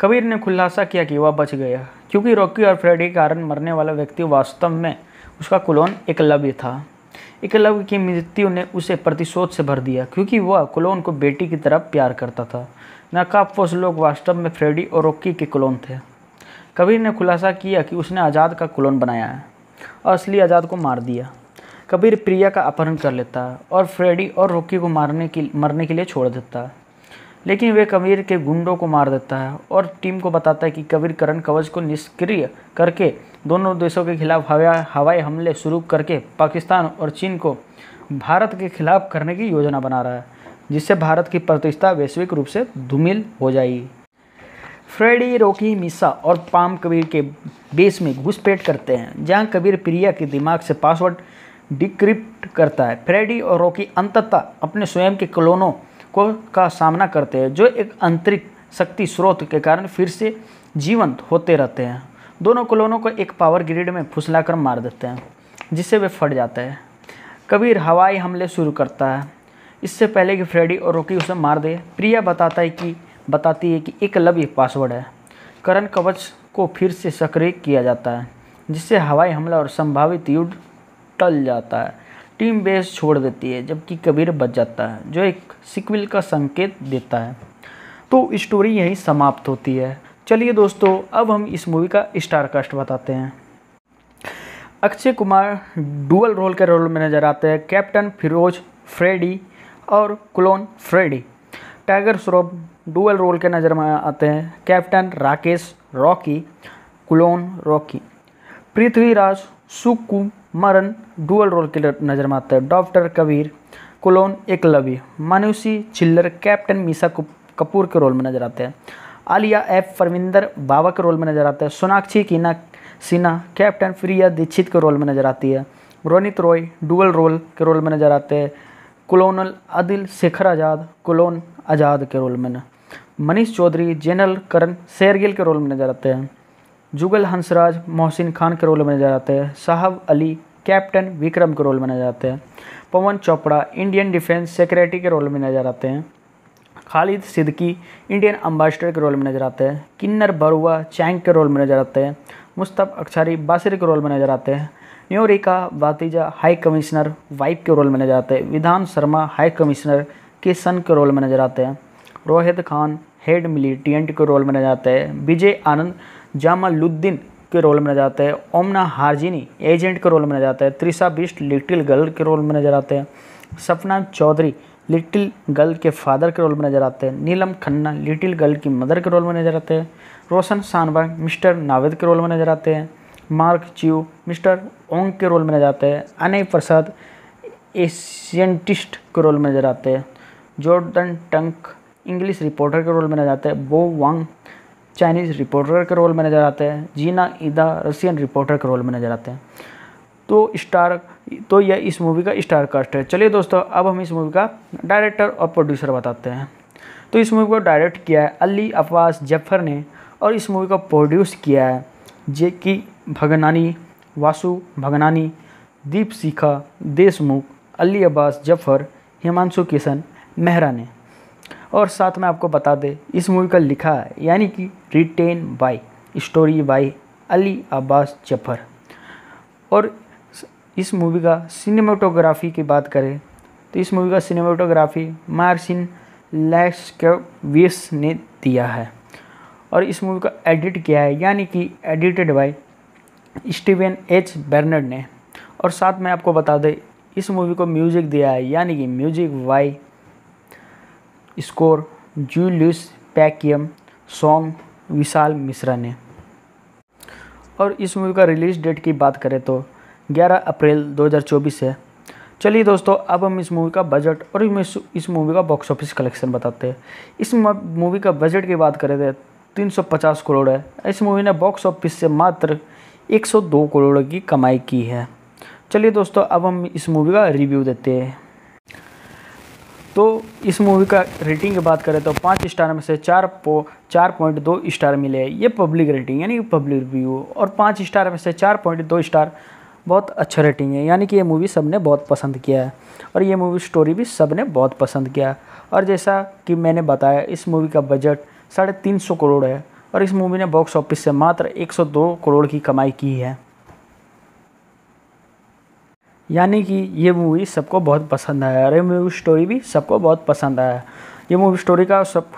कबीर ने खुलासा किया कि वह बच गया क्योंकि रॉकी और फ्रेडी के कारण मरने वाला व्यक्ति वास्तव में उसका कुलोन एकलव्य था इकलव की मृत्यु ने उसे प्रतिशोध से भर दिया क्योंकि वह क्लोन को बेटी की तरह प्यार करता था नाकाबपोश लोग वास्तव में फ्रेडी और रोकी के क्लोन थे कबीर ने खुलासा किया कि उसने आज़ाद का क्लोन बनाया है और असली आज़ाद को मार दिया कबीर प्रिया का अपहरण कर लेता और फ्रेडी और रोकी को मारने के मरने के लिए छोड़ देता लेकिन वे कबीर के गुंडों को मार देता है और टीम को बताता है कि कबीर करण कवच को निष्क्रिय करके दोनों देशों के खिलाफ हवाई हमले शुरू करके पाकिस्तान और चीन को भारत के खिलाफ करने की योजना बना रहा है जिससे भारत की प्रतिष्ठा वैश्विक रूप से धूमिल हो जाएगी फ्रेडी रोकी मिसा और पाम कबीर के बेस में घुसपैठ करते हैं जहां कबीर प्रिया के दिमाग से पासवर्ड डिक्रिप्ट करता है फ्रेडी और रोकी अंततः अपने स्वयं के क्लोनों को का सामना करते हैं जो एक आंतरिक शक्ति स्रोत के कारण फिर से जीवंत होते रहते हैं दोनों कलोनों को एक पावर ग्रिड में फुसलाकर मार देते हैं जिससे वे फट जाते हैं कबीर हवाई हमले शुरू करता है इससे पहले कि फ्रेडी और रोकी उसे मार दे प्रिया बताता है कि बताती है कि एक लव्य पासवर्ड है करण कवच को फिर से सक्रिय किया जाता है जिससे हवाई हमला और संभावित युद्ध टल जाता है टीम बेस छोड़ देती है जबकि कबीर बच जाता है जो एक सिक्विल का संकेत देता है तो स्टोरी यही समाप्त होती है चलिए दोस्तों अब हम इस मूवी का स्टार कास्ट बताते हैं अक्षय कुमार डुअल रोल के रोल में नज़र आते हैं कैप्टन फिरोज फ्रेडी और clone Freddy tiger Shroff dual role के नज़र में आते हैं captain Rakesh Rocky clone Rocky Prithviraj Sukumaran dual role के नज़र में आते हैं doctor Kabir clone Eklavya Manushi Chhillar captain Misa Kapoor के रोल में नज़र आते हैं आलिया एफ परविंदर बाबा के रोल में नजर आते हैं सोनाक्षी कीना सिन्हा कैप्टन फ्रिया दीक्षित के रोल में नजर आती है रोनित रॉय डुअल रोल के रोल में नजर आते हैं कुलोनल आदिल शेखर आज़ाद कुलोन आज़ाद के रोल में मनीष चौधरी जनरल करण शेरगिल के रोल में नजर आते हैं जुगल हंसराज मोहसिन खान के रोल में नजर आते हैं साहब अली कैप्टन विक्रम के रोल में नजर आते हैं Pawan Chopra Indian defence secretary के रोल में नजर आते हैं खालिद सिद्दकी इंडियन अम्बेसडर के रोल में नज़र आते हैं किन्नर बरुआ चैंग के रोल में नज़र आते हैं मुस्तफ़ अक्षारी बासिर के रोल में नज़र आते हैं न्योरिका वातीजा हाई कमिश्नर वाइफ के रोल में नज़र आते हैं विधान शर्मा हाई कमिश्नर के सन के रोल में नज़र आते हैं रोहित खान हेड मिलिटेंट के रोल में नजर आते हैं विजय आनंद जामालुद्दीन के रोल में नजर आते हैं ओमना हारजिनी एजेंट के रोल में नजर आते हैं त्रिशा बिस्ट लिटिल गर्ल के रोल में नजर आते हैं सपना चौधरी लिटिल गर्ल के फादर के रोल में नजर आते हैं नीलम खन्ना लिटिल गर्ल की मदर के रोल में नजर आते हैं रोशन शानबाग मिस्टर नावेद के रोल में नजर आते हैं मार्क च्यू मिस्टर ओंग के रोल में नजर आते हैं अनय प्रसाद एशियंटिस्ट के रोल में नजर आते हैं जॉर्डन टंक इंग्लिश रिपोर्टर के रोल में नजर आते हैं बो वांग चाइनीज़ रिपोर्टर के रोल में नजर आते हैं जीना ईदा रशियन रिपोर्टर के रोल में नजर आते हैं तो स्टार तो यह इस मूवी का स्टार कास्ट है चलिए दोस्तों अब हम इस मूवी का डायरेक्टर और प्रोड्यूसर बताते हैं तो इस मूवी को डायरेक्ट किया है अली अब्बास जफर ने और इस मूवी को प्रोड्यूस किया है जे की भगनानी वासु भगनानी दीप शिखा देशमुख अली अब्बास जफर हिमांशु किशन मेहरा ने और साथ में आपको बता दें इस मूवी का लिखा है यानी कि written by story by Ali Abbas Zafar और इस मूवी का सिनेमाटोग्राफी की बात करें तो इस मूवी का सिनेमाटोग्राफी मार्सिन लैक्सकेविस ने दिया है और इस मूवी का एडिट किया है यानी कि edited by Steven H Bernard ने और साथ में आपको बता दें इस मूवी को म्यूजिक दिया है यानी कि music by score Julius पैकियम song Vishal Mishra ने और इस मूवी का रिलीज डेट की बात करें तो 11 अप्रैल 2024 है चलिए दोस्तों अब हम इस मूवी का बजट और इस मूवी का बॉक्स ऑफिस कलेक्शन बताते हैं इस मूवी का बजट की बात करें तो तीन सौ पचास करोड़ है इस मूवी ने बॉक्स ऑफिस से मात्र एक सौ दो करोड़ की कमाई की है चलिए दोस्तों अब हम इस मूवी का रिव्यू देते हैं तो इस मूवी का रेटिंग की बात करें तो पाँच स्टार में से चार पो चार पॉइंट दो स्टार मिले ये पब्लिक रेटिंग यानी पब्लिक रिव्यू और पाँच स्टार में से चार पॉइंट दो स्टार बहुत अच्छा रेटिंग है यानी कि ये मूवी सबने बहुत पसंद किया है और ये मूवी स्टोरी भी सबने बहुत पसंद किया है और जैसा कि मैंने बताया इस मूवी का बजट साढ़े तीन सौ करोड़ है और इस मूवी ने बॉक्स ऑफिस से मात्र एक सौ दो करोड़ की कमाई की है यानी कि ये मूवी सबको बहुत पसंद आया और ये मूवी स्टोरी भी सबको बहुत पसंद आया ये मूवी स्टोरी का सब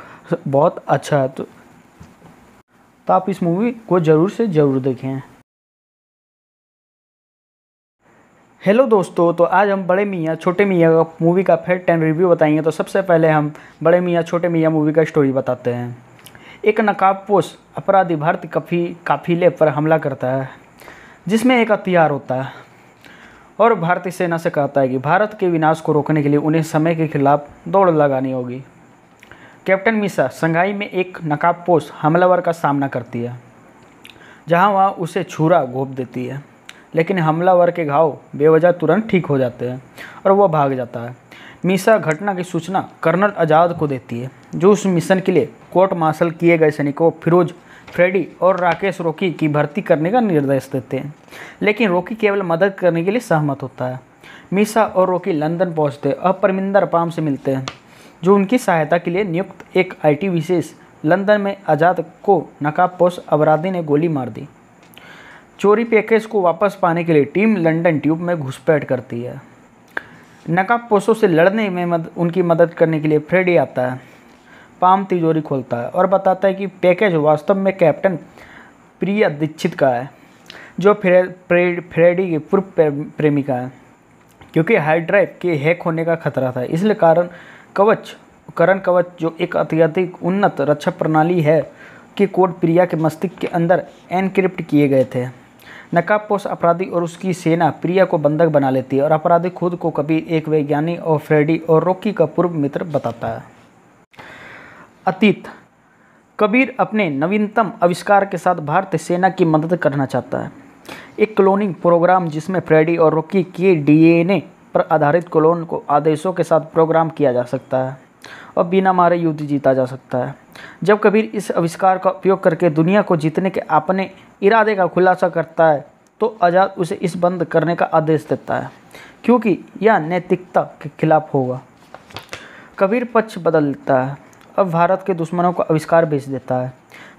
बहुत अच्छा है तो, तो आप इस मूवी को ज़रूर से ज़रूर देखें हेलो दोस्तों तो आज हम बड़े मियाँ छोटे मियाँ का मूवी का फिर टेन रिव्यू बताएंगे तो सबसे पहले हम बड़े मियाँ छोटे मियाँ मूवी का स्टोरी बताते हैं एक नकाबपोश अपराधी भारत कफी काफिले पर हमला करता है जिसमें एक हथियार होता है और भारतीय सेना से कहता है कि भारत के विनाश को रोकने के लिए उन्हें समय के खिलाफ दौड़ लगानी होगी कैप्टन मिसा संघाई में एक नकाबपोश हमलावर का सामना करती है जहाँ वहाँ उसे छुरा घोप देती है लेकिन हमलावर के घाव बेवजह तुरंत ठीक हो जाते हैं और वह भाग जाता है मीसा घटना की सूचना कर्नल आज़ाद को देती है जो उस मिशन के लिए कोर्ट मार्शल किए गए सैनिकों फिरोज फ्रेडी और राकेश रोकी की भर्ती करने का निर्देश देते हैं लेकिन रोकी केवल मदद करने के लिए सहमत होता है मीसा और रोकी लंदन पहुँचते और परमिंदर पाम से मिलते हैं जो उनकी सहायता के लिए नियुक्त एक आईटी विशेष लंदन में आज़ाद को नकाबपोश अपराधी ने गोली मार दी चोरी पैकेज को वापस पाने के लिए टीम लंदन ट्यूब में घुसपैठ करती है नकाबपोशों से लड़ने में मद, उनकी मदद करने के लिए फ्रेडी आता है पाम तिजोरी खोलता है और बताता है कि पैकेज वास्तव में कैप्टन प्रिया दीक्षित का है जो फ्रे, फ्रेडी की पूर्व प्रेमिका है क्योंकि हार्ड के हैक होने का खतरा था इसलिए कारण कवच करण कवच जो एक अत्यधिक उन्नत रक्षा प्रणाली है के कोड प्रिया के मस्तिष्क के अंदर एनक्रिप्ट किए गए थे नकाबपोश अपराधी और उसकी सेना प्रिया को बंधक बना लेती है और अपराधी खुद को कबीर एक वैज्ञानिक और फ्रेडी और रॉकी का पूर्व मित्र बताता है अतीत कबीर अपने नवीनतम आविष्कार के साथ भारतीय सेना की मदद करना चाहता है एक क्लोनिंग प्रोग्राम जिसमें फ्रेडी और रॉकी के डीएनए पर आधारित क्लोन को आदेशों के साथ प्रोग्राम किया जा सकता है और बिना मारे युद्ध जीता जा सकता है जब कबीर इस आविष्कार का उपयोग करके दुनिया को जीतने के अपने इरादे का खुलासा करता है तो आज़ाद उसे इस बंद करने का आदेश देता है क्योंकि यह नैतिकता के खिलाफ होगा कबीर पक्ष बदल देता है अब भारत के दुश्मनों को आविष्कार बेच देता है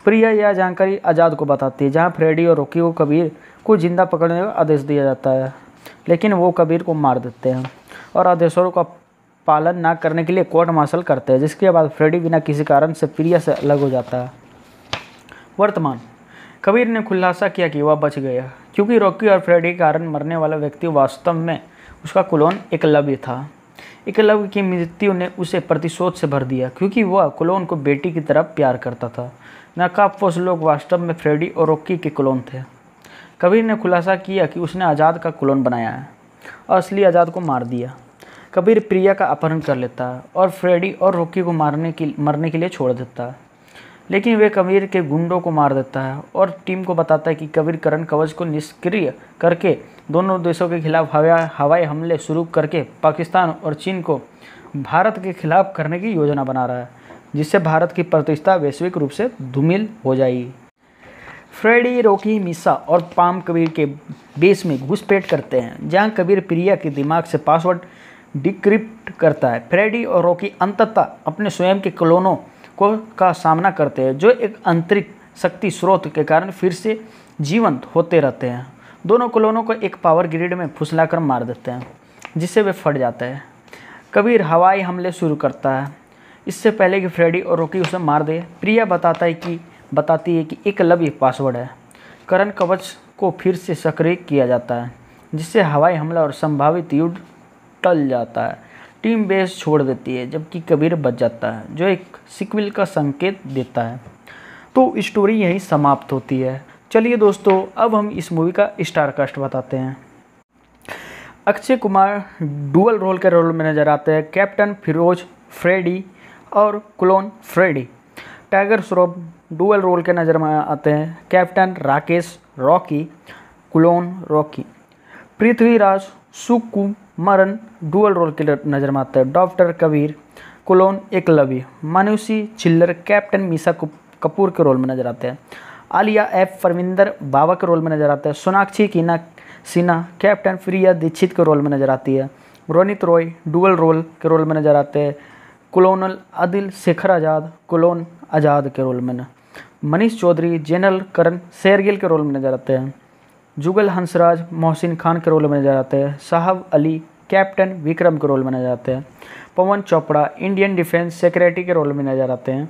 प्रिया यह जानकारी आज़ाद को बताती है जहाँ फ्रेडी और रोकी को कबीर को जिंदा पकड़ने का आदेश दिया जाता है लेकिन वो कबीर को मार देते हैं और आदेशों का पालन न करने के लिए कोर्ट मार्शल करते हैं जिसके बाद फ्रेडी बिना किसी कारण से प्रिया से अलग हो जाता है वर्तमान कबीर ने खुलासा किया कि वह बच गया क्योंकि रॉकी और फ्रेडी के कारण मरने वाला व्यक्ति वास्तव में उसका कुलोन एकलव्य था एकलव्य की मृत्यु ने उसे प्रतिशोध से भर दिया क्योंकि वह कुलोन को बेटी की तरह प्यार करता था नकाबपोश लोग वास्तव में फ्रेडी और रॉकी के कुलोन थे कबीर ने खुलासा किया कि उसने आज़ाद का कुलोन बनाया है और असली आज़ाद को मार दिया कबीर प्रिया का अपहरण कर लेता और फ्रेडी और रोकी को मारने की मरने के लिए छोड़ देता लेकिन वे कबीर के गुंडों को मार देता है और टीम को बताता है कि कबीर करण कवच को निष्क्रिय करके दोनों देशों के खिलाफ हवा हवाई हमले शुरू करके पाकिस्तान और चीन को भारत के खिलाफ करने की योजना बना रहा है जिससे भारत की प्रतिष्ठा वैश्विक रूप से धूमिल हो जाएगी फ्रेडी रोकी मिसा और पाम कबीर के बेस में घुसपैठ करते हैं जहां कबीर प्रिया के दिमाग से पासवर्ड डिक्रिप्ट करता है फ्रेडी और रॉकी अंततः अपने स्वयं के क्लोनों को का सामना करते हैं जो एक आंतरिक शक्ति स्रोत के कारण फिर से जीवंत होते रहते हैं दोनों क्लोनों को एक पावर ग्रिड में फुसलाकर मार देते हैं जिससे वे फट जाते हैं कबीर हवाई हमले शुरू करता है इससे पहले कि फ्रेडी और रोकी उसे मार दे प्रिया बताता है कि बताती है कि एक लव्य पासवर्ड है करण कवच को फिर से सक्रिय किया जाता है जिससे हवाई हमला और संभावित युद्ध टल जाता है टीम बेस छोड़ देती है जबकि कबीर बच जाता है जो एक सिक्विल का संकेत देता है तो स्टोरी यही समाप्त होती है चलिए दोस्तों अब हम इस मूवी का स्टार कास्ट बताते हैं अक्षय कुमार डुअल रोल के रोल में नज़र आते हैं कैप्टन फिरोज फ्रेडी और clone Freddy tiger Shroff dual role के नज़र में आते हैं captain Rakesh Rocky clone Rocky Prithviraj Sukumaran dual role के नज़र में आता है डॉक्टर कबीर कुलोन लवी मानुषी छिल्लर कैप्टन मीसा कपूर के रोल में नज़र आते हैं आलिया एफ परविंदर बाबा के रोल में नज़र आते हैं सोनाक्षी कीना सिन्हा कैप्टन प्रिया दीक्षित के रोल में नज़र आती है रोनित रॉय डुअल रोल के रोल में नज़र आते हैं कुलोनल आदिल शेखर आज़ाद कुलोन आज़ाद के रोल में मनीष चौधरी जनरल करण शेरगिल के रोल में नज़र आते हैं जुगल हंसराज मोहसिन खान के रोल में नजर आते हैं साहब अली कैप्टन विक्रम के रोल में नजर आते हैं Pawan Chopra Indian defence secretary के रोल में नजर आते हैं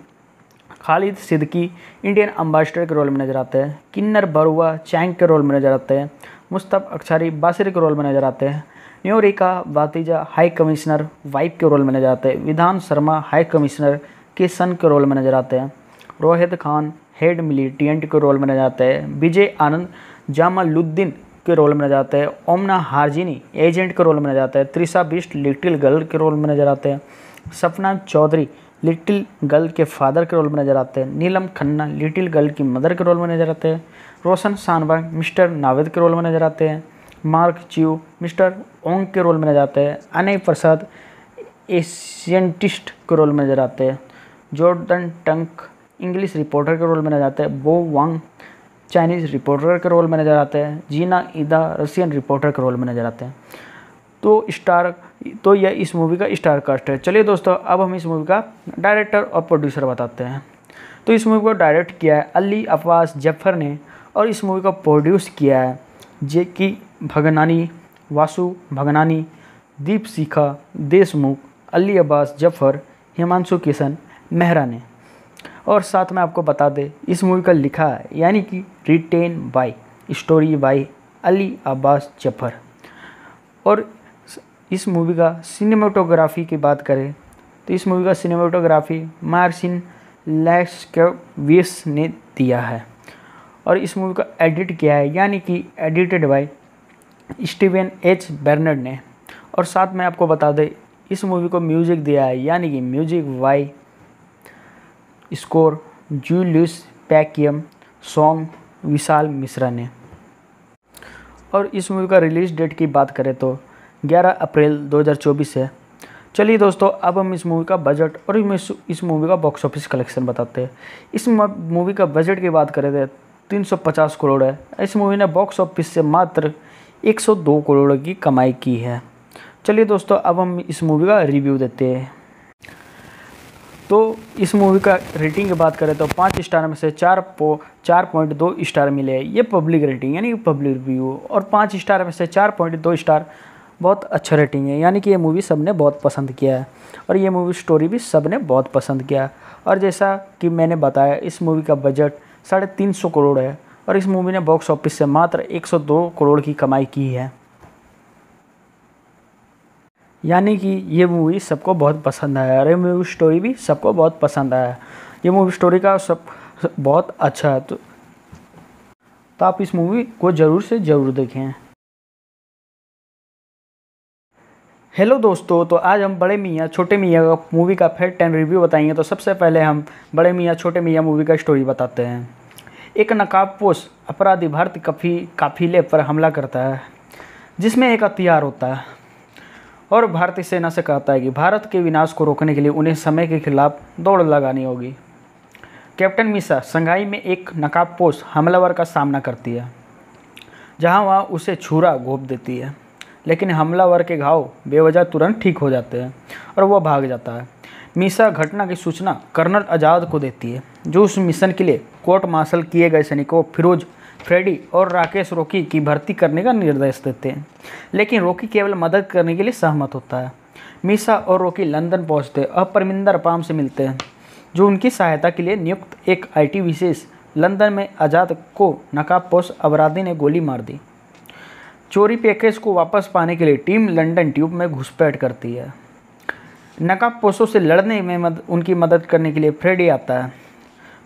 खालिद सिद्दकी इंडियन अम्बेसडर के रोल में नजर आते हैं किन्नर बरुआ चैंग के रोल में नजर आते हैं मुस्तफ़ अक्षारी बासिर के रोल में नजर आते हैं न्योरिका वातीजा हाई कमिश्नर वाइफ के रोल में नजर आते हैं विधान शर्मा हाई कमिश्नर के सन के रोल में नजर आते हैं रोहित खान हेड मिलिटेंट के रोल में नजर आते हैं विजय आनंद जामालुद्दीन के रोल में नजर आते हैं ओमना हारजिनी एजेंट के रोल में नजर आता है त्रिशा बिस्ट लिटिल गर्ल के रोल में नजर आते हैं सपना चौधरी लिटिल गर्ल के फादर के रोल में नजर आते हैं नीलम खन्ना लिटिल गर्ल की मदर के रोल में नजर आते हैं रोशन शानबाग मिस्टर नावेद के रोल में नजर आते हैं मार्क च्यू मिस्टर ओंग के रोल में नजर आते हैं अनय प्रसाद एशियंटिस्ट के रोल में नजर आते हैं जॉर्डन टंक इंग्लिश रिपोर्टर के रोल में नजर आते हैं बो वांग चाइनीज़ रिपोर्टर के रोल में नज़र आते हैं जीना ईदा रसियन रिपोर्टर के रोल में नज़र आते हैं तो स्टार तो यह इस मूवी का स्टार कास्ट है चलिए दोस्तों अब हम इस मूवी का डायरेक्टर और प्रोड्यूसर बताते हैं तो इस मूवी को डायरेक्ट किया है अली अब्बास जफर ने और इस मूवी को प्रोड्यूस किया है जे की भगनानी वासु भगनानी दीप शिखा देशमुख अली अब्बास जफर हिमांशु किशन मेहरा ने और साथ में आपको बता दें इस मूवी का लिखा है यानी कि written by story by Ali Abbas Zafar और इस मूवी का सिनेमाटोग्राफी की बात करें तो इस मूवी का सिनेमाटोग्राफी मार्सिन लैशकेविस ने दिया है और इस मूवी का एडिट किया है यानी कि edited by Steven H Bernard ने और साथ में आपको बता दें इस मूवी को म्यूज़िक दिया है यानी कि music by score Julius पैकियम song Vishal Mishra ने और इस मूवी का रिलीज डेट की बात करें तो 11 अप्रैल 2024 है चलिए दोस्तों अब हम इस मूवी का बजट और इस मूवी का बॉक्स ऑफिस कलेक्शन बताते हैं इस मूवी का बजट की बात करें तो 350 करोड़ है इस मूवी ने बॉक्स ऑफिस से मात्र 102 करोड़ की कमाई की है चलिए दोस्तों अब हम इस मूवी का रिव्यू देते हैं तो इस मूवी का रेटिंग की बात करें तो पाँच स्टार में से चार पो चार पॉइंट दो स्टार मिले ये पब्लिक रेटिंग यानी पब्लिक रिव्यू और पाँच स्टार में से चार पॉइंट दो स्टार बहुत अच्छा रेटिंग है यानी कि ये मूवी सबने बहुत पसंद किया है और ये मूवी स्टोरी भी सबने बहुत पसंद किया और जैसा कि मैंने बताया इस मूवी का बजट साढ़े तीन सौ करोड़ है और इस मूवी ने बॉक्स ऑफिस से मात्र 102 करोड़ की कमाई की है यानी कि ये मूवी सबको बहुत पसंद आया और ये मूवी स्टोरी भी सबको बहुत पसंद आया ये मूवी स्टोरी का सब, बहुत अच्छा है तो, तो आप इस मूवी को ज़रूर से ज़रूर देखें हेलो दोस्तों तो आज हम बड़े मियाँ छोटे मियाँ का मूवी का फिर टेन रिव्यू बताएंगे तो सबसे पहले हम बड़े मियाँ छोटे मियाँ मूवी का स्टोरी बताते हैं एक नकाबपोश अपराधी भारत कफी काफिले पर हमला करता है जिसमें एक हथियार होता है और भारतीय सेना से कहता है कि भारत के विनाश को रोकने के लिए उन्हें समय के खिलाफ दौड़ लगानी होगी कैप्टन मिसा संघाई में एक नकाबपोश हमलावर का सामना करती है जहां वह उसे छुरा घोप देती है लेकिन हमलावर के घाव बेवजह तुरंत ठीक हो जाते हैं और वह भाग जाता है मीसा घटना की सूचना कर्नल आज़ाद को देती है जो उस मिशन के लिए कोर्ट मार्शल किए गए सैनिकों फिरोज फ्रेडी और राकेश रोकी की भर्ती करने का निर्देश देते हैं लेकिन रोकी केवल मदद करने के लिए सहमत होता है मीसा और रोकी लंदन पहुंचते और परमिंदर पाम से मिलते हैं जो उनकी सहायता के लिए नियुक्त एक आईटी विशेष लंदन में आज़ाद को नकाबपोश अपराधी ने गोली मार दी चोरी पैकेज को वापस पाने के लिए टीम लंदन ट्यूब में घुसपैठ करती है नकाबपोशों से लड़ने में मद, उनकी मदद करने के लिए फ्रेडी आता है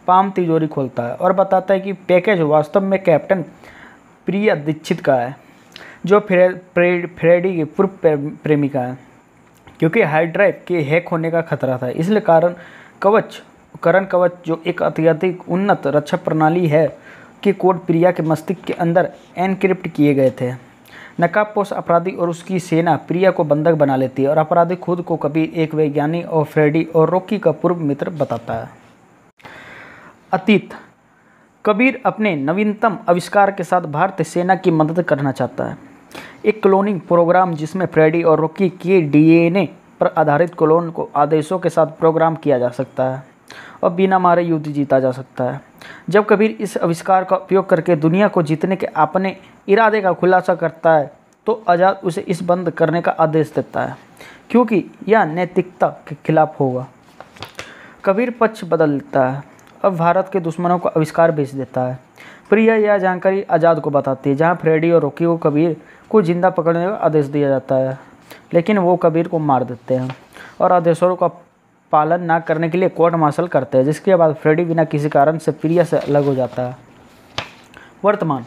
पाम तिजोरी खोलता है और बताता है कि पैकेज वास्तव में कैप्टन प्रिया दीक्षित का है जो फ्रे, फ्रे, फ्रेडी की पूर्व प्रेमिका है क्योंकि हार्ड ड्राइव के हैक होने का खतरा था इसलिए कारण कवच करण कवच जो एक अत्यधिक उन्नत रक्षा प्रणाली है के कोड प्रिया के मस्तिष्क के अंदर एनक्रिप्ट किए गए थे नकाबपोश अपराधी और उसकी सेना प्रिया को बंधक बना लेती है और अपराधी खुद को कभी एक वैज्ञानिक और फ्रेडी और रोकी का पूर्व मित्र बताता है अतीत कबीर अपने नवीनतम आविष्कार के साथ भारतीय सेना की मदद करना चाहता है एक क्लोनिंग प्रोग्राम जिसमें फ्रेडी और रॉकी के डीएनए पर आधारित क्लोन को आदेशों के साथ प्रोग्राम किया जा सकता है और बिना मारे युद्ध जीता जा सकता है जब कबीर इस आविष्कार का उपयोग करके दुनिया को जीतने के अपने इरादे का खुलासा करता है तो आज़ाद उसे इस बंद करने का आदेश देता है क्योंकि यह नैतिकता के खिलाफ होगा कबीर पक्ष बदल देता है अब भारत के दुश्मनों को आविष्कार बेच देता है प्रिया यह जानकारी आज़ाद को बताती है जहाँ फ्रेडी और रोकी को कबीर को जिंदा पकड़ने का आदेश दिया जाता है लेकिन वो कबीर को मार देते हैं और आदेशों का पालन ना करने के लिए कोर्ट मार्शल करते हैं जिसके बाद फ्रेडी बिना किसी कारण से प्रिया से अलग हो जाता है वर्तमान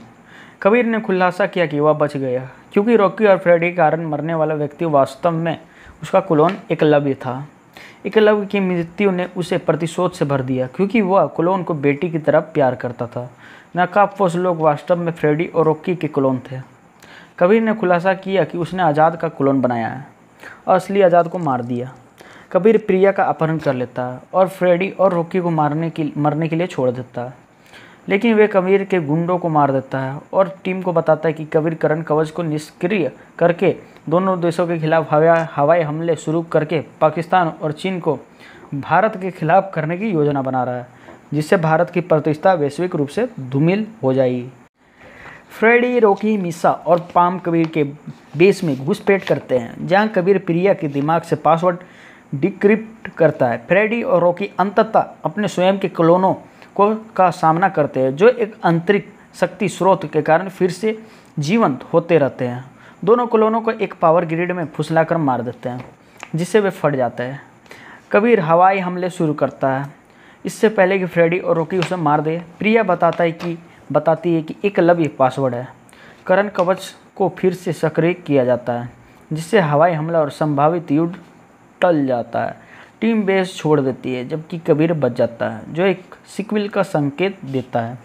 कबीर ने खुलासा किया कि वह बच गया क्योंकि रॉकी और फ्रेडी के कारण मरने वाला व्यक्ति वास्तव में उसका कुलोन एकलव्य था एकलव्य की मृत्यु ने उसे प्रतिशोध से भर दिया क्योंकि वह क्लोन को बेटी की तरह प्यार करता था नाकाबपोश लोग वास्तव में फ्रेडी और रोकी के क्लोन थे कबीर ने खुलासा किया कि उसने आज़ाद का क्लोन बनाया है और असली आज़ाद को मार दिया कबीर प्रिया का अपहरण कर लेता है और फ्रेडी और रोकी को मारने की मरने के लिए छोड़ देता है लेकिन वे कबीर के गुंडों को मार देता है और टीम को बताता है कि कबीर करण कवच को निष्क्रिय करके दोनों देशों के खिलाफ हवाई हमले शुरू करके पाकिस्तान और चीन को भारत के खिलाफ करने की योजना बना रहा है जिससे भारत की प्रतिष्ठा वैश्विक रूप से धूमिल हो जाएगी फ्रेडी रोकी मिसा और पाम कबीर के बेस में घुसपैठ करते हैं जहां कबीर प्रिया के दिमाग से पासवर्ड डिक्रिप्ट करता है फ्रेडी और रोकी अंततः अपने स्वयं के क्लोनों को का सामना करते हैं जो एक आंतरिक शक्ति स्रोत के कारण फिर से जीवंत होते रहते हैं दोनों कलोनों को एक पावर ग्रिड में फुसलाकर मार देते हैं जिससे वे फट जाते हैं कबीर हवाई हमले शुरू करता है इससे पहले कि फ्रेडी और रोकी उसे मार दे प्रिया बताता है कि बताती है कि एक लव पासवर्ड है करण कवच को फिर से सक्रिय किया जाता है जिससे हवाई हमला और संभावित युद्ध टल जाता है टीम बेस छोड़ देती है जबकि कबीर बच जाता है जो एक सिक्विल का संकेत देता है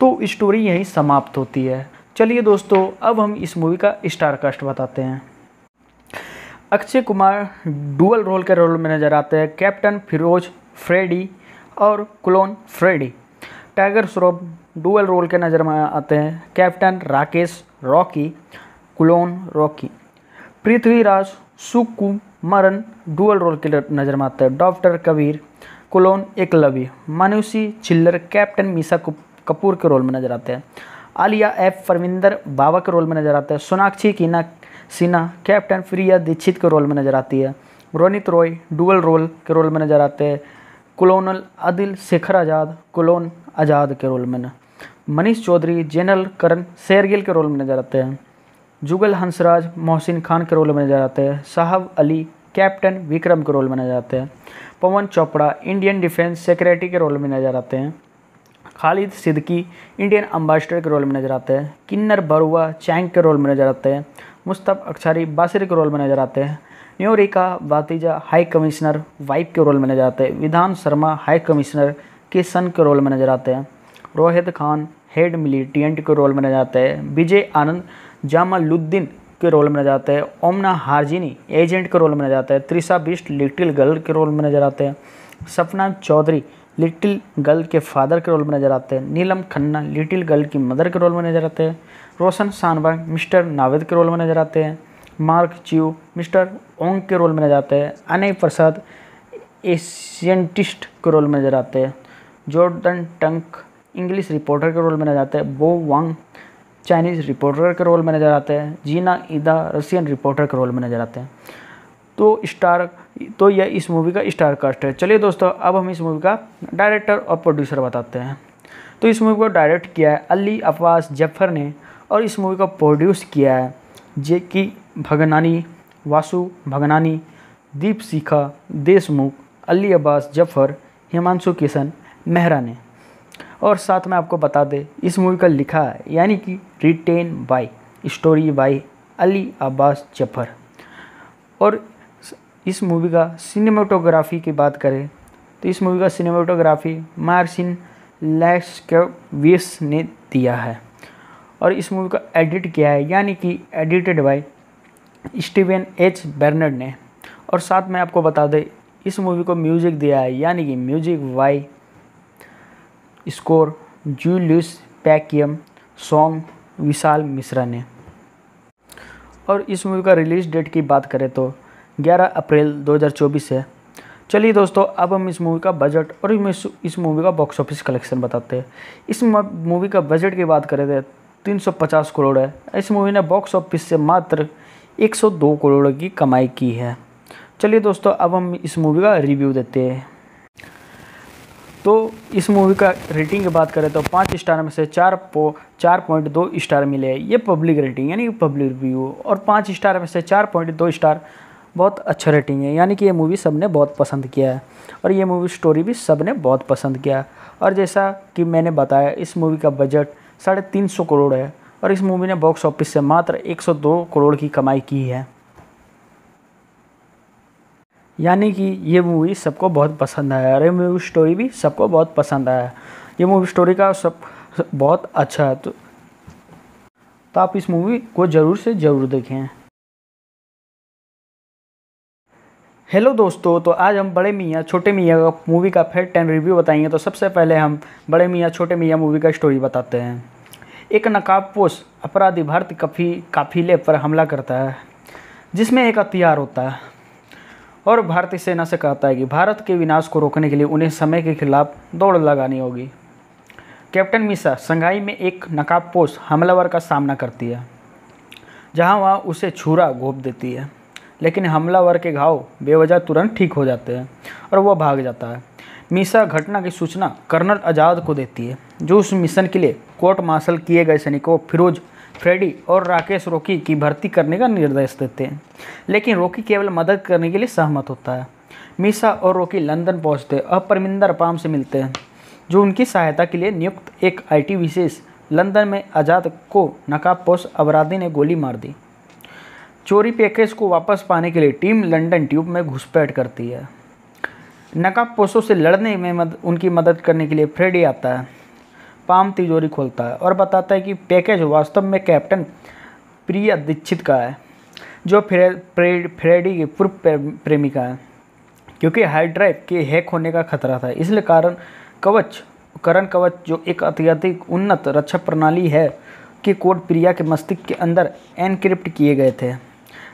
तो स्टोरी यही समाप्त होती है चलिए दोस्तों अब हम इस मूवी का स्टार कास्ट बताते हैं अक्षय कुमार डुअल रोल के रोल में नज़र आते हैं कैप्टन फिरोज फ्रेडी और clone Freddy tiger Shroff dual role के नज़र में आते हैं captain Rakesh Rocky clone Rocky Prithviraj Sukumaran dual role के नज़र में आते हैं doctor Kabir clone Eklavya Manushi Chhillar captain Misa Kapoor के रोल में नज़र आते हैं आलिया एफ परविंदर बाबा के रोल में नजर आते हैं सोनाक्षी कीना सिन्हा कैप्टन फ्रिया दीक्षित के रोल में नजर आती है रोनित रॉय डुअल रोल के रोल में नजर आते हैं कुलोनल आदिल शेखर आज़ाद कुलोन आज़ाद के रोल में मनीष चौधरी जनरल करण शेरगिल के रोल में नजर आते हैं जुगल हंसराज मोहसिन खान के रोल में नजर आते हैं साहब अली कैप्टन विक्रम के रोल में नजर आते हैं Pawan Chopra Indian defence secretary के रोल में नजर आते हैं खालिद सिद्दकी इंडियन अम्बेसडर के रोल में नज़र आते हैं किन्नर बरुआ चैंग के रोल में नज़र आते हैं मुस्तफ़ अक्षारी बासिर के रोल में नज़र आते हैं न्योरिका वातिजा हाई कमिश्नर वाइफ के रोल में नज़र आते हैं विधान शर्मा हाई कमिश्नर के सन के रोल में नज़र आते हैं रोहित खान हेड मिलिटेंट के रोल में नजर आते हैं विजय आनंद जामालुद्दीन के रोल में नजर आते हैं ओमना हारजिनी एजेंट के रोल में नजर आते हैं त्रिशा बिस्ट लिटिल गर्ल के रोल में नजर आते हैं सपना चौधरी लिटिल गर्ल के फादर के रोल में नजर आते हैं नीलम खन्ना लिटिल गर्ल की मदर के रोल में नजर आते हैं रोशन शानबाग मिस्टर नावेद के रोल में नजर आते हैं मार्क च्यू मिस्टर ओंग के रोल में नजर आते हैं अनय प्रसाद एशियंटिस्ट के रोल में नजर आते हैं जॉर्डन टंक इंग्लिश रिपोर्टर के रोल में नजर आते हैं बो वांग चाइनीज़ रिपोर्टर के रोल में नजर आते हैं जीना ईदा रशियन रिपोर्टर के रोल में नजर आते हैं तो स्टार तो यह इस मूवी का स्टार कास्ट है चलिए दोस्तों अब हम इस मूवी का डायरेक्टर और प्रोड्यूसर बताते हैं तो इस मूवी को डायरेक्ट किया है अली अब्बास जफर ने और इस मूवी को प्रोड्यूस किया है जे की भगनानी वासु भगनानी दीप शिखा देशमुख अली अब्बास जफर हिमांशु किशन मेहरा ने और साथ में आपको बता दें इस मूवी का लिखा है यानी कि written by story by Ali Abbas Zafar और इस मूवी का सिनेमाटोग्राफी की बात करें तो इस मूवी का सिनेमाटोग्राफी मार्सिन लैशकेविस ने दिया है और इस मूवी का एडिट किया है यानी कि edited by Steven H Bernard ने और साथ में आपको बता दें इस मूवी को म्यूजिक दिया है यानी कि music by score Julius पैकियम song Vishal Mishra ने और इस मूवी का रिलीज डेट की बात करें तो 11 अप्रैल 2024 है चलिए दोस्तों अब हम इस मूवी का बजट और इस मूवी का बॉक्स ऑफिस कलेक्शन बताते हैं इस मूवी का बजट की बात करें तो 350 करोड़ है इस मूवी ने बॉक्स ऑफिस से मात्र 102 करोड़ की कमाई की है चलिए दोस्तों अब हम इस मूवी का रिव्यू देते हैं तो इस मूवी का रेटिंग की बात करें तो पाँच स्टार में से चार पो चार पॉइंट दो स्टार मिले ये पब्लिक रेटिंग यानी पब्लिक रिव्यू और पाँच स्टार में से चार पॉइंट दो स्टार बहुत अच्छा रेटिंग है यानी कि ये मूवी सब ने बहुत पसंद किया है और ये मूवी स्टोरी भी सब ने बहुत पसंद किया और जैसा कि मैंने बताया इस मूवी का बजट साढ़े तीन सौ करोड़ है और इस मूवी ने बॉक्स ऑफिस से मात्र एक सौ दो करोड़ की कमाई की है यानी कि ये मूवी सबको बहुत पसंद आया और ये मूवी स्टोरी भी सबको बहुत पसंद आया ये मूवी स्टोरी का सब बहुत अच्छा है तो, तो आप इस मूवी को ज़रूर से ज़रूर देखें हेलो दोस्तों तो आज हम बड़े मियाँ छोटे मियाँ का मूवी का फिर टेन रिव्यू बताएंगे तो सबसे पहले हम बड़े मियाँ छोटे मियाँ मूवी का स्टोरी बताते हैं एक नकाबपोश अपराधी भारत कफी काफिले पर हमला करता है जिसमें एक हथियार होता है और भारतीय सेना से कहता है कि भारत के विनाश को रोकने के लिए उन्हें समय के खिलाफ दौड़ लगानी होगी कैप्टन मिसा संघाई में एक नकाबपोश हमलावर का सामना करती है जहाँ वहाँ उसे छुरा घोप देती है लेकिन हमलावर के घाव बेवजह तुरंत ठीक हो जाते हैं और वह भाग जाता है मीसा घटना की सूचना कर्नल आज़ाद को देती है जो उस मिशन के लिए कोर्ट मार्शल किए गए सैनिकों फिरोज फ्रेडी और राकेश रोकी की भर्ती करने का निर्देश देते हैं लेकिन रोकी केवल मदद करने के लिए सहमत होता है मीसा और रोकी लंदन पहुंचते और परमिंदर पाम से मिलते हैं जो उनकी सहायता के लिए नियुक्त एक आईटी विशेष लंदन में आज़ाद को नकाबपोश अपराधी ने गोली मार दी चोरी पैकेज को वापस पाने के लिए टीम लंदन ट्यूब में घुसपैठ करती है नकाबपोशों से लड़ने में मद, उनकी मदद करने के लिए फ्रेडी आता है पाम तिजोरी खोलता है और बताता है कि पैकेज वास्तव में कैप्टन प्रिया दीक्षित का है जो फ्रे, प्रे, फ्रेडी की पूर्व प्रेमिका है क्योंकि हाई ड्राइव के हैक होने का खतरा था इसलिए कारण कवच करण कवच जो एक अत्यधिक उन्नत रक्षा प्रणाली है के कोड प्रिया के मस्तिष्क के अंदर एनक्रिप्ट किए गए थे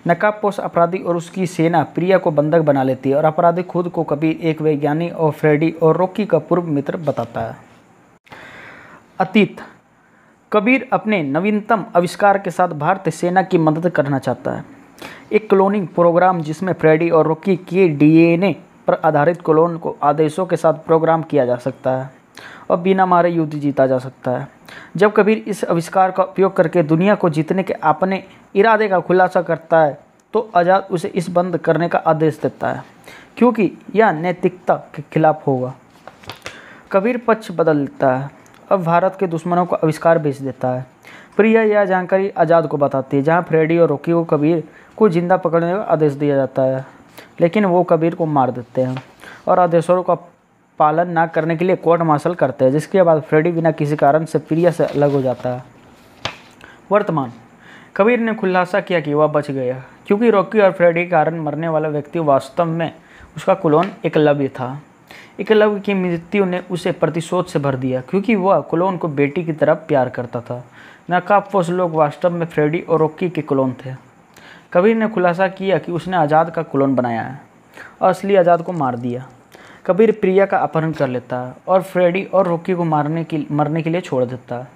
नकाबपोश अपराधी और उसकी सेना प्रिया को बंधक बना लेती है और अपराधी खुद को कबीर एक वैज्ञानिक और फ्रेडी और रॉकी का पूर्व मित्र बताता है अतीत कबीर अपने नवीनतम आविष्कार के साथ भारतीय सेना की मदद करना चाहता है एक क्लोनिंग प्रोग्राम जिसमें फ्रेडी और रॉकी के डीएनए पर आधारित क्लोन को आदेशों के साथ प्रोग्राम किया जा सकता है और बिना मारे युद्ध जीता जा सकता है जब कबीर इस आविष्कार का उपयोग करके दुनिया को जीतने के अपने इरादे का खुलासा करता है तो आज़ाद उसे इस बंद करने का आदेश देता है क्योंकि यह नैतिकता के खिलाफ होगा कबीर पक्ष बदल लेता है अब भारत के दुश्मनों को आविष्कार बेच देता है प्रिया यह जानकारी आज़ाद को बताती है जहाँ फ्रेडी और रोकी को कबीर को जिंदा पकड़ने का आदेश दिया जाता है लेकिन वो कबीर को मार देते हैं और आदेशों का पालन न करने के लिए कोर्ट मार्शल करते हैं जिसके बाद फ्रेडी बिना किसी कारण से प्रिया से अलग हो जाता है वर्तमान कबीर ने खुलासा किया कि वह बच गया क्योंकि रॉकी और फ्रेडी के कारण मरने वाला व्यक्ति वास्तव में उसका कुलोन एकलव्य था एकलव्य की मृत्यु ने उसे प्रतिशोध से भर दिया क्योंकि वह कुलोन को बेटी की तरह प्यार करता था नकाबपोश लोग वास्तव में फ्रेडी और रॉकी के कुलोन थे कबीर ने खुलासा किया कि उसने आज़ाद का कुलोन बनाया है और असली आज़ाद को मार दिया कबीर प्रिया का अपहरण कर लेता और फ्रेडी और रोकी को मारने की मरने के लिए छोड़ देता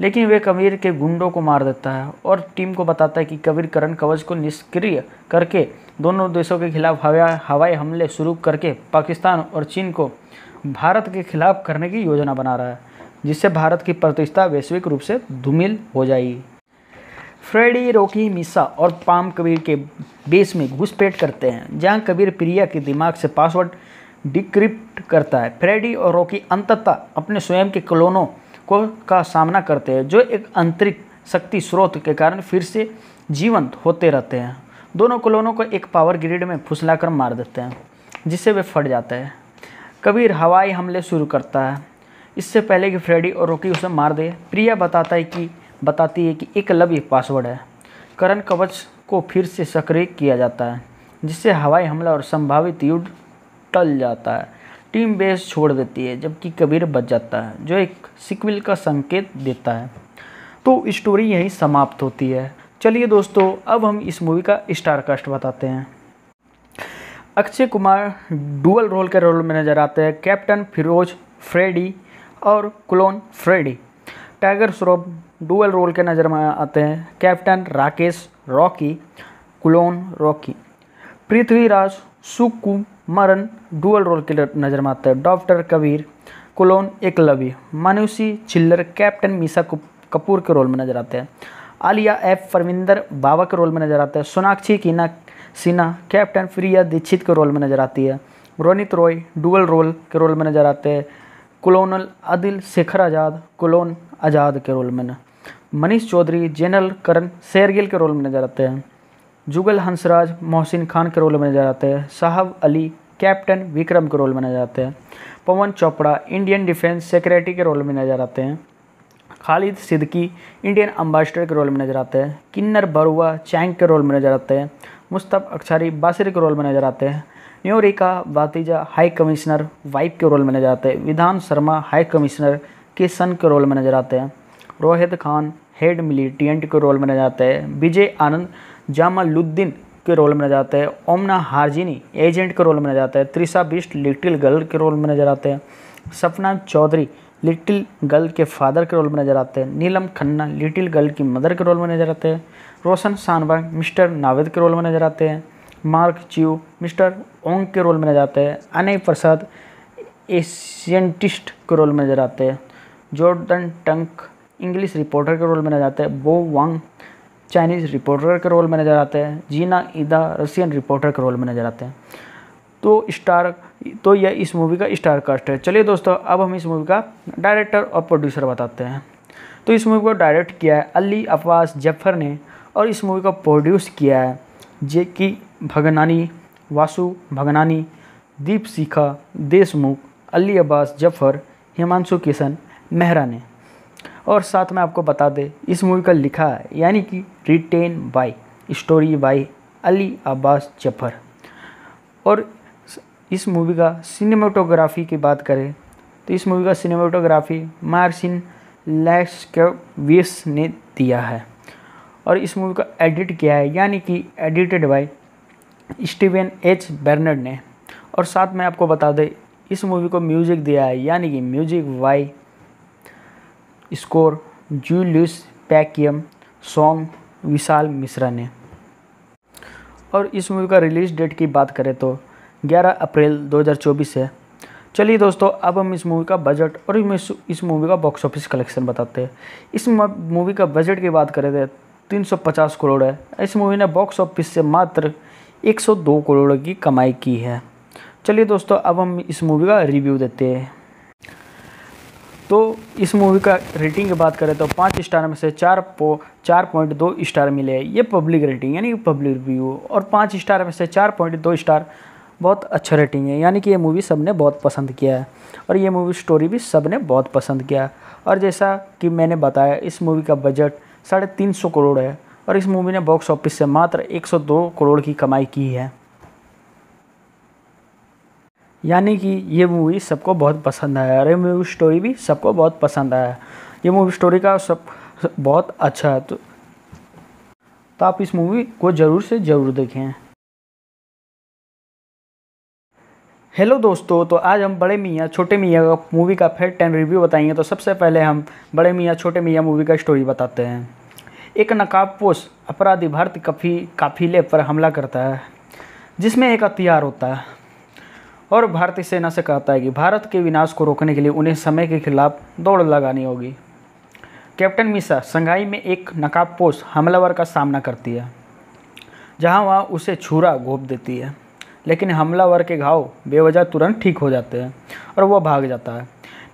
लेकिन वे कबीर के गुंडों को मार देता है और टीम को बताता है कि कबीर करण कवच को निष्क्रिय करके दोनों देशों के खिलाफ हवा हवाई हमले शुरू करके पाकिस्तान और चीन को भारत के खिलाफ करने की योजना बना रहा है जिससे भारत की प्रतिष्ठा वैश्विक रूप से धूमिल हो जाएगी फ्रेडी रोकी मिसा और पाम कबीर के बेस में घुसपैठ करते हैं जहां कबीर प्रिया के दिमाग से पासवर्ड डिक्रिप्ट करता है फ्रेडी और रॉकी अंततः अपने स्वयं के क्लोनों को का सामना करते हैं जो एक आंतरिक शक्ति स्रोत के कारण फिर से जीवंत होते रहते हैं दोनों क्लोनों को एक पावर ग्रिड में फुसलाकर मार देते हैं जिससे वे फट जाते हैं कबीर हवाई हमले शुरू करता है इससे पहले कि फ्रेडी और रॉकी उसे मार दे प्रिया बताता है कि बताती है कि एक लव्य पासवर्ड है करण कवच को फिर से सक्रिय किया जाता है जिससे हवाई हमला और संभावित युद्ध टल जाता है टीम बेस छोड़ देती है जबकि कबीर बच जाता है जो एक सिक्विल का संकेत देता है तो स्टोरी यहीं समाप्त होती है चलिए दोस्तों अब हम इस मूवी का स्टार कास्ट बताते हैं अक्षय कुमार डुअल रोल के रोल में नज़र आते हैं कैप्टन फिरोज फ्रेडी और clone Freddy tiger Shroff dual role के नज़र में आते हैं captain Rakesh Rocky clone Rocky Prithviraj Sukumaran dual role के नज़र में आता है doctor Kabir clone Eklavya Manushi Chhillar captain Misa Kapoor के रोल में नज़र आते हैं आलिया एफ परविंदर बाबा के रोल में नज़र आते हैं सोनाक्षी कीना सिन्हा कैप्टन प्रिया दीक्षित के रोल में नज़र आती है रोनित रॉय डुअल रोल के रोल में नज़र आते हैं कुलोनल आदिल शेखर आज़ाद कुलोन आज़ाद के रोल में मनीष चौधरी जनरल करण शेरगिल के रोल में नज़र आते हैं जुगल हंसराज मोहसिन खान के रोल में नज़र आते हैं साहब अली कैप्टन विक्रम के रोल में नजर आते हैं Pawan Chopra Indian defence secretary के रोल में नजर आते हैं खालिद सिद्दकी इंडियन अम्बेसडर के रोल में नजर आते हैं किन्नर बरुआ चैंग के रोल में नजर आते हैं मुस्तफ़ अक्षारी बासिर के रोल में नजर आते हैं न्योरिका वातिजा हाई कमिश्नर वाइफ के रोल में नजर आते हैं विधान शर्मा हाई कमिश्नर के सन के रोल में नजर आते हैं रोहित खान हेड मिलिटेंट के रोल में नजर आते हैं विजय आनंद जामालुद्दीन के रोल में नजर आते हैं ओमना हारजिनी एजेंट के रोल में नजर आते हैं त्रिशा बिस्ट लिटिल गर्ल के रोल में नजर आते हैं सपना चौधरी लिटिल गर्ल के फादर के रोल में नजर आते हैं नीलम खन्ना लिटिल गर्ल की मदर के रोल में नजर आते हैं रोशन सानवाग मिस्टर नावेद के रोल में नजर आते हैं मार्क च्यू मिस्टर ओंग के रोल में नजर आते हैं अनय प्रसाद एशियंटिस्ट के रोल में नजर आते हैं जॉर्डन टंक इंग्लिश रिपोर्टर के रोल में नजर आते हैं बो वांग चाइनीज़ रिपोर्टर के रोल में नज़र आते हैं जीना ईदा रसियन रिपोर्टर के रोल में नज़र आते हैं तो स्टार तो यह इस मूवी का स्टार कास्ट है चलिए दोस्तों अब हम इस मूवी का डायरेक्टर और प्रोड्यूसर बताते हैं तो इस मूवी को डायरेक्ट किया है अली अब्बास जफर ने और इस मूवी को प्रोड्यूस किया है जे की भगनानी वासु भगनानी दीप शिखा देशमुख अली अब्बास जफर हिमांशु किशन मेहरा ने और साथ में आपको बता दें इस मूवी का लिखा है यानी कि written by story by Ali Abbas Zafar और इस मूवी का सिनेमाटोग्राफी की बात करें तो इस मूवी का सिनेमाटोग्राफी मार्सिन लैक्सकेविस ने दिया है और इस मूवी का एडिट किया है यानी कि edited by Steven H Bernard ने और साथ में आपको बता दें इस मूवी को म्यूज़िक दिया है यानी कि music by score Julius पैकियम song Vishal Mishra ने और इस मूवी का रिलीज़ डेट की बात करें तो 11 अप्रैल 2024 है चलिए दोस्तों अब हम इस मूवी का बजट और इस मूवी का बॉक्स ऑफिस कलेक्शन बताते हैं इस मूवी का बजट की बात करें तो 350 करोड़ है इस मूवी ने बॉक्स ऑफिस से मात्र 102 करोड़ की कमाई की है चलिए दोस्तों अब हम इस मूवी का रिव्यू देते हैं तो इस मूवी का रेटिंग की बात करें तो पाँच स्टार में से चार पो चार पॉइंट दो स्टार मिले हैं ये पब्लिक रेटिंग यानी पब्लिक रिव्यू और पाँच स्टार में से चार पॉइंट दो स्टार बहुत अच्छा रेटिंग है यानी कि ये मूवी सबने बहुत पसंद किया है और ये मूवी स्टोरी भी सबने बहुत पसंद किया और जैसा कि मैंने बताया इस मूवी का बजट साढ़े तीन सौ करोड़ है और इस मूवी ने बॉक्स ऑफिस से मात्र दो करोड़ की कमाई की है यानी कि ये मूवी सबको बहुत पसंद आया और ये मूवी स्टोरी भी सबको बहुत पसंद आया ये मूवी स्टोरी का सब बहुत अच्छा है तो, तो आप इस मूवी को ज़रूर से ज़रूर देखें हेलो दोस्तों तो आज हम बड़े मियाँ छोटे मियाँ का मूवी का फिर टेन रिव्यू बताएंगे तो सबसे पहले हम बड़े मियाँ छोटे मियाँ मूवी का स्टोरी बताते हैं एक नकाबपोश अपराधी भारत कफी काफिले पर हमला करता है जिसमें एक हथियार होता है और भारतीय सेना से कहता है कि भारत के विनाश को रोकने के लिए उन्हें समय के खिलाफ दौड़ लगानी होगी कैप्टन मिसा संघाई में एक नकाबपोश हमलावर का सामना करती है जहां वह उसे छुरा घोप देती है लेकिन हमलावर के घाव बेवजह तुरंत ठीक हो जाते हैं और वह भाग जाता है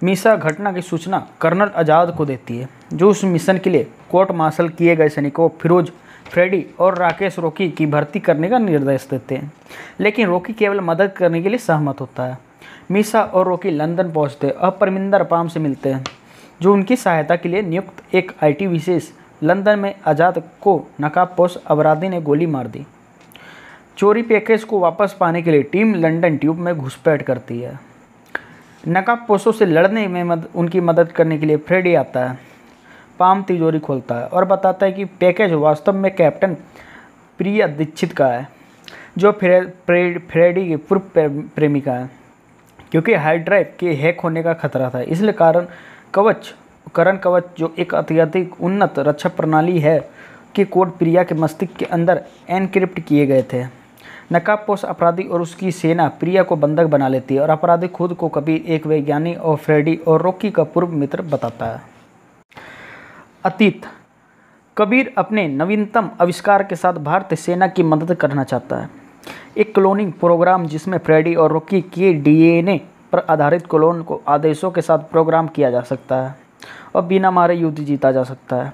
मिसा घटना की सूचना कर्नल आज़ाद को देती है जो उस मिशन के लिए कोर्ट मार्शल किए गए सैनिकों फिरोज फ्रेडी और राकेश रोकी की भर्ती करने का निर्देश देते हैं लेकिन रोकी केवल मदद करने के लिए सहमत होता है मीसा और रोकी लंदन पहुंचते और परमिंदर पाम से मिलते हैं जो उनकी सहायता के लिए नियुक्त एक आईटी विशेष लंदन में आज़ाद को नकाबपोश अपराधी ने गोली मार दी चोरी पैकेज को वापस पाने के लिए टीम लंदन ट्यूब में घुसपैठ करती है नकाबपोशों से लड़ने में मद, उनकी मदद करने के लिए फ्रेडी आता है पाम तिजोरी खोलता है और बताता है कि पैकेज वास्तव में कैप्टन प्रिया दीक्षित का है जो फ्रे, प्रे, फ्रेडी की पूर्व प्रेमिका है क्योंकि हार्ड ड्राइव के हैक होने का खतरा था इसलिए कारण कवच करण कवच जो एक अत्यधिक उन्नत रक्षा प्रणाली है के कोड प्रिया के मस्तिष्क के अंदर एनक्रिप्ट किए गए थे नकाबपोश अपराधी और उसकी सेना प्रिया को बंधक बना लेती है और अपराधी खुद को कभी एक वैज्ञानिक और फ्रेडी और रोकी का पूर्व मित्र बताता है अतीत कबीर अपने नवीनतम आविष्कार के साथ भारतीय सेना की मदद करना चाहता है एक क्लोनिंग प्रोग्राम जिसमें फ्रेडी और रॉकी के डीएनए पर आधारित क्लोन को आदेशों के साथ प्रोग्राम किया जा सकता है और बिना मारे युद्ध जीता जा सकता है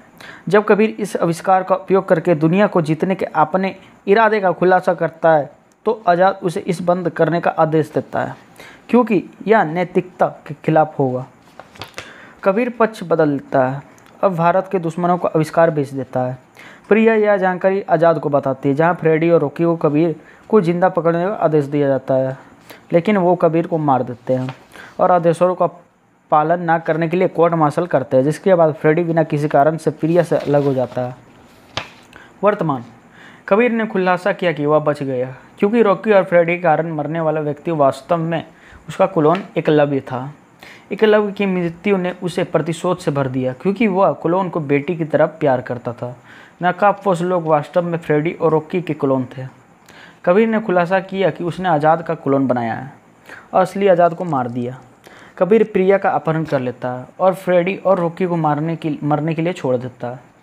जब कबीर इस आविष्कार का उपयोग करके दुनिया को जीतने के अपने इरादे का खुलासा करता है तो आज़ाद उसे इस बंद करने का आदेश देता है क्योंकि यह नैतिकता के खिलाफ होगा कबीर पक्ष बदल लेता है अब भारत के दुश्मनों को आविष्कार बेच देता है प्रिया यह जानकारी आज़ाद को बताती है जहाँ फ्रेडी और रोकी को कबीर को जिंदा पकड़ने का आदेश दिया जाता है लेकिन वो कबीर को मार देते हैं और आदेशों का पालन ना करने के लिए कोर्ट मार्शल करते हैं जिसके बाद फ्रेडी बिना किसी कारण से प्रिया से अलग हो जाता है वर्तमान कबीर ने खुलासा किया कि वह बच गया क्योंकि रॉकी और फ्रेडी के कारण मरने वाला व्यक्ति वास्तव में उसका कुलोन एकलव्य था एकलव्य की मृत्यु ने उसे प्रतिशोध से भर दिया क्योंकि वह क्लोन को बेटी की तरफ प्यार करता था नकाबपोश लोग वास्तव में फ्रेडी और रोकी के क्लोन थे कबीर ने खुलासा किया कि उसने आज़ाद का क्लोन बनाया है और असली आज़ाद को मार दिया कबीर प्रिया का अपहरण कर लेता है और फ्रेडी और रोकी को मारने की मरने के लिए छोड़ देता है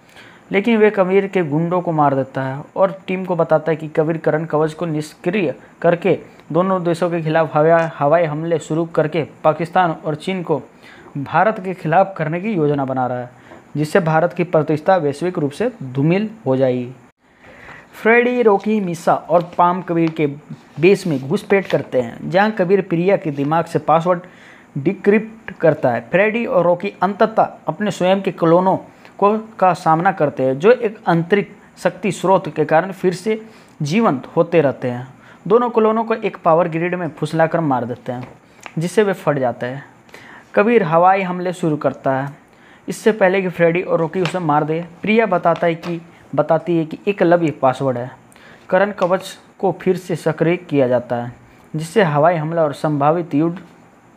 लेकिन वे कबीर के गुंडों को मार देता है और टीम को बताता है कि कबीर करण कवच को निष्क्रिय करके दोनों देशों के खिलाफ हवाई हमले शुरू करके पाकिस्तान और चीन को भारत के खिलाफ करने की योजना बना रहा है जिससे भारत की प्रतिष्ठा वैश्विक रूप से धूमिल हो जाएगी फ्रेडी रोकी मिसा और पाम कबीर के बेस में घुसपैठ करते हैं जहां कबीर प्रिया के दिमाग से पासवर्ड डिक्रिप्ट करता है फ्रेडी और रोकी अंततः अपने स्वयं के क्लोनों को का सामना करते हैं जो एक आंतरिक शक्ति स्रोत के कारण फिर से जीवंत होते रहते हैं दोनों कलोनों को एक पावर ग्रिड में फुसलाकर मार देते हैं जिससे वे फट जाते हैं कबीर हवाई हमले शुरू करता है इससे पहले कि फ्रेडी और रोकी उसे मार दे प्रिया बताता है कि बताती है कि एक लव्य पासवर्ड है करण कवच को फिर से सक्रिय किया जाता है जिससे हवाई हमला और संभावित युद्ध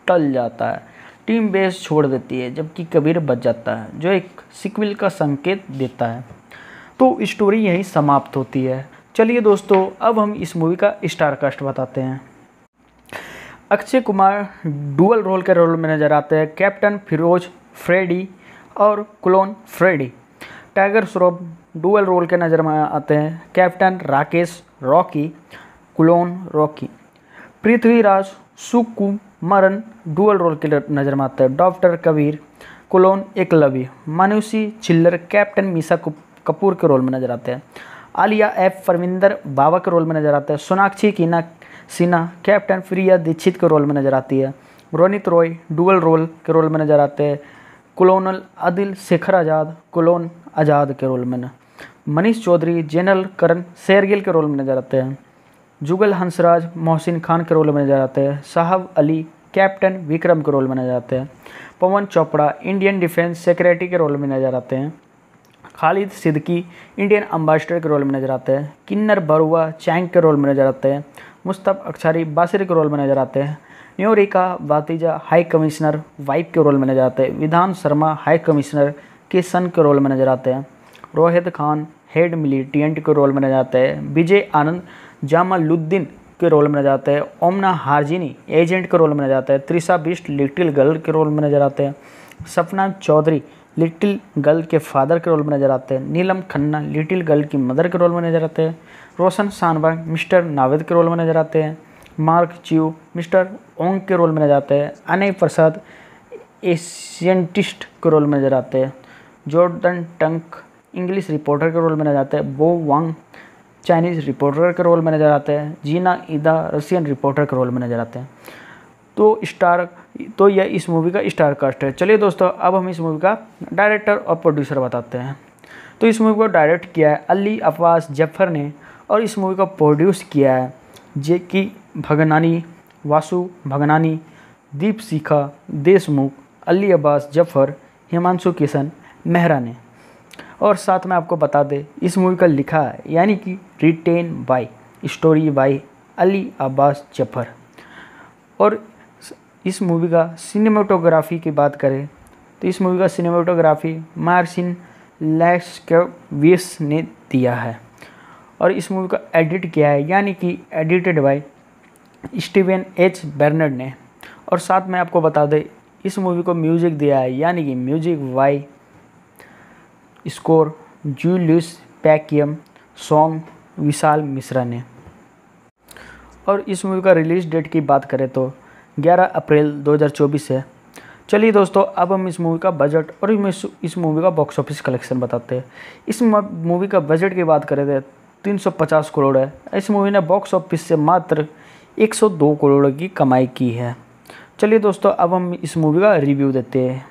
टल जाता है टीम बेस छोड़ देती है जबकि कबीर बच जाता है जो एक सिक्विल का संकेत देता है तो स्टोरी यही समाप्त होती है चलिए दोस्तों अब हम इस मूवी का स्टार कास्ट बताते हैं अक्षय कुमार डुअल रोल के रोल में नज़र आते हैं कैप्टन फिरोज फ्रेडी और clone Freddy tiger Shroff dual role के नज़र में आते हैं captain Rakesh Rocky clone Rocky Prithviraj Sukumaran dual role के नज़र में आते हैं doctor Kabir clone Eklavya Manushi Chhillar captain Misa Kapoor के रोल में नज़र आते हैं आलिया एफ परविंदर बाबा के रोल में नजर आते हैं सोनाक्षी कीना सिन्हा कैप्टन फ्रिया दीक्षित के रोल में नजर आती है रोनित रॉय डुअल रोल के रोल में नजर आते हैं कुलोनल आदिल शेखर आज़ाद कुलोन आज़ाद के रोल में मनीष चौधरी जनरल करण शेरगिल के रोल में नजर आते हैं जुगल हंसराज मोहसिन खान के रोल में नजर आते हैं साहब अली कैप्टन विक्रम के रोल में नजर आते हैं Pawan Chopra Indian defence secretary के रोल में नजर आते हैं खालिद सिद्दकी इंडियन अम्बेसडर के रोल में नज़र आते हैं किन्नर बरुआ चैंग के रोल में नज़र आते हैं मुस्तफ़ अक्षारी बासिर के रोल में नज़र आते हैं न्योरिका वातिजा हाई कमिश्नर वाइफ के रोल में नज़र आते हैं विधान शर्मा हाई कमिश्नर के सन के रोल में नज़र आते हैं रोहित खान हेड मिलिटेंट के रोल में नज़र आते हैं विजय आनंद जामालुद्दीन के रोल में नजर आते हैं ओमना हारजिनी एजेंट के रोल में नजर आते हैं त्रिशा बिस्ट लिटिल गर्ल के रोल में नजर आते हैं सपना चौधरी लिटिल गर्ल के फादर के रोल में नजर आते हैं नीलम खन्ना लिटिल गर्ल की मदर के रोल में नजर आते हैं रोशन शानबाग मिस्टर नावेद के रोल में नजर आते हैं मार्क च्यू मिस्टर ओंग के रोल में नजर आते हैं अनय प्रसाद एशियंटिस्ट के रोल में नजर आते हैं जॉर्डन टंक इंग्लिश रिपोर्टर के रोल में नजर आते हैं बो वांग चाइनीज़ रिपोर्टर के रोल में नजर आते हैं जीना ईदा रशियन रिपोर्टर के रोल में नजर आते हैं तो स्टार तो यह इस मूवी का स्टार कास्ट है चलिए दोस्तों अब हम इस मूवी का डायरेक्टर और प्रोड्यूसर बताते हैं तो इस मूवी को डायरेक्ट किया है अली अब्बास जफर ने और इस मूवी को प्रोड्यूस किया है जे की भगनानी वासु भगनानी दीप शिखा देशमुख अली अब्बास जफर हिमांशु किशन मेहरा ने और साथ में आपको बता दें इस मूवी का लिखा है यानी कि written by story by Ali Abbas Zafar और इस मूवी का सिनेमाटोग्राफी की बात करें तो इस मूवी का सिनेमाटोग्राफी मार्सिन लैक्स ने दिया है और इस मूवी का एडिट किया है यानी कि edited by Steven H Bernard ने और साथ में आपको बता दें इस मूवी को म्यूजिक दिया है यानी कि music by score Julius पैकियम song Vishal Mishra ने और इस मूवी का रिलीज डेट की बात करें तो 11 अप्रैल 2024 है चलिए दोस्तों अब हम इस मूवी का बजट और इस मूवी का बॉक्स ऑफिस कलेक्शन बताते हैं इस मूवी का बजट की बात करें तो 350 करोड़ है इस मूवी ने बॉक्स ऑफिस से मात्र 102 करोड़ की कमाई की है चलिए दोस्तों अब हम इस मूवी का रिव्यू देते हैं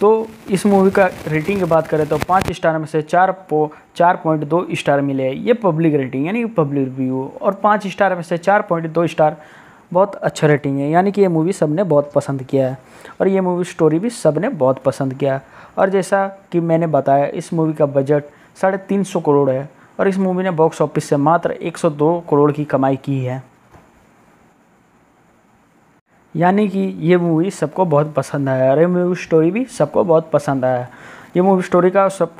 तो इस मूवी का रेटिंग की बात करें तो पाँच स्टार में से चार पो चार पॉइंट दो स्टार मिले ये पब्लिक रेटिंग यानी पब्लिक रिव्यू और पाँच स्टार में से चार पॉइंट दो स्टार बहुत अच्छा रेटिंग है यानी कि ये मूवी सब ने बहुत पसंद किया है और ये मूवी स्टोरी भी सब ने बहुत पसंद किया और जैसा कि मैंने बताया इस मूवी का बजट साढ़े तीन सौ करोड़ है और इस मूवी ने बॉक्स ऑफिस से मात्र एक सौ दो करोड़ की कमाई की है यानी कि ये मूवी सबको बहुत पसंद आया और ये मूवी स्टोरी भी सबको बहुत पसंद आया ये मूवी स्टोरी का सब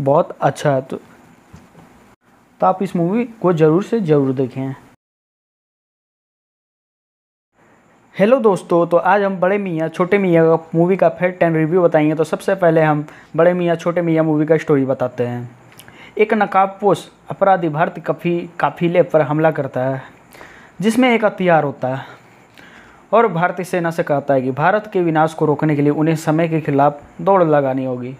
बहुत अच्छा है तो, तो आप इस मूवी को ज़रूर से ज़रूर देखें हेलो दोस्तों तो आज हम बड़े मियाँ छोटे मियाँ का मूवी का फैक्ट टेन रिव्यू बताएंगे तो सबसे पहले हम बड़े मियाँ छोटे मियाँ मूवी का स्टोरी बताते हैं एक नकाबपोश अपराधी भारत कफी काफिले पर हमला करता है जिसमें एक हथियार होता है और भारतीय सेना से कहता है कि भारत के विनाश को रोकने के लिए उन्हें समय के खिलाफ दौड़ लगानी होगी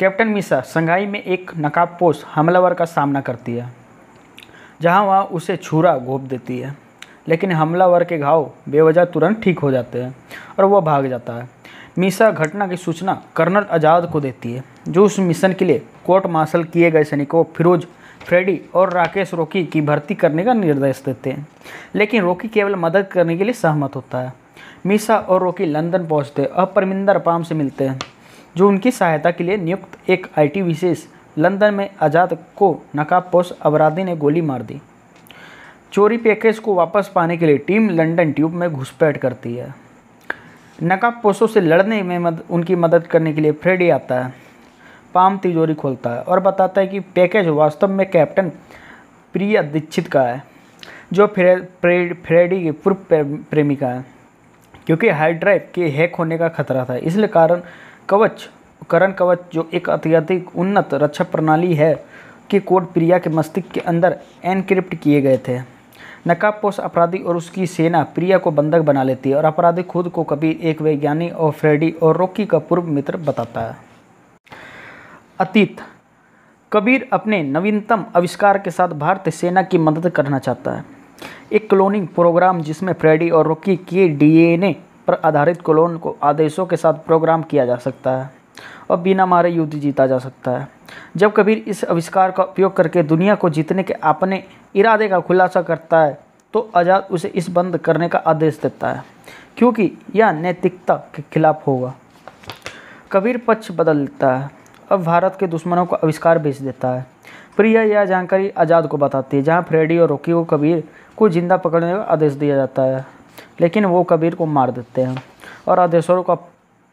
कैप्टन मिसा संघाई में एक नकाबपोश हमलावर का सामना करती है जहाँ वहाँ उसे छुरा घोप देती है लेकिन हमलावर के घाव बेवजह तुरंत ठीक हो जाते हैं और वह भाग जाता है मीसा घटना की सूचना कर्नल आज़ाद को देती है जो उस मिशन के लिए कोर्ट मार्शल किए गए सैनिकों फिरोज फ्रेडी और राकेश रोकी की भर्ती करने का निर्देश देते हैं लेकिन रोकी केवल मदद करने के लिए सहमत होता है मीसा और रोकी लंदन पहुंचते और परमिंदर पाम से मिलते हैं जो उनकी सहायता के लिए नियुक्त एक आईटी विशेष लंदन में आज़ाद को नकाबपोश अपराधी ने गोली मार दी चोरी पैकेज को वापस पाने के लिए टीम लंदन ट्यूब में घुसपैठ करती है नकाबपोशों से लड़ने में मद, उनकी मदद करने के लिए फ्रेडी आता है पाम तिजोरी खोलता है और बताता है कि पैकेज वास्तव में कैप्टन प्रिया दीक्षित का है जो फ्रे, फ्रेडी की पूर्व प्रेमिका है क्योंकि हार्ड ड्राइव के हैक होने का खतरा था इसलिए कारण कवच करण कवच जो एक अत्यधिक उन्नत रक्षा प्रणाली है के कोड प्रिया के मस्तिष्क के अंदर एनक्रिप्ट किए गए थे नकाबपोश अपराधी और उसकी सेना प्रिया को बंधक बना लेती है और अपराधी खुद को कबीर एक वैज्ञानिक और फ्रेडी और रोकी का पूर्व मित्र बताता है अतीत कबीर अपने नवीनतम आविष्कार के साथ भारतीय सेना की मदद करना चाहता है एक क्लोनिंग प्रोग्राम जिसमें फ्रेडी और रोकी के डीएनए पर आधारित क्लोन को आदेशों के साथ प्रोग्राम किया जा सकता है और बिना मारे युद्ध जीता जा सकता है जब कबीर इस आविष्कार का उपयोग करके दुनिया को जीतने के अपने इरादे का खुलासा करता है तो आज़ाद उसे इस बंद करने का आदेश देता है क्योंकि यह नैतिकता के खिलाफ होगा कबीर पक्ष बदल लेता है अब भारत के दुश्मनों को आविष्कार बेच देता है प्रिया यह जानकारी आज़ाद को बताती है जहाँ फ्रेडी और रोकी को कबीर को जिंदा पकड़ने का आदेश दिया जाता है लेकिन वो कबीर को मार देते हैं और आदेशों का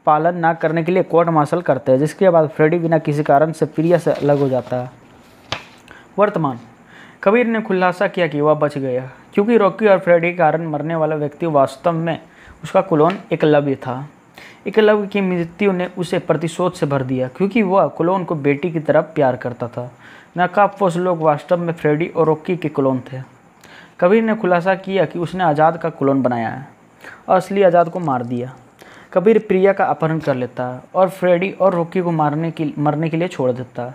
पालन ना करने के लिए कोर्ट मार्शल करते हैं जिसके बाद फ्रेडी बिना किसी कारण से प्रिया से अलग हो जाता है वर्तमान कबीर ने खुलासा किया कि वह बच गया क्योंकि रॉकी और फ्रेडी के कारण मरने वाला व्यक्ति वास्तव में उसका कुलोन एकलव्य था एकलव्य की मृत्यु ने उसे प्रतिशोध से भर दिया क्योंकि वह कुलोन को बेटी की तरफ प्यार करता था नकाबपोश लोग वास्तव में फ्रेडी और रॉकी के कुलोन थे कबीर ने खुलासा किया कि उसने आज़ाद का कुलोन बनाया है और असली आज़ाद को मार दिया कबीर प्रिया का अपहरण कर लेता और फ्रेडी और रोकी को मारने की मरने के लिए छोड़ देता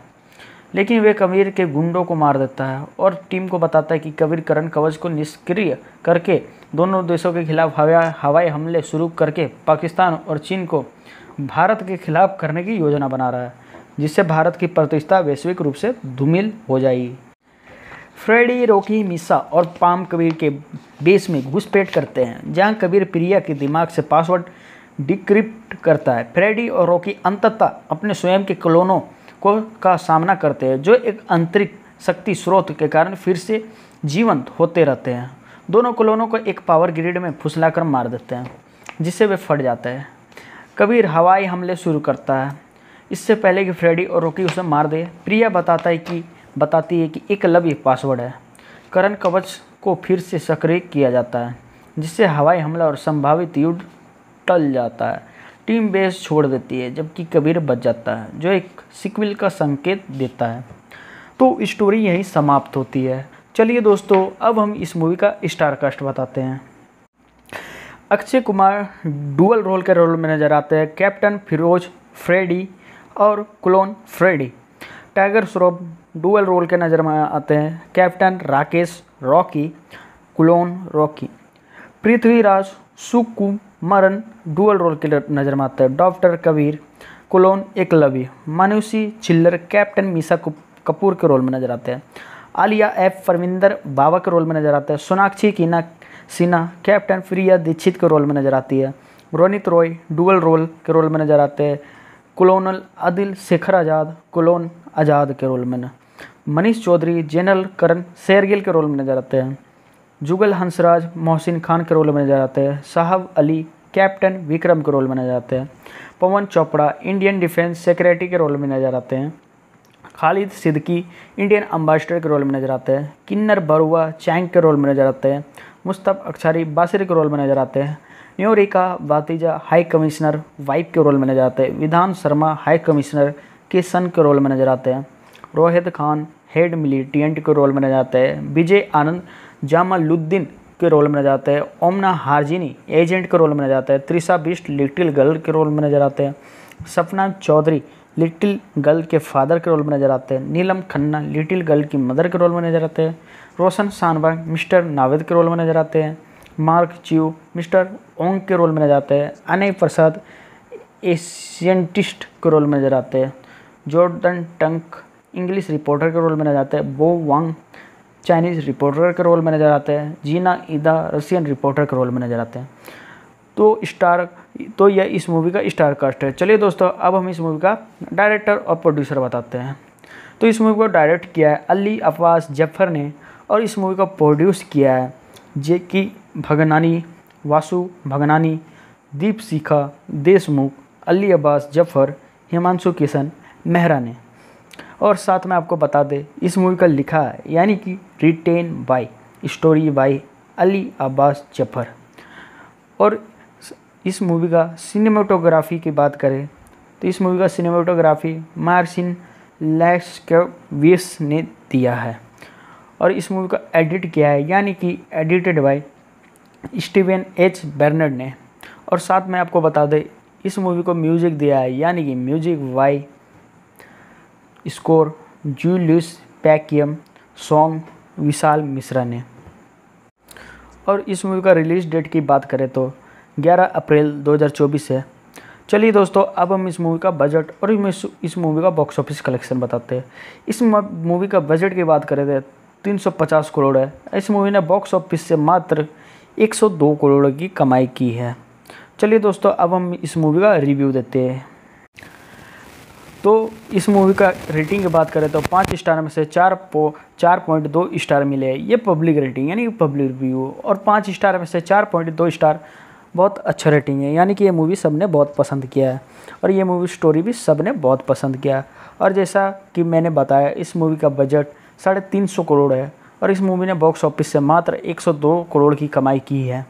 लेकिन वे कबीर के गुंडों को मार देता है और टीम को बताता है कि कबीर करण कवच को निष्क्रिय करके दोनों देशों के खिलाफ हवा हवाई हमले शुरू करके पाकिस्तान और चीन को भारत के खिलाफ करने की योजना बना रहा है जिससे भारत की प्रतिष्ठा वैश्विक रूप से धूमिल हो जाएगी फ्रेडी रोकी मिसा और पाम कबीर के बेस में घुसपैठ करते हैं जहां कबीर प्रिया के दिमाग से पासवर्ड डिक्रिप्ट करता है फ्रेडी और रॉकी अंततः अपने स्वयं के क्लोनों को का सामना करते हैं जो एक आंतरिक शक्ति स्रोत के कारण फिर से जीवंत होते रहते हैं दोनों क्लोनों को एक पावर ग्रिड में फुसलाकर मार देते हैं जिससे वे फट जाते हैं कबीर हवाई हमले शुरू करता है इससे पहले कि फ्रेडी और रॉकी उसे मार दे प्रिया बताता है कि बताती है कि एक लव्य पासवर्ड है करण कवच को फिर से सक्रिय किया जाता है जिससे हवाई हमला और संभावित युद्ध टल जाता है टीम बेस छोड़ देती है जबकि कबीर बच जाता है जो एक सिक्विल का संकेत देता है तो स्टोरी यही समाप्त होती है चलिए दोस्तों अब हम इस मूवी का स्टार कास्ट बताते हैं अक्षय कुमार डुअल रोल के रोल में नज़र आते हैं कैप्टन फिरोज फ्रेडी और clone Freddy tiger Shroff dual role के नज़र में आते हैं captain Rakesh Rocky clone Rocky Prithviraj Sukumaran dual role के नज़र में आता है doctor Kabir clone एकलवी Manushi Chhillar captain Misa Kapoor के रोल में नज़र आते हैं आलिया एफ परविंदर बाबा के रोल में नज़र आते हैं सोनाक्षी कीना सिन्हा कैप्टन प्रिया दीक्षित के रोल में नज़र आती है रोनित रॉय डुअल रोल के रोल में नज़र आते हैं कुलोनल आदिल शेखर आज़ाद कुलोन आज़ाद के रोल में मनीष चौधरी जनरल करण शेरगिल के रोल में नज़र आते हैं जुगल हंसराज मोहसिन खान के रोल में नजर आते हैं साहब अली कैप्टन विक्रम के रोल में नजर आते हैं Pawan Chopra Indian defence secretary के रोल में नजर आते हैं खालिद सिद्दकी इंडियन अम्बेसडर के रोल में नजर आते हैं किन्नर बरुआ चैंग के रोल में नजर आते हैं मुस्तफ़ अक्षारी बासिर के रोल में नजर आते हैं Nyorika Bhatija high commissioner wife के रोल में नजर आते हैं विधान शर्मा हाई कमिश्नर के सन के रोल में नजर आते हैं रोहित खान हेड मिलिटेंट के रोल में नजर आते हैं विजय आनंद जामालुद्दीन के रोल में नजर आते हैं ओमना हारजिनी एजेंट के रोल में नजर आता है त्रिशा बिस्ट लिटिल गर्ल के रोल में नजर आते हैं सपना चौधरी लिटिल गर्ल के फादर के रोल में नजर आते हैं नीलम खन्ना लिटिल गर्ल की मदर के रोल में नजर आते हैं रोशन सानवाग मिस्टर नावेद के रोल में नजर आते हैं मार्क च्यू मिस्टर ओंग के रोल में नजर आते हैं अनय प्रसाद एशियंटिस्ट के रोल में नजर आते हैं जॉर्डन टंक इंग्लिश रिपोर्टर के रोल में नजर आते हैं बो वांग चाइनीज़ रिपोर्टर के रोल में नज़र आते हैं जीना ईदा रसियन रिपोर्टर के रोल में नज़र आते हैं तो स्टार तो यह इस मूवी का स्टार कास्ट है चलिए दोस्तों अब हम इस मूवी का डायरेक्टर और प्रोड्यूसर बताते हैं तो इस मूवी को डायरेक्ट किया है अली अफवास जफर ने और इस मूवी को प्रोड्यूस किया है जे की भगनानी वासु भगनानी दीप शिखा देशमुख अली अब्बास जफर हिमांशु किशन मेहरा ने और साथ में आपको बता दें इस मूवी का लिखा है यानी कि written by story by Ali Abbas Zafar और इस मूवी का सिनेमाटोग्राफी की बात करें तो इस मूवी का सिनेमाटोग्राफी मार्सिन लैक्सकेवियस ने दिया है और इस मूवी का एडिट किया है यानी कि edited by Steven H Bernard ने और साथ में आपको बता दें इस मूवी को म्यूज़िक दिया है यानी कि music by score Julius पैकियम song Vishal Mishra ने और इस मूवी का रिलीज़ डेट की बात करें तो 11 अप्रैल 2024 है चलिए दोस्तों अब हम इस मूवी का बजट और इस मूवी का बॉक्स ऑफिस कलेक्शन बताते हैं इस मूवी का बजट की बात करें तो 350 करोड़ है इस मूवी ने बॉक्स ऑफिस से मात्र 102 करोड़ की कमाई की है चलिए दोस्तों अब हम इस मूवी का रिव्यू देते हैं तो इस मूवी का रेटिंग की बात करें तो पाँच स्टार में से चार पो चार पॉइंट दो स्टार मिले हैं ये पब्लिक रेटिंग यानी पब्लिक रिव्यू और पाँच स्टार में से चार पॉइंट दो स्टार बहुत अच्छा रेटिंग है यानी कि ये मूवी सबने बहुत पसंद किया है और ये मूवी स्टोरी भी सबने बहुत पसंद किया और जैसा कि मैंने बताया इस मूवी का बजट साढ़े तीन सौ करोड़ है और इस मूवी ने बॉक्स ऑफिस से मात्र 102 करोड़ की कमाई की है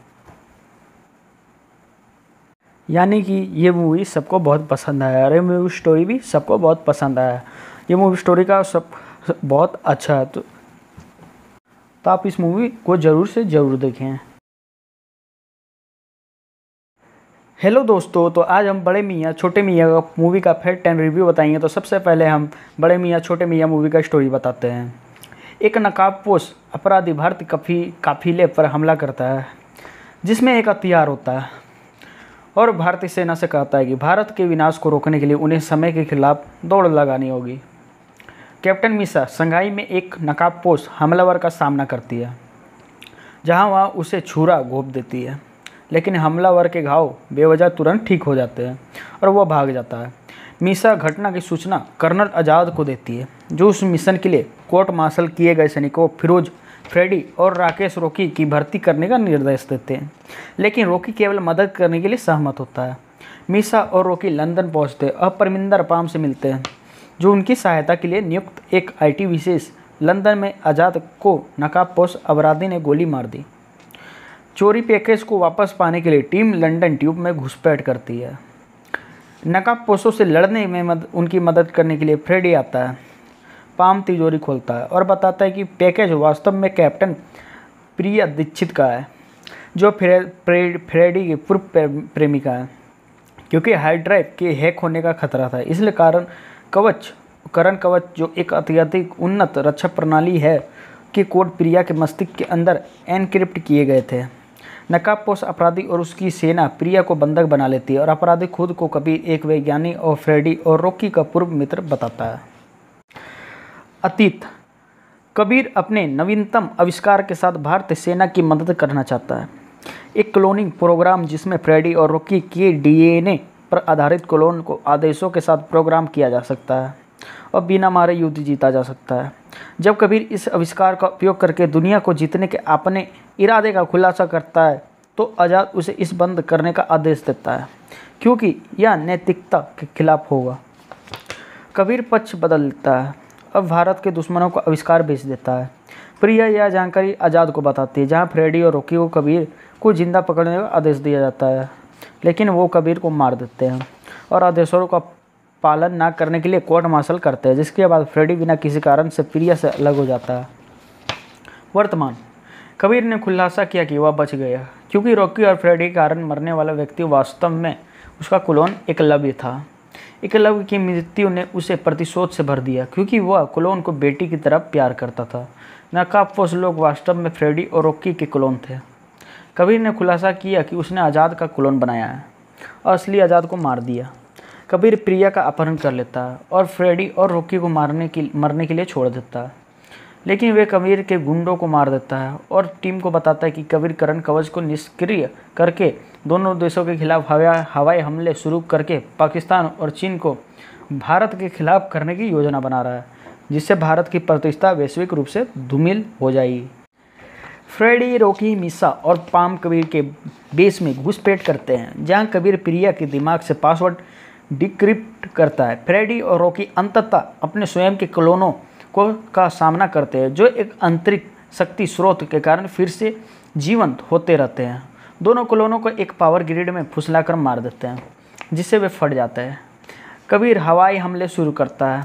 यानी कि ये मूवी सबको बहुत पसंद आया और ये मूवी स्टोरी भी सबको बहुत पसंद आया ये मूवी स्टोरी का सब बहुत अच्छा है तो, तो आप इस मूवी को ज़रूर से ज़रूर देखें हेलो दोस्तों तो आज हम बड़े मियाँ छोटे मियाँ का मूवी का फैक्ट टेन रिव्यू बताएंगे तो सबसे पहले हम बड़े मियाँ छोटे मियाँ मूवी का स्टोरी बताते हैं एक नकाबपोश अपराधी भारत कफी काफिले पर हमला करता है जिसमें एक हथियार होता है और भारतीय सेना से कहता है कि भारत के विनाश को रोकने के लिए उन्हें समय के खिलाफ दौड़ लगानी होगी कैप्टन मिसा संघाई में एक नकाबपोश हमलावर का सामना करती है जहां वह उसे छुरा घोप देती है लेकिन हमलावर के घाव बेवजह तुरंत ठीक हो जाते हैं और वह भाग जाता है मीसा घटना की सूचना कर्नल आज़ाद को देती है जो उस मिशन के लिए कोर्ट मार्शल किए गए सैनिकों फिरोज फ्रेडी और राकेश रोकी की भर्ती करने का निर्देश देते हैं लेकिन रोकी केवल मदद करने के लिए सहमत होता है मीसा और रोकी लंदन पहुंचते और परमिंदर पाम से मिलते हैं जो उनकी सहायता के लिए नियुक्त एक आईटी विशेष लंदन में आज़ाद को नकाबपोश अपराधी ने गोली मार दी चोरी पैकेज को वापस पाने के लिए टीम लंदन ट्यूब में घुसपैठ करती है नकाबपोशों से लड़ने में मद, उनकी मदद करने के लिए फ्रेडी आता है पाम तिजोरी खोलता है और बताता है कि पैकेज वास्तव में कैप्टन प्रिया दीक्षित का है जो फ्रे, फ्रे, फ्रेडी की पूर्व प्रेमिका है क्योंकि हार्ड ड्राइव के हैक होने का खतरा था इसलिए कारण कवच करण कवच जो एक अत्यधिक उन्नत रक्षा प्रणाली है के कोड प्रिया के मस्तिष्क के अंदर एनक्रिप्ट किए गए थे नकाबपोश अपराधी और उसकी सेना प्रिया को बंधक बना लेती है और अपराधी खुद को कभी एक वैज्ञानिक और फ्रेडी और रोकी का पूर्व मित्र बताता है अतीत कबीर अपने नवीनतम आविष्कार के साथ भारतीय सेना की मदद करना चाहता है एक क्लोनिंग प्रोग्राम जिसमें फ्रेडी और रॉकी के डीएनए पर आधारित क्लोन को आदेशों के साथ प्रोग्राम किया जा सकता है और बिना मारे युद्ध जीता जा सकता है जब कबीर इस आविष्कार का उपयोग करके दुनिया को जीतने के अपने इरादे का खुलासा करता है तो आज़ाद उसे इस बंद करने का आदेश देता है क्योंकि यह नैतिकता के खिलाफ होगा कबीर पक्ष बदल लेता है अब भारत के दुश्मनों को आविष्कार बेच देता है प्रिया यह जानकारी आज़ाद को बताती है जहाँ फ्रेडी और रोकी को कबीर को जिंदा पकड़ने का आदेश दिया जाता है लेकिन वो कबीर को मार देते हैं और आदेशों का पालन ना करने के लिए कोर्ट मार्शल करते हैं जिसके बाद फ्रेडी बिना किसी कारण से प्रिया से अलग हो जाता है वर्तमान कबीर ने खुलासा किया कि वह बच गया क्योंकि रॉकी और फ्रेडी के कारण मरने वाला व्यक्ति वास्तव में उसका कुलोन एकलव्य था एकलव्य की मृत्यु ने उसे प्रतिशोध से भर दिया क्योंकि वह क्लोन को बेटी की तरह प्यार करता था नकाबपोश लोग वास्तव में फ्रेडी और रोकी के क्लोन थे कबीर ने खुलासा किया कि उसने आज़ाद का क्लोन बनाया है और असली आज़ाद को मार दिया कबीर प्रिया का अपहरण कर लेता और फ्रेडी और रोकी को मारने की मरने के लिए छोड़ देता लेकिन वे कबीर के गुंडों को मार देता है और टीम को बताता है कि कबीर करण कवच को निष्क्रिय करके दोनों देशों के खिलाफ हवाई हमले शुरू करके पाकिस्तान और चीन को भारत के खिलाफ करने की योजना बना रहा है जिससे भारत की प्रतिष्ठा वैश्विक रूप से धूमिल हो जाएगी फ्रेडी रोकी मिसा और पाम कबीर के बेस में घुसपैठ करते हैं जहां कबीर प्रिया के दिमाग से पासवर्ड डिक्रिप्ट करता है फ्रेडी और रोकी अंततः अपने स्वयं के क्लोनों को का सामना करते हैं जो एक आंतरिक शक्ति स्रोत के कारण फिर से जीवंत होते रहते हैं दोनों कलोनों को एक पावर ग्रिड में फुसलाकर मार देते हैं जिससे वे फट जाते हैं कबीर हवाई हमले शुरू करता है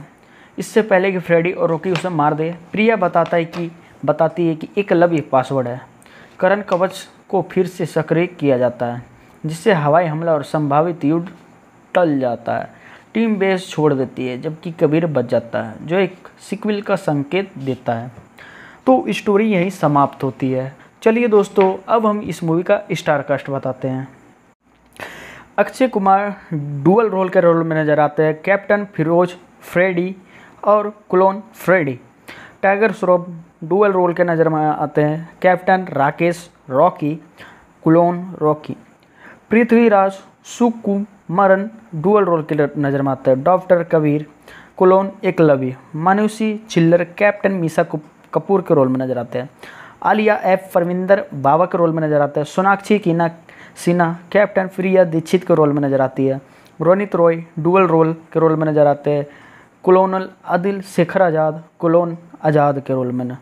इससे पहले कि फ्रेडी और रोकी उसे मार दे प्रिया बताता है कि बताती है कि एक लव्य पासवर्ड है करण कवच को फिर से सक्रिय किया जाता है जिससे हवाई हमला और संभावित युद्ध टल जाता है टीम बेस छोड़ देती है जबकि कबीर बच जाता है जो एक सिक्विल का संकेत देता है तो स्टोरी यही समाप्त होती है चलिए दोस्तों अब हम इस मूवी का स्टार कास्ट बताते हैं अक्षय कुमार डुअल रोल के रोल में नज़र आते हैं कैप्टन फिरोज फ्रेडी और clone Freddy tiger Shroff dual role के नज़र में आते हैं captain Rakesh Rocky clone Rocky Prithviraj Sukumaran dual role के नज़र में आते हैं doctor Kabir clone एकलवी Manushi Chhillar captain Misa Kapoor के रोल में नज़र आते हैं आलिया एफ परविंदर बाबा के रोल में नजर आते हैं सोनाक्षी कीना सिन्हा कैप्टन फ्रिया दीक्षित के रोल में नजर आती है रोनित रॉय डुअल रोल के रोल में नजर आते हैं कलोनल आदिल शेखर आज़ाद कलोन आज़ाद के रोल में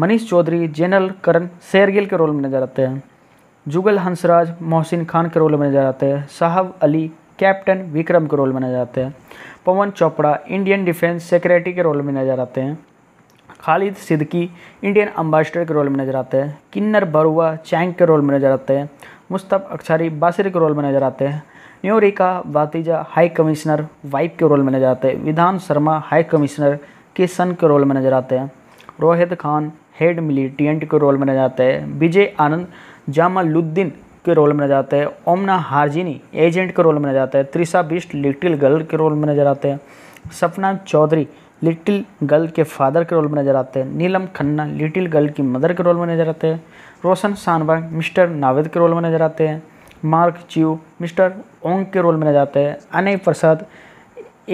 मनीष चौधरी जनरल करण शेरगिल के रोल में नजर आते हैं जुगल हंसराज मोहसिन खान के रोल में नजर आते हैं साहब अली कैप्टन विक्रम के रोल में नजर आते हैं Pawan Chopra Indian defence secretary के रोल में नजर आते हैं खालिद सिद्दकी इंडियन अम्बेसडर के रोल में नज़र आते हैं किन्नर बरुआ चैंग के रोल में नज़र आते हैं मुस्तफ़ अक्षारी बासिर के रोल में नज़र आते हैं न्योरिका वातिजा हाई कमिश्नर वाइफ के रोल में नज़र आते हैं विधान शर्मा हाई कमिश्नर के सन के रोल में नज़र आते हैं रोहित खान हेड मिलिटेंट के रोल में नज़र आते हैं विजय आनंद जामालुद्दीन के रोल में नजर आते हैं ओमना हारजिनी एजेंट के रोल में नजर आते हैं त्रिशा बिस्ट लिटिल गर्ल के रोल में नजर आते हैं सपना चौधरी लिटिल गर्ल के फादर के रोल में नजर आते हैं नीलम खन्ना लिटिल गर्ल की मदर के रोल में नजर आते हैं रोशन सानवाग मिस्टर नावेद के रोल में नजर आते हैं मार्क च्यू मिस्टर ओंग के रोल में नजर आते हैं अनय प्रसाद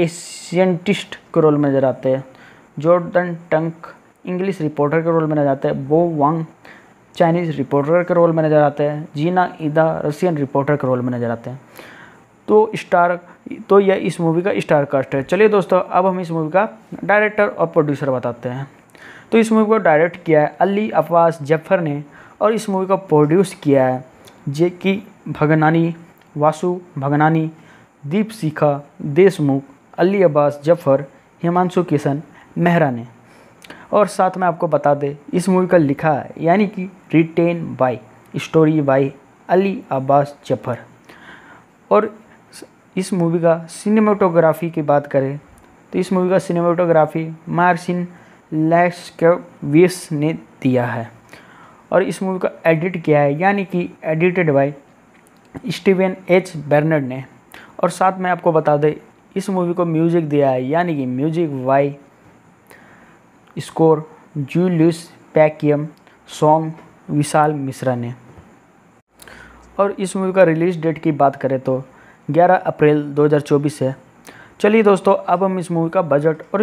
एशियंटिस्ट के रोल में नजर आते हैं जॉर्डन टंक इंग्लिश रिपोर्टर के रोल में नजर आते हैं बो वांग चाइनीज़ रिपोर्टर के रोल में नजर आते हैं जीना ईदा रशियन रिपोर्टर के रोल में नजर आते हैं तो स्टार तो यह इस मूवी का स्टार कास्ट है चलिए दोस्तों अब हम इस मूवी का डायरेक्टर और प्रोड्यूसर बताते हैं तो इस मूवी को डायरेक्ट किया है अली अब्बास जफर ने और इस मूवी को प्रोड्यूस किया है जे की भगनानी वासु भगनानी दीप शिखा देशमुख अली अब्बास जफर हिमांशु किशन मेहरा ने और साथ में आपको बता दें इस मूवी का लिखा है यानी कि written by story by Ali Abbas Zafar और इस मूवी का सिनेमाटोग्राफी की बात करें तो इस मूवी का सिनेमाटोग्राफी मार्सिन लैक्स ने दिया है और इस मूवी का एडिट किया है यानी कि edited by Steven H Bernard ने और साथ में आपको बता दें इस मूवी को म्यूजिक दिया है यानी कि music by score Julius पैकियम song Vishal Mishra ने और इस मूवी का रिलीज डेट की बात करें तो 11 अप्रैल 2024 है चलिए दोस्तों अब हम इस मूवी का बजट और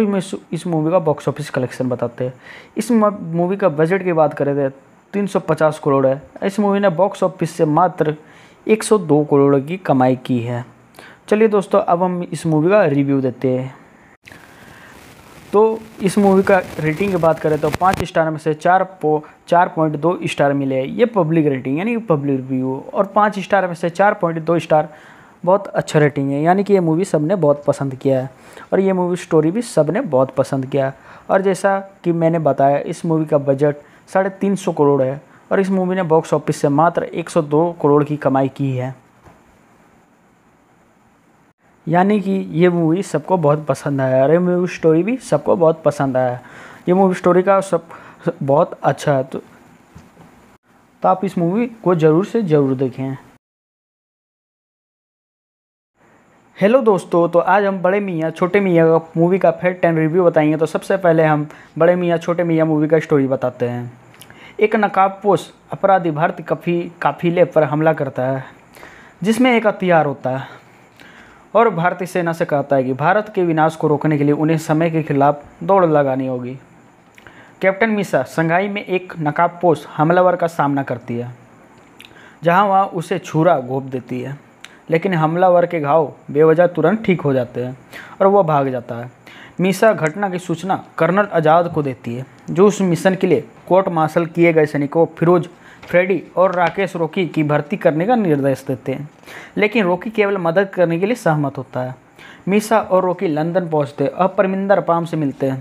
इस मूवी का बॉक्स ऑफिस कलेक्शन बताते हैं इस मूवी का बजट की बात करें तो 350 करोड़ है इस मूवी ने बॉक्स ऑफिस से मात्र 102 करोड़ की कमाई की है चलिए दोस्तों अब हम इस मूवी का रिव्यू देते हैं तो इस मूवी का रेटिंग की बात करें तो पाँच स्टार में से चार पो चार पॉइंट दो स्टार मिले ये पब्लिक रेटिंग यानी पब्लिक रिव्यू और पाँच स्टार में से चार पॉइंट दो स्टार बहुत अच्छा रेटिंग है यानी कि ये मूवी सब ने बहुत पसंद किया है और ये मूवी स्टोरी भी सब ने बहुत पसंद किया और जैसा कि मैंने बताया इस मूवी का बजट साढ़े तीन सौ करोड़ है और इस मूवी ने बॉक्स ऑफिस से मात्र एक सौ दो करोड़ की कमाई की है यानी कि ये मूवी सबको बहुत पसंद आया और ये मूवी स्टोरी भी सबको बहुत पसंद आया ये मूवी स्टोरी का सब बहुत अच्छा है तो, तो आप इस मूवी को ज़रूर से ज़रूर देखें हेलो दोस्तों तो आज हम बड़े मियाँ छोटे मियाँ का मूवी का फेट टेन रिव्यू बताएंगे तो सबसे पहले हम बड़े मियाँ छोटे मियाँ मूवी का स्टोरी बताते हैं एक नकाबपोश अपराधी भारत कफी काफिले पर हमला करता है जिसमें एक हथियार होता है और भारतीय सेना से कहता है कि भारत के विनाश को रोकने के लिए उन्हें समय के खिलाफ दौड़ लगानी होगी कैप्टन मिसा संघाई में एक नकाबपोश हमलावर का सामना करती है जहाँ वहाँ उसे छुरा घोप देती है लेकिन हमलावर के घाव बेवजह तुरंत ठीक हो जाते हैं और वह भाग जाता है मीसा घटना की सूचना कर्नल आज़ाद को देती है जो उस मिशन के लिए कोर्ट मार्शल किए गए सैनिकों फिरोज फ्रेडी और राकेश रोकी की भर्ती करने का निर्देश देते हैं लेकिन रोकी केवल मदद करने के लिए सहमत होता है मीसा और रोकी लंदन पहुंचते और परमिंदर पाम से मिलते हैं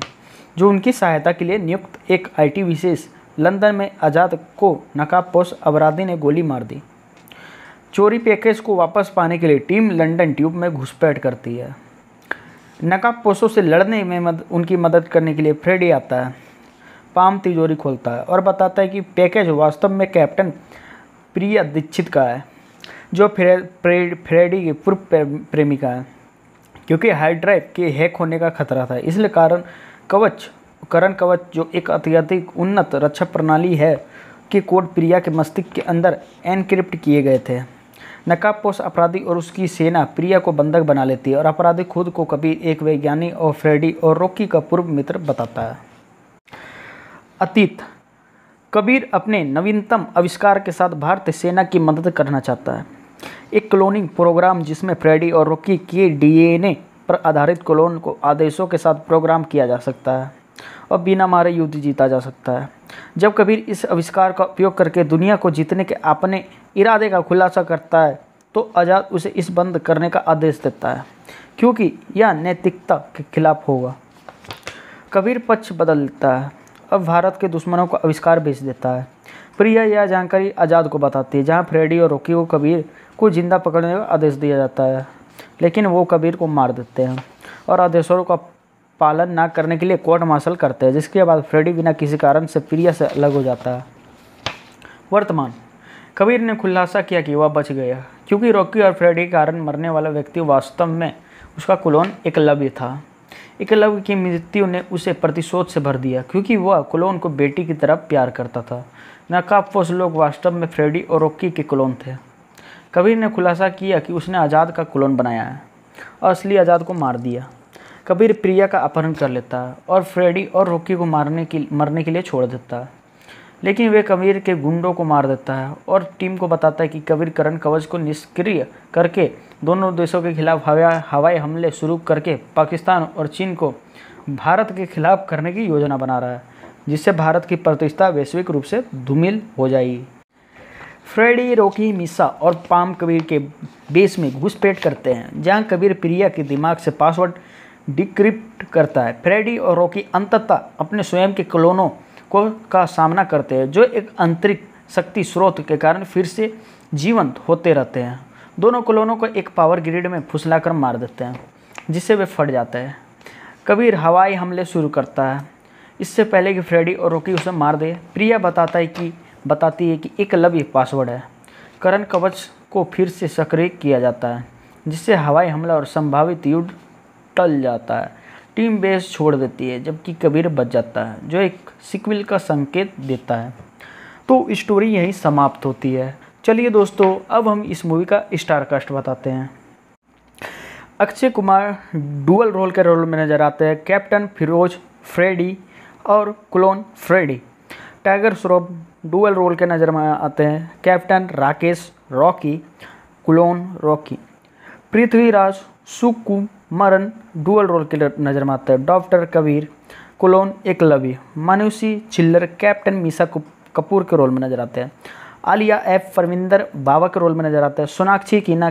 जो उनकी सहायता के लिए नियुक्त एक आईटी विशेष लंदन में आज़ाद को नकाबपोश अपराधी ने गोली मार दी चोरी पैकेज को वापस पाने के लिए टीम लंदन ट्यूब में घुसपैठ करती है नकाबपोशों से लड़ने में मद, उनकी मदद करने के लिए फ्रेडी आता है पाम तिजोरी खोलता है और बताता है कि पैकेज वास्तव में कैप्टन प्रिया दीक्षित का है जो फ्रे, फ्रेडी की पूर्व प्रेमिका है क्योंकि हार्ड के हैक होने का खतरा था इसलिए कारण कवच करण कवच जो एक अत्यधिक उन्नत रक्षा प्रणाली है के कोड प्रिया के मस्तिष्क के अंदर एनक्रिप्ट किए गए थे नकाबपोश अपराधी और उसकी सेना प्रिया को बंधक बना लेती है और अपराधी खुद को कबीर एक वैज्ञानिक और फ्रेडी और रॉकी का पूर्व मित्र बताता है अतीत कबीर अपने नवीनतम आविष्कार के साथ भारतीय सेना की मदद करना चाहता है एक क्लोनिंग प्रोग्राम जिसमें फ्रेडी और रॉकी के डीएनए पर आधारित क्लोन को आदेशों के साथ प्रोग्राम किया जा सकता है और बिना मारे युद्ध जीता जा सकता है जब कबीर इस आविष्कार का उपयोग करके दुनिया को जीतने के अपने इरादे का खुलासा करता है तो आज़ाद उसे इस बंद करने का आदेश देता है क्योंकि यह नैतिकता के खिलाफ होगा कबीर पक्ष बदल देता है अब भारत के दुश्मनों को आविष्कार बेच देता है प्रिया यह जानकारी आज़ाद को बताती है जहाँ फ्रेडी और रोकी को कबीर को जिंदा पकड़ने का आदेश दिया जाता है लेकिन वो कबीर को मार देते हैं और आदेशों का पालन ना करने के लिए कोर्ट मार्शल करते हैं जिसके बाद फ्रेडी बिना किसी कारण से प्रिया से अलग हो जाता है वर्तमान कबीर ने खुलासा किया कि वह बच गया क्योंकि रॉकी और फ्रेडी के कारण मरने वाला व्यक्ति वास्तव में उसका कुलोन एकलव्य था एकलव्य की मृत्यु ने उसे प्रतिशोध से भर दिया क्योंकि वह कुलोन को बेटी की तरफ प्यार करता था नकाबपोश लोग वास्तव में फ्रेडी और रॉकी के कुलोन थे कबीर ने खुलासा किया कि उसने आज़ाद का कुलोन बनाया है और असली आज़ाद को मार दिया कबीर प्रिया का अपहरण कर लेता और फ्रेडी और रोकी को मारने की मरने के लिए छोड़ देता लेकिन वे कबीर के गुंडों को मार देता है और टीम को बताता है कि कबीर करण कवच को निष्क्रिय करके दोनों देशों के खिलाफ हवा हवाई हमले शुरू करके पाकिस्तान और चीन को भारत के खिलाफ करने की योजना बना रहा है जिससे भारत की प्रतिष्ठा वैश्विक रूप से धूमिल हो जाएगी फ्रेडी रोकी मिसा और पाम कबीर के बेस में घुसपैठ करते हैं जहां कबीर प्रिया के दिमाग से पासवर्ड डिक्रिप्ट करता है फ्रेडी और रॉकी अंततः अपने स्वयं के क्लोनों को का सामना करते हैं जो एक आंतरिक शक्ति स्रोत के कारण फिर से जीवंत होते रहते हैं दोनों क्लोनों को एक पावर ग्रिड में फुसलाकर मार देते हैं जिससे वे फट जाते हैं कबीर हवाई हमले शुरू करता है इससे पहले कि फ्रेडी और रोकी उसे मार दे प्रिया बताता है कि बताती है कि एक लव पासवर्ड है करण कवच को फिर से सक्रिय किया जाता है जिससे हवाई हमला और संभावित युद्ध टल जाता है टीम बेस छोड़ देती है जबकि कबीर बच जाता है जो एक सिक्विल का संकेत देता है तो स्टोरी यहीं समाप्त होती है चलिए दोस्तों अब हम इस मूवी का स्टार कास्ट बताते हैं अक्षय कुमार डुअल रोल के रोल में नज़र आते हैं कैप्टन फिरोज फ्रेडी और clone Freddy tiger Shroff dual role के नज़र में आते हैं captain Rakesh Rocky clone Rocky Prithviraj Sukumaran dual role के नज़र में आता है doctor Kabir clone एकलवी Manushi Chhillar captain Misa Kapoor के रोल में नज़र आते हैं आलिया एफ परमिंदर बाबा के रोल में नज़र आते हैं सोनाक्षी कीना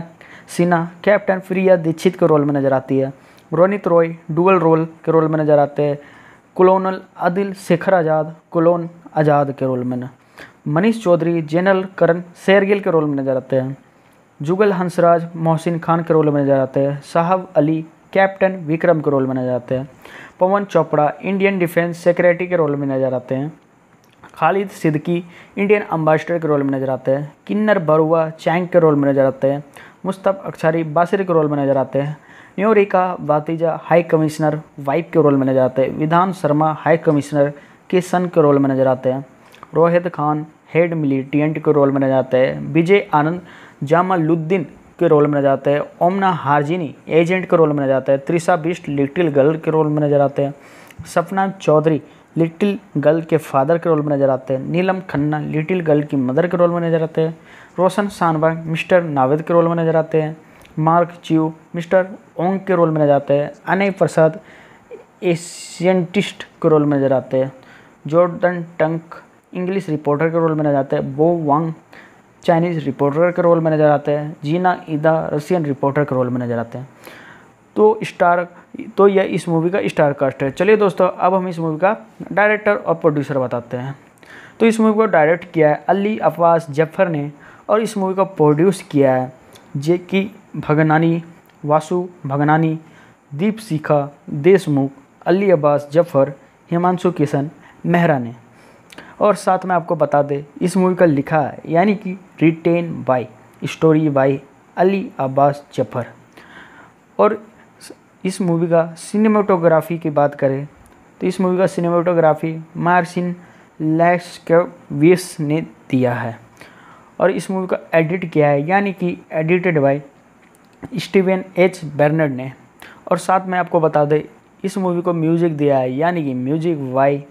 सिन्हा कैप्टन प्रिया दीक्षित के रोल में नज़र आती है रोनित रॉय डुअल रोल के रोल में नज़र आते हैं कुलोनल आदिल शेखर आज़ाद कुलोन आज़ाद के रोल में मनीष चौधरी जनरल करण शेरगिल के रोल में नज़र आते हैं जुगल हंसराज मोहसिन खान के रोल में नजर आते हैं साहब अली कैप्टन विक्रम के रोल में नजर आते हैं Pawan Chopra Indian defence secretary के रोल में नजर आते हैं खालिद सिद्दकी इंडियन अम्बेसडर के रोल में नजर आते हैं किन्नर बरुआ चैंग के रोल में नजर आते हैं मुस्तफ़ अक्षारी बासिर के रोल में नजर आते हैं Nyorika Bhatija high commissioner wife के रोल में नजर आते हैं विधान शर्मा हाई कमिश्नर के सन के रोल में नजर आते हैं रोहित खान हेड मिलिटेंट के रोल में नजर आते हैं विजय आनंद जामालुद्दीन के रोल में नजर आते हैं ओमना हारजिनी एजेंट के रोल में नजर आता है त्रिशा बिस्ट लिटिल गर्ल के रोल में नजर आते हैं सपना चौधरी लिटिल गर्ल के फादर के रोल में नजर आते हैं नीलम खन्ना लिटिल गर्ल की मदर के रोल में नजर आते हैं रोशन सानवाग मिस्टर नावेद के रोल में नजर आते हैं मार्क च्यू मिस्टर ओंग के रोल में नजर आते हैं अनय प्रसाद एशियंटिस्ट के रोल में नजर आते हैं जॉर्डन टंक इंग्लिश रिपोर्टर के रोल में नजर आते हैं बो वांग चाइनीज़ रिपोर्टर के रोल में नज़र आते हैं जीना ईदा रसियन रिपोर्टर के रोल में नज़र आते हैं तो स्टार तो यह इस मूवी का स्टार कास्ट है चलिए दोस्तों अब हम इस मूवी का डायरेक्टर और प्रोड्यूसर बताते हैं तो इस मूवी को डायरेक्ट किया है अली अब्बास जफर ने और इस मूवी को प्रोड्यूस किया है जे की भगनानी वासु भगनानी दीप शिखा देशमुख अली अब्बास जफर हिमांशु किशन मेहरा ने और साथ में आपको बता दें इस मूवी का लिखा है यानी कि written by story by Ali Abbas Zafar और इस मूवी का सिनेमाटोग्राफी की बात करें तो इस मूवी का सिनेमाटोग्राफी मार्सिन लैक्सकेविस ने दिया है और इस मूवी का एडिट किया है यानी कि edited by Steven H Bernard ने और साथ में आपको बता दें इस मूवी को म्यूज़िक दिया है यानी कि music by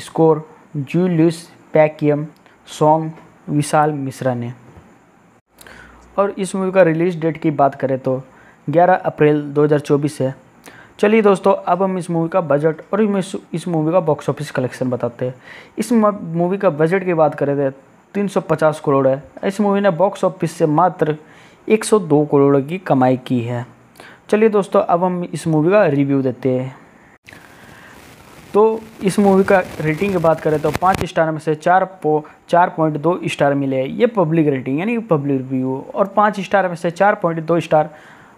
score Julius पैकियम song Vishal Mishra ने और इस मूवी का रिलीज डेट की बात करें तो 11 अप्रैल 2024 है चलिए दोस्तों अब हम इस मूवी का बजट और इस मूवी का बॉक्स ऑफिस कलेक्शन बताते हैं इस मूवी का बजट की बात करें तो 350 करोड़ है इस मूवी ने बॉक्स ऑफिस से मात्र 102 करोड़ की कमाई की है चलिए दोस्तों अब हम इस मूवी का रिव्यू देते हैं तो इस मूवी का रेटिंग की बात करें तो पाँच स्टार में से चार पो चार पॉइंट दो स्टार मिले हैं ये पब्लिक रेटिंग यानी पब्लिक रिव्यू और पाँच स्टार में से चार पॉइंट दो स्टार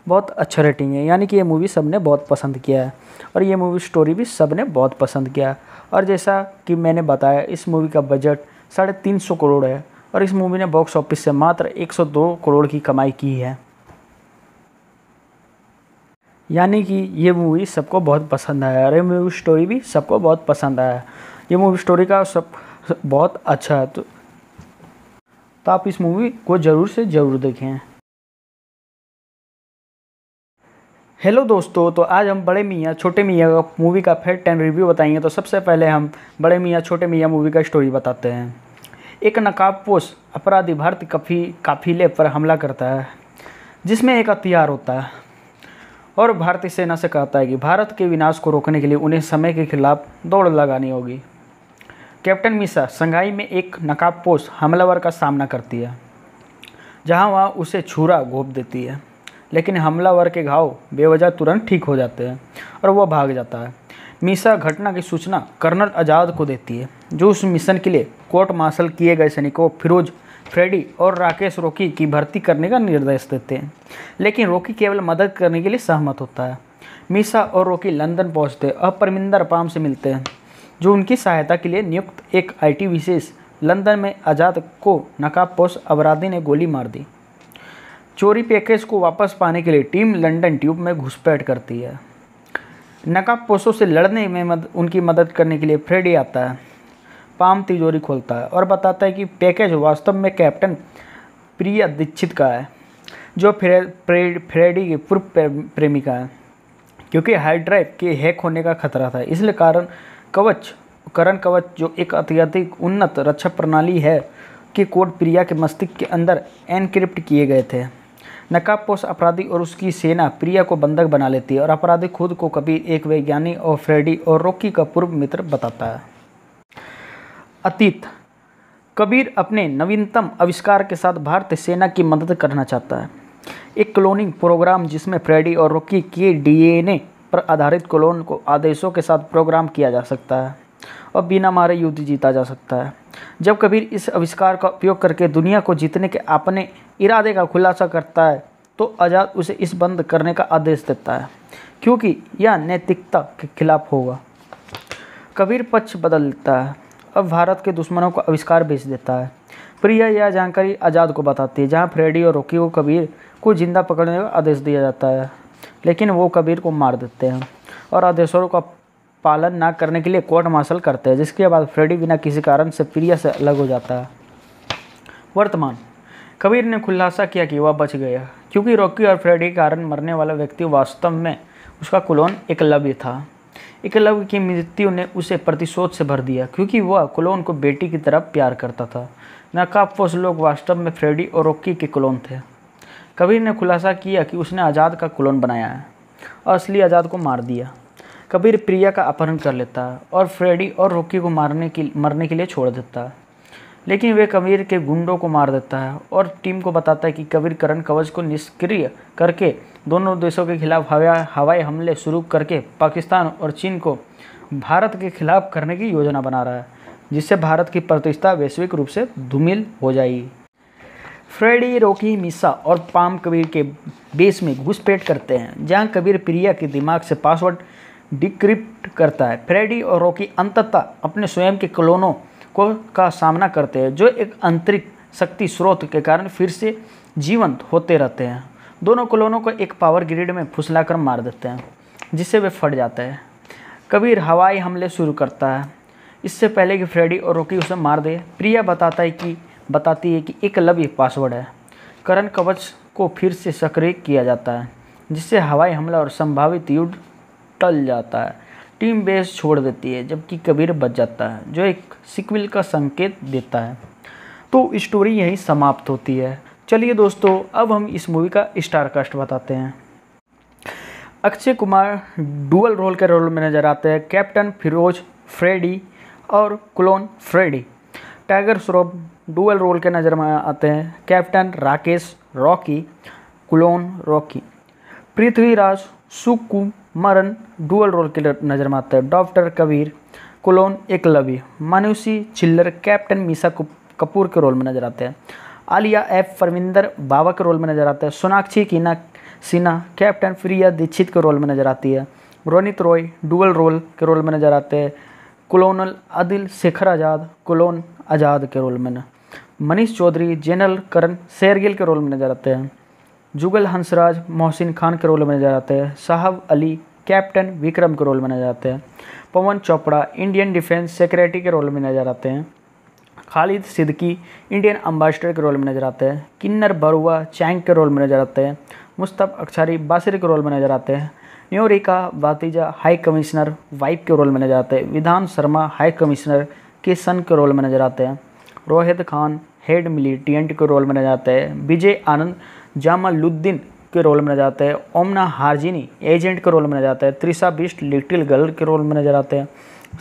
बहुत अच्छा रेटिंग है यानी कि ये मूवी सब ने बहुत पसंद किया है और ये मूवी स्टोरी भी सब ने बहुत पसंद किया है और जैसा कि मैंने बताया इस मूवी का बजट साढ़े तीन सौ करोड़ है और इस मूवी ने बॉक्स ऑफिस से मात्र 102 करोड़ की कमाई की है यानी कि ये मूवी सबको बहुत पसंद आया और ये मूवी स्टोरी भी सबको बहुत पसंद आया ये मूवी स्टोरी का सब बहुत अच्छा है तो, तो आप इस मूवी को ज़रूर से ज़रूर देखें हेलो दोस्तों तो आज हम बड़े मियाँ छोटे मियाँ का मूवी का फिर टेन रिव्यू बताएंगे तो सबसे पहले हम बड़े मियाँ छोटे मियाँ मूवी का स्टोरी बताते हैं एक नकाबपोश अपराधी भारत कफी काफिले पर हमला करता है जिसमें एक हथियार होता है और भारतीय सेना से कहता है कि भारत के विनाश को रोकने के लिए उन्हें समय के खिलाफ दौड़ लगानी होगी कैप्टन मिसा संघाई में एक नकाबपोश हमलावर का सामना करती है जहां वह उसे छुरा घोप देती है लेकिन हमलावर के घाव बेवजह तुरंत ठीक हो जाते हैं और वह भाग जाता है मिसा घटना की सूचना कर्नल आज़ाद को देती है जो उस मिशन के लिए कोर्ट मार्शल किए गए सैनिकों फिरोज फ्रेडी और राकेश रोकी की भर्ती करने का निर्देश देते हैं लेकिन रोकी केवल मदद करने के लिए सहमत होता है मीसा और रोकी लंदन पहुंचते और परमिंदर पाम से मिलते हैं जो उनकी सहायता के लिए नियुक्त एक आईटी विशेष लंदन में आज़ाद को नकाबपोश अपराधी ने गोली मार दी चोरी पैकेज को वापस पाने के लिए टीम लंदन ट्यूब में घुसपैठ करती है नकाबपोशों से लड़ने में मद, उनकी मदद करने के लिए फ्रेडी आता है पाम तिजोरी खोलता है और बताता है कि पैकेज वास्तव में कैप्टन प्रिया दीक्षित का है जो फ्रे, फ्रेडी की पूर्व प्रेमिका है क्योंकि हार्ड के हैक होने का खतरा था इसलिए कारण कवच करण कवच जो एक अत्यधिक उन्नत रक्षा प्रणाली है के कोड प्रिया के मस्तिष्क के अंदर एनक्रिप्ट किए गए थे नकाबपोश अपराधी और उसकी सेना प्रिया को बंधक बना लेती है और अपराधी खुद को कभी एक वैज्ञानिक और फ्रेडी और रोकी का पूर्व मित्र बताता है अतीत कबीर अपने नवीनतम आविष्कार के साथ भारतीय सेना की मदद करना चाहता है एक क्लोनिंग प्रोग्राम जिसमें फ्रेडी और रॉकी के डीएनए पर आधारित क्लोन को आदेशों के साथ प्रोग्राम किया जा सकता है और बिना मारे युद्ध जीता जा सकता है जब कबीर इस आविष्कार का उपयोग करके दुनिया को जीतने के अपने इरादे का खुलासा करता है तो आज़ाद उसे इस बंद करने का आदेश देता है क्योंकि यह नैतिकता के खिलाफ होगा कबीर पक्ष बदलता है अब भारत के दुश्मनों को आविष्कार बेच देता है प्रिया यह जानकारी आज़ाद को बताती है जहाँ फ्रेडी और रोकी को कबीर को जिंदा पकड़ने का आदेश दिया जाता है लेकिन वो कबीर को मार देते हैं और आदेशों का पालन ना करने के लिए कोर्ट मार्शल करते हैं जिसके बाद फ्रेडी बिना किसी कारण से प्रिया से अलग हो जाता है वर्तमान कबीर ने खुलासा किया कि वह बच गया क्योंकि रॉकी और फ्रेडी के कारण मरने वाला व्यक्ति वास्तव में उसका कुलोन एकलव्य था एकलव्य की मृत्यु ने उसे प्रतिशोध से भर दिया क्योंकि वह क्लोन को बेटी की तरह प्यार करता था नकाबपोश लोग वास्तव में फ्रेडी और रोकी के क्लोन थे कबीर ने खुलासा किया कि उसने आज़ाद का क्लोन बनाया है और असली आज़ाद को मार दिया कबीर प्रिया का अपहरण कर लेता और फ्रेडी और रोकी को मारने की मरने के लिए छोड़ देता लेकिन वे कबीर के गुंडों को मार देता है और टीम को बताता है कि कबीर करण कवच को निष्क्रिय करके दोनों देशों के खिलाफ हवाई हमले शुरू करके पाकिस्तान और चीन को भारत के खिलाफ करने की योजना बना रहा है जिससे भारत की प्रतिष्ठा वैश्विक रूप से धूमिल हो जाएगी फ्रेडी रोकी मिसा और पाम कबीर के बेस में घुसपैठ करते हैं जहां कबीर प्रिया के दिमाग से पासवर्ड डिक्रिप्ट करता है फ्रेडी और रोकी अंततः अपने स्वयं के क्लोनों को का सामना करते हैं जो एक आंतरिक शक्ति स्रोत के कारण फिर से जीवंत होते रहते हैं दोनों कलोनों को एक पावर ग्रिड में फुसलाकर मार देते हैं जिससे वे फट जाते हैं कबीर हवाई हमले शुरू करता है इससे पहले कि फ्रेडी और रोकी उसे मार दे प्रिया बताता है कि बताती है कि एक लव्य पासवर्ड है करण कवच को फिर से सक्रिय किया जाता है जिससे हवाई हमला और संभावित युद्ध टल जाता है टीम बेस छोड़ देती है जबकि कबीर बच जाता है जो एक सिक्विल का संकेत देता है तो स्टोरी यहीं समाप्त होती है चलिए दोस्तों अब हम इस मूवी का स्टार कास्ट बताते हैं अक्षय कुमार डुअल रोल के रोल में नज़र आते हैं कैप्टन फिरोज फ्रेडी और clone Freddy tiger Shroff dual role के नज़र में आते हैं captain Rakesh Rocky clone Rocky Prithviraj Sukumaran dual role के नज़र में आता है डॉक्टर कबीर कुलोन लवी मानुषी छिल्लर कैप्टन मीसा कपूर के रोल में नज़र आते हैं आलिया एफ परमिंदर बाबा के रोल में नज़र आते हैं सोनाक्षी कीना सिन्हा कैप्टन प्रिया दीक्षित के रोल में नज़र आती है रोनित रॉय डुअल रोल के रोल में नज़र आते हैं कुलोनल आदिल शेखर आज़ाद कुलोन आज़ाद के रोल में मनीष चौधरी जनरल करण शेरगिल के रोल में नज़र आते हैं जुगल हंसराज मोहसिन खान के रोल में नजर आते हैं साहब अली कैप्टन विक्रम के रोल में नजर आते हैं Pawan Chopra Indian defence secretary के रोल में नजर आते हैं खालिद सिद्दकी इंडियन अम्बेसडर के रोल में नजर आते हैं किन्नर बरुआ चैंग के रोल में नजर आते हैं मुस्तफ़ अक्सारी बासिर के रोल में नजर आते हैं न्योरिका वातीजा हाई कमिश्नर वाइफ के रोल में नजर आते हैं विधान शर्मा हाई कमिश्नर के सन के रोल में नजर आते हैं रोहित खान हेड मिलिटेंट के रोल में नजर आते हैं विजय आनंद जामालुद्दीन के रोल में नजर आते हैं ओमना हारजिनी एजेंट के रोल में नजर आता है त्रिशा बिस्ट लिटिल गर्ल के रोल में नजर आते हैं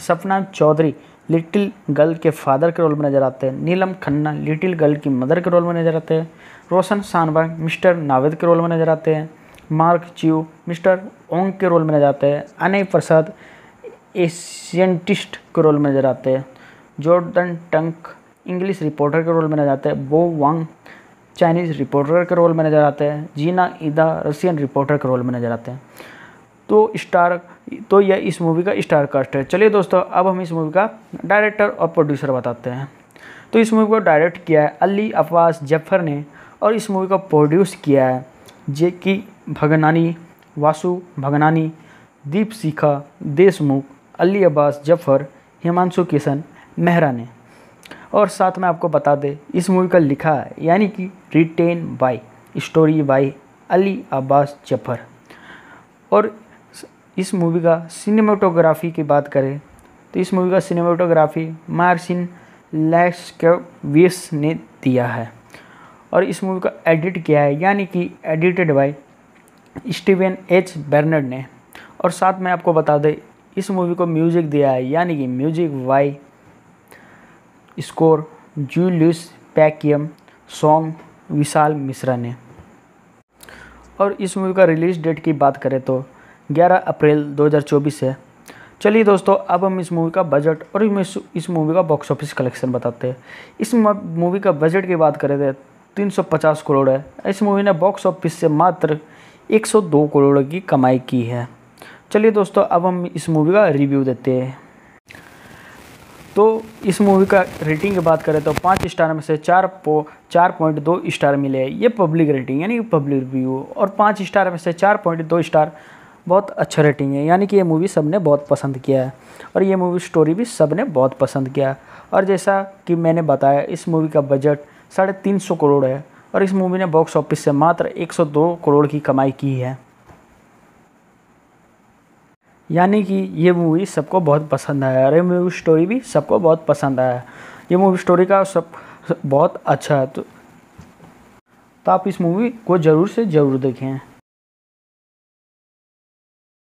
सपना चौधरी लिटिल गर्ल के फादर के रोल में नजर आते हैं नीलम खन्ना लिटिल गर्ल की मदर के रोल में नजर आते हैं रोशन सानवा मिस्टर नावेद के रोल में नजर आते हैं मार्क च्यू मिस्टर ओंग के रोल में नजर आते हैं अनय प्रसाद एशियंटिस्ट के रोल में नजर आते हैं जॉर्डन टंक इंग्लिश रिपोर्टर के रोल में नजर आते हैं बो वांग चाइनीज़ रिपोर्टर के रोल में नज़र आते हैं जीना ईदा रशियन रिपोर्टर के रोल में नज़र आते हैं तो स्टार तो यह इस मूवी का स्टार कास्ट है चलिए दोस्तों अब हम इस मूवी का डायरेक्टर और प्रोड्यूसर बताते हैं तो इस मूवी को डायरेक्ट किया है अली अब्बास जफर ने और इस मूवी को प्रोड्यूस किया है जे की भगनानी वासु भगनानी दीप शिखा देशमुख अली अब्बास जफर हिमांशु किशन मेहरा ने और साथ में आपको बता दें इस मूवी का लिखा है यानी कि written by story by Ali Abbas Zafar और इस मूवी का सिनेमाटोग्राफी की बात करें तो इस मूवी का सिनेमाटोग्राफी मार्सिन लैशकेविस ने दिया है और इस मूवी का एडिट किया है यानी कि edited by Steven H Bernard ने और साथ में आपको बता दें इस मूवी को म्यूज़िक दिया है यानी कि music by score Julius पैकियम song Vishal Mishra ने और इस मूवी का रिलीज डेट की बात करें तो 11 अप्रैल 2024 है चलिए दोस्तों अब हम इस मूवी का बजट और इस मूवी का बॉक्स ऑफिस कलेक्शन बताते हैं इस मूवी का बजट की बात करें तो 350 करोड़ है इस मूवी ने बॉक्स ऑफिस से मात्र 102 करोड़ की कमाई की है चलिए दोस्तों अब हम इस मूवी का रिव्यू देते हैं तो इस मूवी का रेटिंग की बात करें तो पाँच स्टार में से चार पो चार पॉइंट दो स्टार मिले हैं ये पब्लिक रेटिंग यानी पब्लिक रिव्यू और पाँच स्टार में से चार पॉइंट दो स्टार बहुत अच्छा रेटिंग है यानी कि ये मूवी सबने बहुत पसंद किया है और ये मूवी स्टोरी भी सबने बहुत पसंद किया है और जैसा कि मैंने बताया इस मूवी का बजट साढ़े तीन सौ करोड़ है और इस मूवी ने बॉक्स ऑफिस से मात्र दो करोड़ की कमाई की है यानी कि ये मूवी सबको बहुत पसंद आया और ये मूवी स्टोरी भी सबको बहुत पसंद आया ये मूवी स्टोरी का सब बहुत अच्छा है तो, तो आप इस मूवी को ज़रूर से ज़रूर देखें